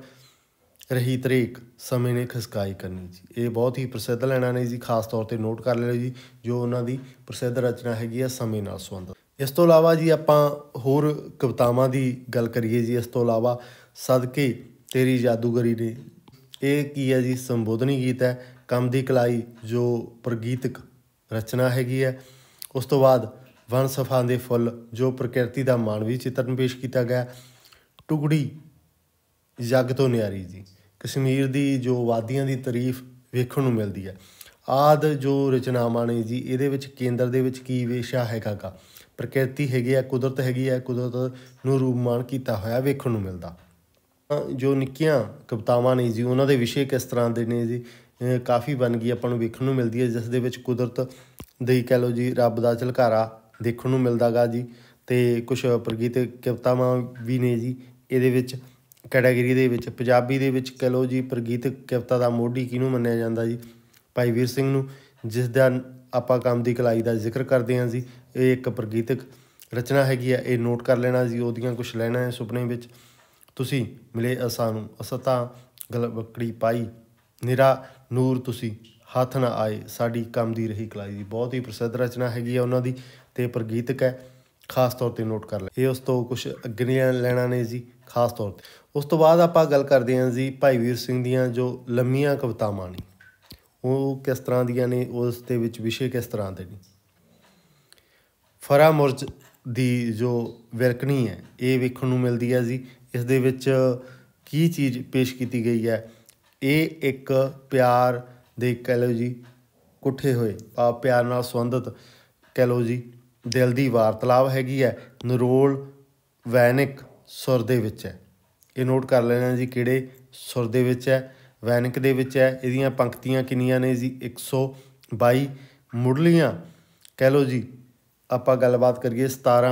ਰਹੀ ਤਰੀਕ ਸਮੇਂ ਨੇ ਖਸਕਾਈ ਕਰਨੀ ਜੀ ਇਹ ਬਹੁਤ ਹੀ ਪ੍ਰਸਿੱਧ ਲੈਣਾ ਨੇ ਜੀ ਖਾਸ ਤੌਰ ਤੇ ਨੋਟ ਕਰ ਲਿਓ ਜੀ ਜੋ ਉਹਨਾਂ ਦੀ ਪ੍ਰਸਿੱਧ ਰਚਨਾ ਹੈਗੀ ਆ ਸਮੇਂ ਨਾਲ ਸੰਬੰਧ ਇਸ ਤੋਂ ਇਲਾਵਾ ਜੀ ਆਪਾਂ ਹੋਰ ਕਵਿਤਾਵਾਂ ਦੀ ਗੱਲ ਕਰੀਏ ਜੀ ਇਸ ਤੋਂ ਇਲਾਵਾ ਸਦਕੇ ਤੇਰੀ ਜਾਦੂਗਰੀ ਨੇ ਇਹ ਕੀ ਹੈ ਜੀ ਸੰਬੋਧਨੀ ਗੀਤ ਹੈ ਕੰਮ ਦੀ ਕਲਾਈ ਜੋ ਪ੍ਰਗੀਤਕ ਰਚਨਾ ਹੈਗੀ ਹੈ ਉਸ ਤੋਂ ਬਾਅਦ ਵਨ ਸਫਾ ਦੇ ਫੁੱਲ ਜੋ ਪ੍ਰਕਿਰਤੀ ਦਾ ਮਾਨਵੀ ਚਿੱਤਰਨ ਪੇਸ਼ ਕੀਤਾ ਗਿਆ ਟੁਕੜੀ ਜੱਗ ਤੋਂ ਨਿਆਰੀ ਜੀ ਕਸ਼ਮੀਰ ਦੀ ਜੋ ਵਾਦੀਆਂ ਦੀ ਤਾਰੀਫ ਵੇਖਣ ਨੂੰ ਮਿਲਦੀ ਹੈ ਆਦ ਜੋ ਰਚਨਾਵਾਂ ਨੇ ਜੀ ਇਹਦੇ ਵਿੱਚ ਕੇਂਦਰ ਦੇ ਵਿੱਚ ਕੀ ਵੇਸ਼ਾ ਕਾ ਪ੍ਰਕਿਰਤੀ ਹੈਗੀ ਹੈ ਕੁਦਰਤ ਹੈਗੀ ਹੈ ਕੁਦਰਤ ਨੂੰ ਰੂਪਮਾਨ ਕੀਤਾ ਹੋਇਆ ਵੇਖਣ ਨੂੰ ਮਿਲਦਾ ਜੋ ਨਿੱਕੀਆਂ ਕਵਤਾਵਾਂ ਨੇ ਜੀ ਉਹਨਾਂ ਦੇ ਵਿਸ਼ੇ ਕਿਸ ਤਰ੍ਹਾਂ ਦੇ ਨੇ ਜੀ ਕਾਫੀ ਬਣ ਗਈ ਆਪਾਂ ਨੂੰ ਵੇਖਣ ਨੂੰ ਮਿਲਦੀ ਹੈ ਜਿਸ ਦੇ ਵਿੱਚ ਕੁਦਰਤ ਦੇ ਕਹ ਲੋ ਜੀ ਰੱਬ ਦਾ ਝਲਕਾਰਾ ਦੇਖਣ ਨੂੰ ਮਿਲਦਾਗਾ ਜੀ ਤੇ ਕੁਝ ਪ੍ਰਗੀਤ ਕਵਤਾਵਾਂ ਵੀ ਨੇ ਜੀ ਇਹਦੇ ਵਿੱਚ ਕੈਟਾਗਰੀ ਦੇ ਵਿੱਚ ਪੰਜਾਬੀ ਦੇ ਵਿੱਚ ਕਹ ਲੋ ਜੀ ਪ੍ਰਗੀਤ ਕਵਤਾ ਦਾ ਮੋਢੀ ਕਿਹਨੂੰ ਮੰਨਿਆ ਜਾਂਦਾ ਜੀ ਭਾਈ ਵੀਰ ਸਿੰਘ ਨੂੰ ਜਿਸ ਦਾ ਆਪਾਂ ਕੰਮ ਦੀ ਕਲਾਈ ਦਾ ਜ਼ਿਕਰ ਕਰਦੇ ਹਾਂ ਜੀ ਇਹ ਇੱਕ ਪ੍ਰਗੀਤਕ ਰਚਨਾ ਹੈਗੀ ਆ ਇਹ ਨੋਟ ਕਰ ਲੈਣਾ ਜੀ ਉਹਦੀਆਂ ਕੁਝ ਲੈਣਾ ਹੈ ਸੁਪਨੇ ਵਿੱਚ ਤੁਸੀਂ ਮਿਲੇ ਅਸਾਂ ਨੂੰ ਅਸਤਾ ਗਲਵਕੜੀ ਪਾਈ ਨਿਰਾ ਨੂਰ ਤੁਸੀਂ ਹੱਥ ਨਾ ਆਏ ਸਾਡੀ ਕੰਮ ਦੀ ਰਹੀ ਕਲਾਈ ਦੀ ਬਹੁਤ ਹੀ ਪ੍ਰਸਿੱਧ ਰਚਨਾ ਹੈਗੀ ਆ ਉਹਨਾਂ ਦੀ ਤੇ ਪ੍ਰਗੀਤਕ ਹੈ ਖਾਸ ਤੌਰ ਤੇ ਨੋਟ ਕਰ ਲੈ ਇਹ ਉਸ ਤੋਂ ਕੁਝ ਅਗਨੀਆਂ ਲੈਣਾ ਨੇ ਜੀ ਖਾਸ ਤੌਰ ਤੇ ਉਸ ਤੋਂ ਬਾਅਦ ਆਪਾਂ ਗੱਲ ਕਰਦੇ ਹਾਂ ਜੀ ਭਾਈ ਵੀਰ ਸਿੰਘ ਦੀਆਂ ਜੋ ਲੰਮੀਆਂ ਕਵਿਤਾਵਾਂ ਨੇ ਉਹ ਕਿਸ ਤਰ੍ਹਾਂ ਦੀਆਂ ਨੇ ਉਸ ਦੇ ਵਿੱਚ ਵਿਸ਼ੇ ਕਿਸ ਤਰ੍ਹਾਂ ਦੇ ਨੇ ਫਰਾ ਮੁਰਜ ਦੀ ਜੋ ਵਿਰਕਣੀ ਹੈ ਇਹ ਵੇਖਣ ਨੂੰ ਮਿਲਦੀ ਹੈ ਜੀ ਇਸ ਦੇ ਵਿੱਚ ਕੀ ਚੀਜ਼ ਪੇਸ਼ ਕੀਤੀ ਗਈ ਹੈ ਇਹ ਇੱਕ ਪਿਆਰ ਦੇ ਕਹੋ ਜੀ ਕੁੱਠੇ ਹੋਏ ਆ ਪਿਆਰ ਨਾਲ ਸੰਬੰਧਿਤ ਕਹੋ ਜੀ ਦਿਲ ਦੀ ਵਾਰਤਾਲਾਪ ਹੈਗੀ ਹੈ ਨਰੋਲ ਵੈਨਿਕ ਸੁਰ ਦੇ ਵਿੱਚ ਹੈ ਇਹ ਨੋਟ ਕਰ ਲੈਣਾ ਜੀ ਕਿਹੜੇ ਸੁਰ ਦੇ ਵਿੱਚ ਹੈ ਵੈਨਿਕ ਦੇ ਵਿੱਚ ਹੈ ਇਹਦੀਆਂ ਪੰਕਤੀਆਂ ਕਿੰਨੀਆਂ ਨੇ ਜੀ 122 ਮੁਰਲੀਆਂ ਕਹੋ ਜੀ ਆਪਾਂ ਗੱਲਬਾਤ ਕਰੀਏ 17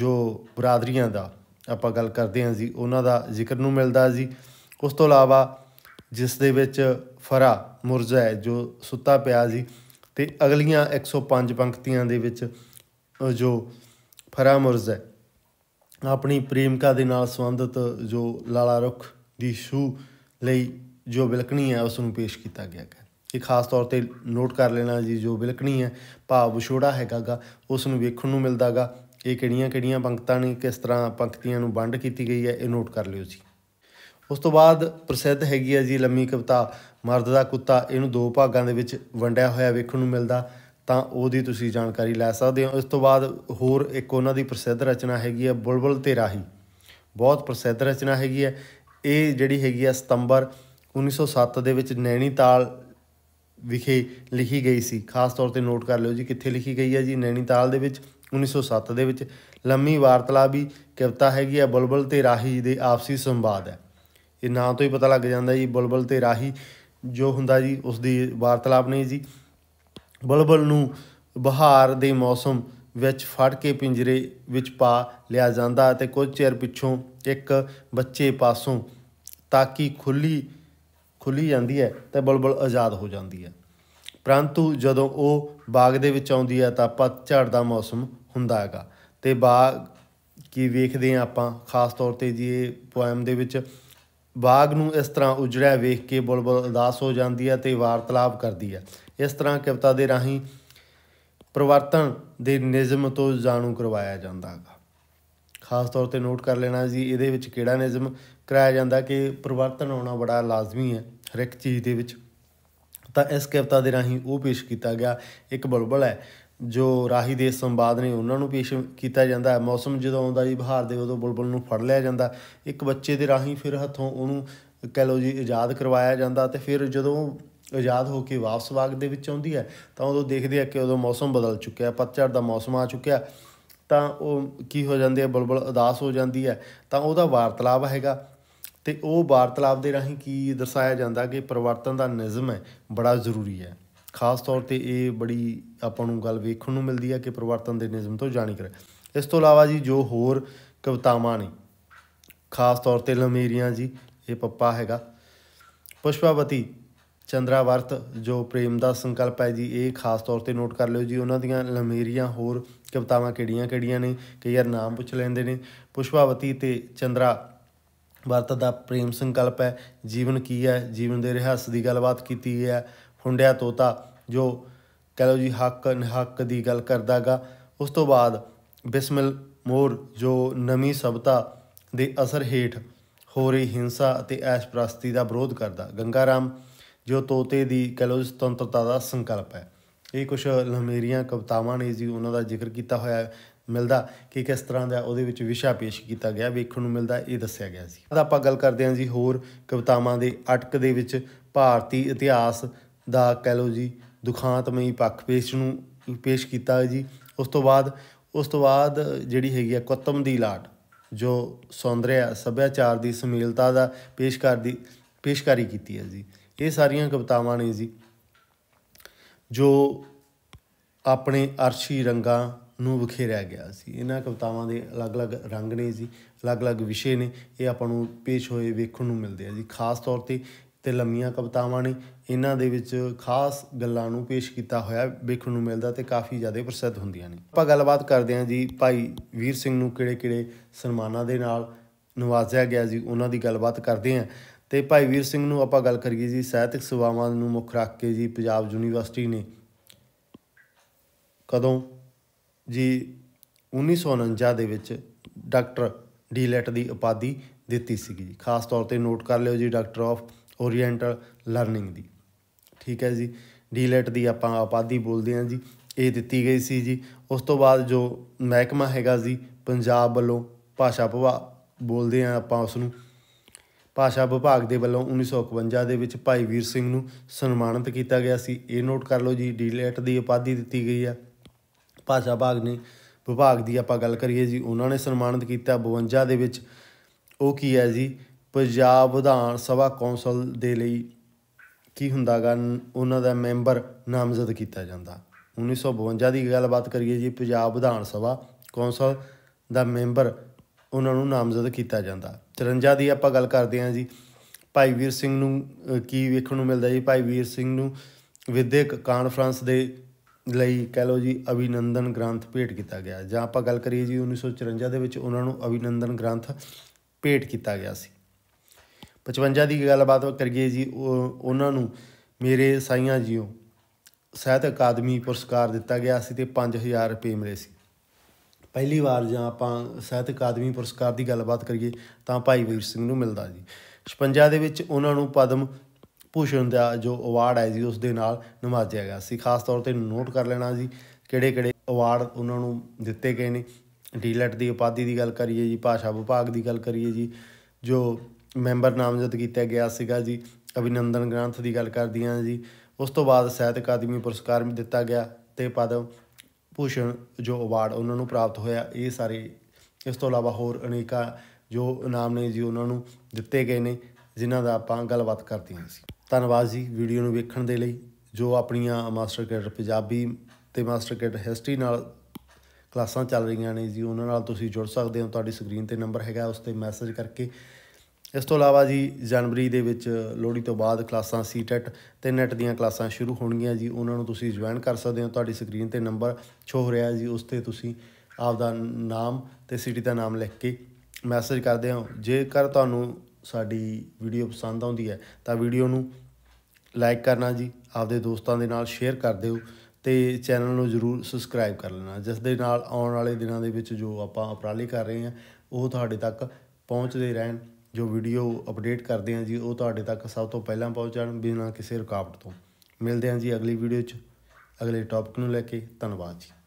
ਜੋ ਬਰਾਦਰੀਆਂ ਦਾ ਆਪਾਂ ਗੱਲ ਕਰਦੇ ਹਾਂ ਜੀ ਉਹਨਾਂ ਦਾ ਜ਼ਿਕਰ ਨੂੰ ਮਿਲਦਾ ਜੀ ਉਸ ਤੋਂ ਇਲਾਵਾ ਜਿਸ ਦੇ ਵਿੱਚ ਫਰਾ ਮੁਰਜ਼ਾ ਹੈ ਜੋ ਸੁੱਤਾ ਪਿਆ ਜੀ ਤੇ ਅਗਲੀਆਂ 105 ਪੰਕਤੀਆਂ ਦੇ ਵਿੱਚ ਜੋ ਫਰਾ ਮੁਰਜ਼ਾ ਆਪਣੀ ਪ੍ਰੇਮਿਕਾ ਦੇ ਨਾਲ ਸੰਬੰਧਿਤ ਜੋ ਲਾਲਾ ਰੁਖ ਦੀ ਛੂ ਲਈ ਜੋ ਬਿਲਕਣੀ ਹੈ ਉਸ ਨੂੰ ਪੇਸ਼ ਕੀਤਾ ਗਿਆ ਹੈ ਇਹ ਖਾਸ ਤੌਰ ਤੇ ਨੋਟ ਕਰ ਲੈਣਾ ਜੀ ਜੋ ਬਿਲਕਣੀ ਹੈ ਭਾਵ ਵਿਛੋੜਾ ਹੈਗਾਗਾ ਉਸ ਨੂੰ ਵੇਖਣ ਨੂੰ ਮਿਲਦਾਗਾ ਇਹ ਕਿਹੜੀਆਂ-ਕਿਹੜੀਆਂ ਪੰਕਤਾਂ ਨੇ ਕਿਸ ਤਰ੍ਹਾਂ ਪੰਕਤੀਆਂ ਨੂੰ ਵੰਡ ਕੀਤੀ ਗਈ ਹੈ ਇਹ ਨੋਟ ਕਰ ਲਿਓ ਜੀ ਉਸ ਤੋਂ ਬਾਅਦ ਪ੍ਰਸਿੱਧ ਹੈਗੀ ਹੈ ਜੀ ਲੰਮੀ ਕਵਿਤਾ ਮਰਦ ਦਾ ਕੁੱਤਾ ਇਹਨੂੰ ਦੋ ਭਾਗਾਂ ਦੇ ਵਿੱਚ ਵੰਡਿਆ ਹੋਇਆ ਵੇਖਣ ਨੂੰ ਮਿਲਦਾ ਤਾਂ ਉਹਦੀ ਤੁਸੀਂ ਜਾਣਕਾਰੀ ਲੈ ਸਕਦੇ ਹੋ ਇਸ ਤੋਂ ਬਾਅਦ ਹੋਰ ਇੱਕ ਉਹਨਾਂ ਦੀ ਪ੍ਰਸਿੱਧ ਰਚਨਾ ਹੈਗੀ ਹੈ ਬੁਲਬੁਲ ਤੇ ਰਾਹੀ ਬਹੁਤ ਪ੍ਰਸਿੱਧ ਰਚਨਾ ਹੈਗੀ ਹੈ ਇਹ ਜਿਹੜੀ ਹੈਗੀ ਹੈ ਸਤੰਬਰ 1907 ਦੇ ਵਿੱਚ ਨੈਣੀਤਾਲ ਵਿਖੇ ਲਿਖੀ ਗਈ ਸੀ ਖਾਸ ਤੌਰ ਤੇ ਨੋਟ ਕਰ ਲਿਓ ਜੀ ਕਿੱਥੇ ਲਿਖੀ ਗਈ ਹੈ ਜੀ ਨੈਣੀਤਾਲ ਦੇ ਵਿੱਚ 1907 ਦੇ ਵਿੱਚ ਲੰਮੀ ਵਾਰਤਾਲਾਪ ਵੀ ਕਵਿਤਾ ਹੈਗੀ ਆ ਬਲਬਲ ਤੇ ਰਾਹੀ ਦੇ ਆਪਸੀ ਸੰਵਾਦ ਹੈ ਇਹ ਨਾਂ ਤੋਂ ਹੀ ਪਤਾ ਲੱਗ ਜਾਂਦਾ ਜੀ ਬਲਬਲ ਤੇ ਰਾਹੀ ਜੋ ਹੁੰਦਾ ਜੀ ਉਸ ਦੀ ਵਾਰਤਲਾਪ ਨਹੀਂ ਜੀ ਬਲਬਲ ਨੂੰ ਬਹਾਰ ਦੇ ਮੌਸਮ ਵਿੱਚ ਫੜ ਕੇ ਪਿੰਜਰੇ ਵਿੱਚ ਪਾ ਲਿਆ ਜਾਂਦਾ ਤੇ ਕੁਝ ਚਿਰ ਪਿੱਛੋਂ ਇੱਕ ਬੱਚੇ ਪਾਸੋਂ ਤਾਕੀ ਖੁੱਲੀ ਖੁੱਲੀ ਜਾਂਦੀ ਹੈ ਤੇ ਬਲਬਲ ਆਜ਼ਾਦ ਹੋ ਜਾਂਦੀ ਹੈ ਪਰੰਤੂ ਜਦੋਂ ਉਹ ਬਾਗ ਦੇ ਵਿੱਚ ਆਉਂਦੀ ਹੈ ਤਾਂ ਪਤਝੜ ਦਾ ਮੌਸਮ ਹੁੰਦਾ ਹੈਗਾ ਤੇ ਬਾਗ ਕੀ ਵੇਖਦੇ ਆ ਆਪਾਂ ਖਾਸ ਤੌਰ ਤੇ ਜੀ ਇਹ ਪੋਇਮ ਦੇ ਵਿੱਚ ਬਾਗ ਨੂੰ ਇਸ ਤਰ੍ਹਾਂ ਉਜੜਿਆ ਵੇਖ ਕੇ ਬੁਲਬੁਲ ਉਦਾਸ ਹੋ ਜਾਂਦੀ ਹੈ ਤੇ ਵਾਰਤਲਾਪ ਕਰਦੀ ਹੈ ਇਸ ਤਰ੍ਹਾਂ ਕਵਿਤਾ ਦੇ ਰਾਹੀਂ ਪਰਿਵਰਤਨ ਦੇ ਨਿਯਮ ਤੋਂ ਜਾਣੂ ਕਰਵਾਇਆ ਜਾਂਦਾ ਹੈਗਾ ਖਾਸ ਤੌਰ ਤੇ ਨੋਟ ਕਰ ਲੈਣਾ ਜੀ ਇਹਦੇ ਵਿੱਚ ਕਿਹੜਾ ਨਿਯਮ ਕਰਾਇਆ ਜਾਂਦਾ ਕਿ ਪਰਿਵਰਤਨ ਹੋਣਾ ਬੜਾ ਲਾਜ਼ਮੀ ਹੈ ਹਰ ਇੱਕ ਚੀਜ਼ ਦੇ ਵਿੱਚ ਤਾਂ ਇਸ ਕਵਿਤਾ ਦੇ ਰਾਹੀਂ ਉਹ ਪੇਸ਼ ਕੀਤਾ ਗਿਆ ਇੱਕ ਬੁਲਬੁਲ ਹੈ ਜੋ ਰਾਹੀ ਦੇ ਸੰਵਾਦ ਨੇ ਉਹਨਾਂ ਨੂੰ ਪੇਸ਼ ਕੀਤਾ ਜਾਂਦਾ ਹੈ ਮੌਸਮ ਜਦੋਂ ਆਉਂਦਾ ਜੀ ਬਹਾਰ ਦੇ ਉਦੋਂ ਬੁਲਬੁਲ ਨੂੰ ਫੜ ਲਿਆ ਜਾਂਦਾ ਇੱਕ ਬੱਚੇ ਦੇ ਰਾਹੀਂ ਫਿਰ ਹੱਥੋਂ ਉਹਨੂੰ ਕਹ ਲੋ ਜੀ ਆਜ਼ਾਦ ਕਰਵਾਇਆ ਜਾਂਦਾ ਤੇ ਫਿਰ ਜਦੋਂ ਆਜ਼ਾਦ ਹੋ ਕੇ ਵਾਪਸ ਬਾਗ ਦੇ ਵਿੱਚ ਆਉਂਦੀ ਹੈ ਤਾਂ ਉਦੋਂ ਦੇਖਦੇ ਆ ਕਿ ਉਦੋਂ ਮੌਸਮ ਬਦਲ ਚੁੱਕਿਆ ਪਤਝੜ ਦਾ ਮੌਸਮ ਆ ਚੁੱਕਿਆ ਤਾਂ ਉਹ ਕੀ ਹੋ ਜਾਂਦੇ ਆ ਬੁਲਬੁਲ ਉਦਾਸ ਹੋ ਜਾਂਦੀ ਹੈ ਤਾਂ ਉਹਦਾ ਵਾਰਤਲਾਪ ਹੈਗਾ ਤੇ ਉਹ ਵਾਰਤਲਾਪ ਦੇ ਰਾਹੀਂ ਕੀ ਦਰਸਾਇਆ ਜਾਂਦਾ ਕਿ ਪਰਿਵਰਤਨ ਦਾ ਨਿਯਮ ਹੈ ਬੜਾ ਜ਼ਰੂਰੀ ਹੈ ਖਾਸ ਤੌਰ ਤੇ ਇਹ ਬੜੀ ਆਪਾਂ ਨੂੰ ਗੱਲ ਵੇਖਣ ਨੂੰ ਮਿਲਦੀ ਹੈ ਕਿ ਪਰਵਰਤਨ ਦੇ ਨਿਯਮ ਤੋਂ ਜਾਣੀ ਕਰ ਇਸ ਤੋਂ ਇਲਾਵਾ ਜੀ ਜੋ ਹੋਰ ਕਵਿਤਾਵਾਂ ਨੇ ਖਾਸ ਤੌਰ ਤੇ ਲਮੇਰੀਆਂ ਜੀ ਇਹ ਪੱਪਾ ਹੈਗਾ ਪੁਸ਼ਪਾਵਤੀ ਚੰਦਰਾਵਰਤ ਜੋ ਪ੍ਰੇਮ ਦਾ ਸੰਕਲਪ ਹੈ ਜੀ ਇਹ ਖਾਸ ਤੌਰ ਤੇ ਨੋਟ ਕਰ ਲਿਓ ਜੀ ਉਹਨਾਂ ਦੀਆਂ ਲਮੇਰੀਆਂ ਹੋਰ ਕਵਿਤਾਵਾਂ ਕਿਹੜੀਆਂ-ਕਿਹੜੀਆਂ ਨੇ ਕਈ ਯਾਰ ਨਾਮ ਪੁੱਛ ਲੈਂਦੇ ਨੇ ਪੁਸ਼ਪਾਵਤੀ ਤੇ ਚੰਦਰਾ ਵਰਤ ਦਾ ਪ੍ਰੇਮ ਸੰਕਲਪ ਹੈ ਜੀਵਨ ਕੀ ਹੈ ਜੀਵਨ ਦੇ ਰਹੱਸ ਦੀ ਗੱਲਬਾਤ ਕੀਤੀ ਹੈ ਹੁੰਡਿਆ ਤੋਤਾ ਜੋ ਕਹ ਲਓ ਜੀ ਹੱਕ ਨਹੱਕ ਦੀ ਗੱਲ ਕਰਦਾਗਾ ਉਸ ਤੋਂ ਬਾਅਦ ਬਿਸਮਿਲ ਮੋਰ ਜੋ ਨਵੀਂ ਸਭਤਾ ਦੇ ਅਸਰ ਹੇਠ ਹੋ ਰਹੀ ਹਿੰਸਾ ਅਤੇ ਐਸ਼ਪ੍ਰਸਤੀ ਦਾ ਵਿਰੋਧ ਕਰਦਾ ਗੰਗਾ ਰਾਮ ਜੋ ਤੋਤੇ ਦੀ ਕਹ ਲਓ ਸੁਤੰਤਰਤਾ ਦਾ ਸੰਕਲਪ ਹੈ ਇਹ ਕੁਝ ਲਮੇਰੀਆਂ ਕਵਤਾਵਾਂ ਨੇ ਜੀ ਉਹਨਾਂ ਦਾ ਜ਼ਿਕਰ ਕੀਤਾ ਹੋਇਆ ਮਿਲਦਾ ਕਿ ਕਿਸ ਤਰ੍ਹਾਂ ਦਾ ਉਹਦੇ ਵਿੱਚ ਵਿਸ਼ਾ ਪੇਸ਼ ਕੀਤਾ ਗਿਆ ਵੇਖਣ ਨੂੰ ਮਿਲਦਾ ਇਹ ਦੱਸਿਆ ਗਿਆ ਸੀ ਆਪਾਂ ਗੱਲ ਕਰਦੇ ਹਾਂ ਜੀ ਹੋਰ ਕਵਤਾਵਾਂ ਦੇ ਅਟਕ ਦੇ ਵਿੱਚ ਭਾਰਤੀ ਇਤਿਹਾਸ ਦਾ ਕਹਿ ਲੋ ਜੀ ਦੁਖਾਂਤਮਈ ਪੱਖ ਪੇਸ਼ ਨੂੰ ਪੇਸ਼ ਕੀਤਾ ਜੀ ਉਸ ਤੋਂ ਬਾਅਦ ਉਸ ਤੋਂ ਬਾਅਦ ਜਿਹੜੀ ਹੈਗੀ ਆ ਕੁੱਤਮ ਦੀ ਲਾਟ ਜੋ ਸੌਂਦਰਿਆ ਸਭਿਆਚਾਰ ਦੀ ਸਮੀਲਤਾ ਦਾ ਪੇਸ਼ ਕਰਦੀ ਪੇਸ਼ਕਾਰੀ ਕੀਤੀ ਹੈ ਜੀ ਇਹ ਸਾਰੀਆਂ ਕਵਿਤਾਵਾਂ ਨੇ ਜੀ ਜੋ ਆਪਣੇ ਅਰਸ਼ੀ ਰੰਗਾਂ ਨੂੰ ਵਿਖੇਰਿਆ ਗਿਆ ਸੀ ਇਹਨਾਂ ਕਵਿਤਾਵਾਂ ਦੇ ਅਲੱਗ-ਅਲੱਗ ਰੰਗ ਨੇ ਜੀ ਅਲੱਗ-ਅਲੱਗ ਵਿਸ਼ੇ ਨੇ ਇਹ ਆਪਾਂ ਨੂੰ ਪੇਸ਼ ਹੋਏ ਵੇਖਣ ਨੂੰ ਮਿਲਦੇ ਆ ਜੀ ਖਾਸ ਤੌਰ ਤੇ ਤੇ ਲੰਮੀਆਂ ਕਵਤਾਵਾਂ ਨੇ ਇਹਨਾਂ ਦੇ ਵਿੱਚ ਖਾਸ ਗੱਲਾਂ ਨੂੰ ਪੇਸ਼ ਕੀਤਾ ਹੋਇਆ ਵੇਖਣ ਨੂੰ ਮਿਲਦਾ ਤੇ ਕਾਫੀ ਜ਼ਿਆਦਾ ਪ੍ਰਸਿੱਧ ਹੁੰਦੀਆਂ ਨੇ ਆਪਾਂ ਗੱਲਬਾਤ ਕਰਦੇ ਹਾਂ ਜੀ ਭਾਈ ਵੀਰ ਸਿੰਘ ਨੂੰ ਕਿਹੜੇ-ਕਿਹੜੇ ਸਨਮਾਨਾਂ ਦੇ ਨਾਲ ਨਵਾਜ਼ਿਆ ਗਿਆ ਜੀ ਉਹਨਾਂ ਦੀ ਗੱਲਬਾਤ ਕਰਦੇ ਹਾਂ ਤੇ ਭਾਈ ਵੀਰ ਸਿੰਘ ਨੂੰ ਆਪਾਂ ਗੱਲ ਕਰੀਏ ਜੀ ਸਾਹਿਤਕ ਸੇਵਾਵਾਂ ਨੂੰ ਮੁੱਖ ਰੱਖ ਕੇ ਜੀ ਪੰਜਾਬ ਯੂਨੀਵਰਸਿਟੀ ਨੇ ਕਦੋਂ ਜੀ 1949 ਦੇ ਵਿੱਚ ਡਾਕਟਰ ਡੀਲੈਟ ਦੀ ਉਪਾਧੀ ਦਿੱਤੀ ਸੀਗੀ ਜੀ ਖਾਸ ਤੌਰ ਤੇ ਨੋਟ ਕਰ ਲਿਓ ਜੀ ਡਾਕਟਰ ਆਫ ਓਰੀਐਂਟਲ ਲਰਨਿੰਗ ਦੀ ਠੀਕ ਹੈ ਜੀ ਡੀਲੇਟ e ਦੀ ਆਪਾਂ ਆਪਾਦੀ ਬੋਲਦੇ ਹਾਂ ਜੀ ਇਹ ਦਿੱਤੀ ਗਈ ਸੀ ਜੀ ਉਸ ਤੋਂ ਬਾਅਦ ਜੋ ਮਹਿਕਮਾ ਹੈਗਾ ਜੀ ਪੰਜਾਬ ਵੱਲੋਂ ਭਾਸ਼ਾ ਵਿਭਾਗ ਬੋਲਦੇ ਆ ਆਪਾਂ ਉਸ ਨੂੰ ਭਾਸ਼ਾ ਵਿਭਾਗ ਦੇ ਵੱਲੋਂ 1951 ਦੇ ਵਿੱਚ ਭਾਈ ਵੀਰ ਸਿੰਘ ਨੂੰ ਸਨਮਾਨਿਤ ਕੀਤਾ ਗਿਆ ਸੀ ਇਹ ਨੋਟ ਕਰ ਲਓ ਜੀ ਡੀਲੇਟ e ਦੀ ਆਪਾਦੀ ਦਿੱਤੀ ਗਈ ਆ ਭਾਸ਼ਾ ਵਿਭਾਗ ਨੇ ਵਿਭਾਗ ਦੀ ਆਪਾਂ ਗੱਲ ਕਰੀਏ ਜੀ ਉਹਨਾਂ ਨੇ ਸਨਮਾਨਿਤ ਕੀਤਾ 52 ਦੇ ਵਿੱਚ ਉਹ ਕੀ ਹੈ ਜੀ ਪੰਜਾਬ ਵਿਧਾਨ ਸਭਾ ਕੌਂਸਲ ਦੇ ਲਈ ਕੀ ਹੁੰਦਾਗਾ ਉਹਨਾਂ ਦਾ ਮੈਂਬਰ ਨਾਮਜ਼ਦ ਕੀਤਾ ਜਾਂਦਾ 1952 ਦੀ ਗੱਲਬਾਤ ਕਰੀਏ ਜੀ ਪੰਜਾਬ ਵਿਧਾਨ ਸਭਾ ਕੌਂਸਲ ਦਾ ਮੈਂਬਰ ਉਹਨਾਂ ਨੂੰ ਨਾਮਜ਼ਦ ਕੀਤਾ ਜਾਂਦਾ 53 ਦੀ ਆਪਾਂ ਗੱਲ ਕਰਦੇ ਹਾਂ ਜੀ ਭਾਈ ਵੀਰ ਸਿੰਘ ਨੂੰ ਕੀ ਵੇਖਣ ਨੂੰ ਮਿਲਦਾ ਜੀ ਭਾਈ ਵੀਰ ਸਿੰਘ ਨੂੰ ਵਿਦਿਅਕ ਕਾਨਫਰੰਸ ਦੇ ਲਈ ਕਹਿ ਲਓ ਜੀ ਅਭਿਨੰਦਨ ਗ੍ਰੰਥ ਭੇਟ ਕੀਤਾ ਗਿਆ ਜਾਂ ਆਪਾਂ ਗੱਲ ਕਰੀਏ ਜੀ 1954 ਦੇ ਵਿੱਚ ਉਹਨਾਂ ਨੂੰ ਅਭਿਨੰਦਨ ਗ੍ਰੰਥ ਭੇਟ ਕੀਤਾ ਗਿਆ ਸੀ 55 ਦੀ ਗੱਲਬਾਤ ਕਰੀਏ ਜੀ ਉਹਨਾਂ ਨੂੰ ਮੇਰੇ ਸਾਈਆਂ ਜੀਓ ਸਾਹਿਤ ਅਕਾਦਮੀ ਪੁਰਸਕਾਰ ਦਿੱਤਾ ਗਿਆ ਸੀ ਤੇ 5000 ਰੁਪਏ ਮਿਲੇ ਸੀ ਪਹਿਲੀ ਵਾਰ ਜਾਂ ਆਪਾਂ ਸਾਹਿਤ ਅਕਾਦਮੀ ਪੁਰਸਕਾਰ ਦੀ ਗੱਲਬਾਤ ਕਰੀਏ ਤਾਂ ਭਾਈ ਵੀਰ ਸਿੰਘ ਨੂੰ ਮਿਲਦਾ ਜੀ 56 ਦੇ ਵਿੱਚ ਉਹਨਾਂ ਨੂੰ ਪਦਮ ਭੂਸ਼ਣ ਦਾ ਜੋ ਅਵਾਰਡ ਹੈ ਜੀ ਉਸ ਦੇ ਨਾਲ ਨਵਾਜਿਆ ਗਿਆ ਸੀ ਖਾਸ ਤੌਰ ਤੇ ਨੋਟ ਕਰ ਲੈਣਾ ਜੀ ਕਿਹੜੇ ਕਿਹੜੇ ਅਵਾਰਡ ਉਹਨਾਂ ਨੂੰ ਦਿੱਤੇ ਗਏ ਨੇ ਡੀਲਟ ਦੀ ਉਪਾਧੀ ਦੀ ਗੱਲ ਕਰੀਏ ਜੀ ਭਾਸ਼ਾ ਵਿਭਾਗ ਦੀ ਗੱਲ ਕਰੀਏ ਜੀ ਜੋ ਮੈਂਬਰ ਨਾਮਜ਼ਦ ਕੀਤਾ ਗਿਆ ਸੀਗਾ ਜੀ ਅਭਿਨੰਦਨ ਗ੍ਰੰਥ ਦੀ ਗੱਲ ਕਰਦੀਆਂ ਜੀ ਉਸ ਤੋਂ ਬਾਅਦ ਸਾਹਿਤ ਅਕਾਦਮੀ ਪੁਰਸਕਾਰ ਵੀ ਦਿੱਤਾ ਗਿਆ ਤੇ ਪਦਮ ਭੂਸ਼ਣ ਜੋ ਅਵਾਰਡ ਉਹਨਾਂ ਨੂੰ ਪ੍ਰਾਪਤ ਹੋਇਆ ਇਹ ਸਾਰੇ ਇਸ ਤੋਂ ਇਲਾਵਾ ਹੋਰ ਅਨੇਕਾਂ ਜੋ ਇਨਾਮ ਨੇ ਜੀ ਉਹਨਾਂ ਨੂੰ ਦਿੱਤੇ ਗਏ ਨੇ ਜਿਨ੍ਹਾਂ ਦਾ ਆਪਾਂ ਗੱਲਬਾਤ ਹਾਂ ਸੀ ਧੰਨਵਾਦ ਜੀ ਵੀਡੀਓ ਨੂੰ ਵੇਖਣ ਦੇ ਲਈ ਜੋ ਆਪਣੀਆਂ ਮਾਸਟਰ ਕੈਡਰ ਪੰਜਾਬੀ ਤੇ ਮਾਸਟਰ ਕੈਡਰ ਹਿਸਟਰੀ ਨਾਲ ਕਲਾਸਾਂ ਚੱਲ ਰਹੀਆਂ ਨੇ ਜੀ ਉਹਨਾਂ ਨਾਲ ਤੁਸੀਂ ਜੁੜ ਸਕਦੇ ਹੋ ਤੁਹਾਡੀ ਸਕਰੀਨ ਤੇ ਨੰਬਰ ਹੈਗਾ ਉਸ ਤੇ ਮੈਸੇਜ ਕਰਕੇ ਇਸ ਤੋਂ ਇਲਾਵਾ ਜੀ ਜਨਵਰੀ ਦੇ ਵਿੱਚ ਲੋਹੜੀ ਤੋਂ ਬਾਅਦ ਕਲਾਸਾਂ ਸੀਟੈਟ ਤੇ ਨੈਟ ਦੀਆਂ ਕਲਾਸਾਂ ਸ਼ੁਰੂ ਹੋਣਗੀਆਂ ਜੀ ਉਹਨਾਂ ਨੂੰ ਤੁਸੀਂ ਜੁਆਇਨ ਕਰ ਸਕਦੇ ਹੋ ਤੁਹਾਡੀ ਸਕਰੀਨ ਤੇ ਨੰਬਰ ਸ਼ੋ ਹੋ ਰਿਹਾ ਜੀ ਉਸ ਤੇ ਤੁਸੀਂ ਆਪ ਦਾ ਨਾਮ ਤੇ ਸਿਟੀ ਦਾ ਨਾਮ ਲਿਖ ਕੇ ਮੈਸੇਜ ਕਰਦੇ ਹੋ ਜੇਕਰ ਤੁਹਾਨੂੰ ਸਾਡੀ ਵੀਡੀਓ ਪਸੰਦ ਆਉਂਦੀ ਹੈ ਤਾਂ ਵੀਡੀਓ ਨੂੰ ਲਾਈਕ ਕਰਨਾ ਜੀ ਆਪਦੇ ਦੋਸਤਾਂ ਦੇ ਨਾਲ ਸ਼ੇਅਰ ਕਰ ਦਿਓ ਤੇ ਚੈਨਲ ਨੂੰ ਜਰੂਰ ਸਬਸਕ੍ਰਾਈਬ ਕਰ ਲੈਣਾ ਜਿਸ ਦੇ ਨਾਲ ਆਉਣ ਵਾਲੇ ਦਿਨਾਂ ਦੇ ਵਿੱਚ ਜੋ ਆਪਾਂ ਉਪਰਾਲੇ ਕਰ ਰਹੇ ਹਾਂ ਉਹ ਤੁਹਾਡੇ ਤੱਕ ਪਹੁੰਚਦੇ ਰਹਿਣ ਜੋ ਵੀਡੀਓ ਅਪਡੇਟ ਕਰਦੇ ਹਾਂ ਜੀ ਉਹ ਤੁਹਾਡੇ ਤੱਕ ਸਭ ਤੋਂ ਪਹਿਲਾਂ ਪਹੁੰਚਣ ਬਿਨਾਂ ਕਿਸੇ ਰੁਕਾਵਟ ਤੋਂ ਮਿਲਦੇ ਹਾਂ ਜੀ ਅਗਲੀ ਵੀਡੀਓ 'ਚ ਅਗਲੇ ਟੌਪਿਕ ਨੂੰ ਲੈ ਕੇ ਧੰਨਵਾਦ ਜੀ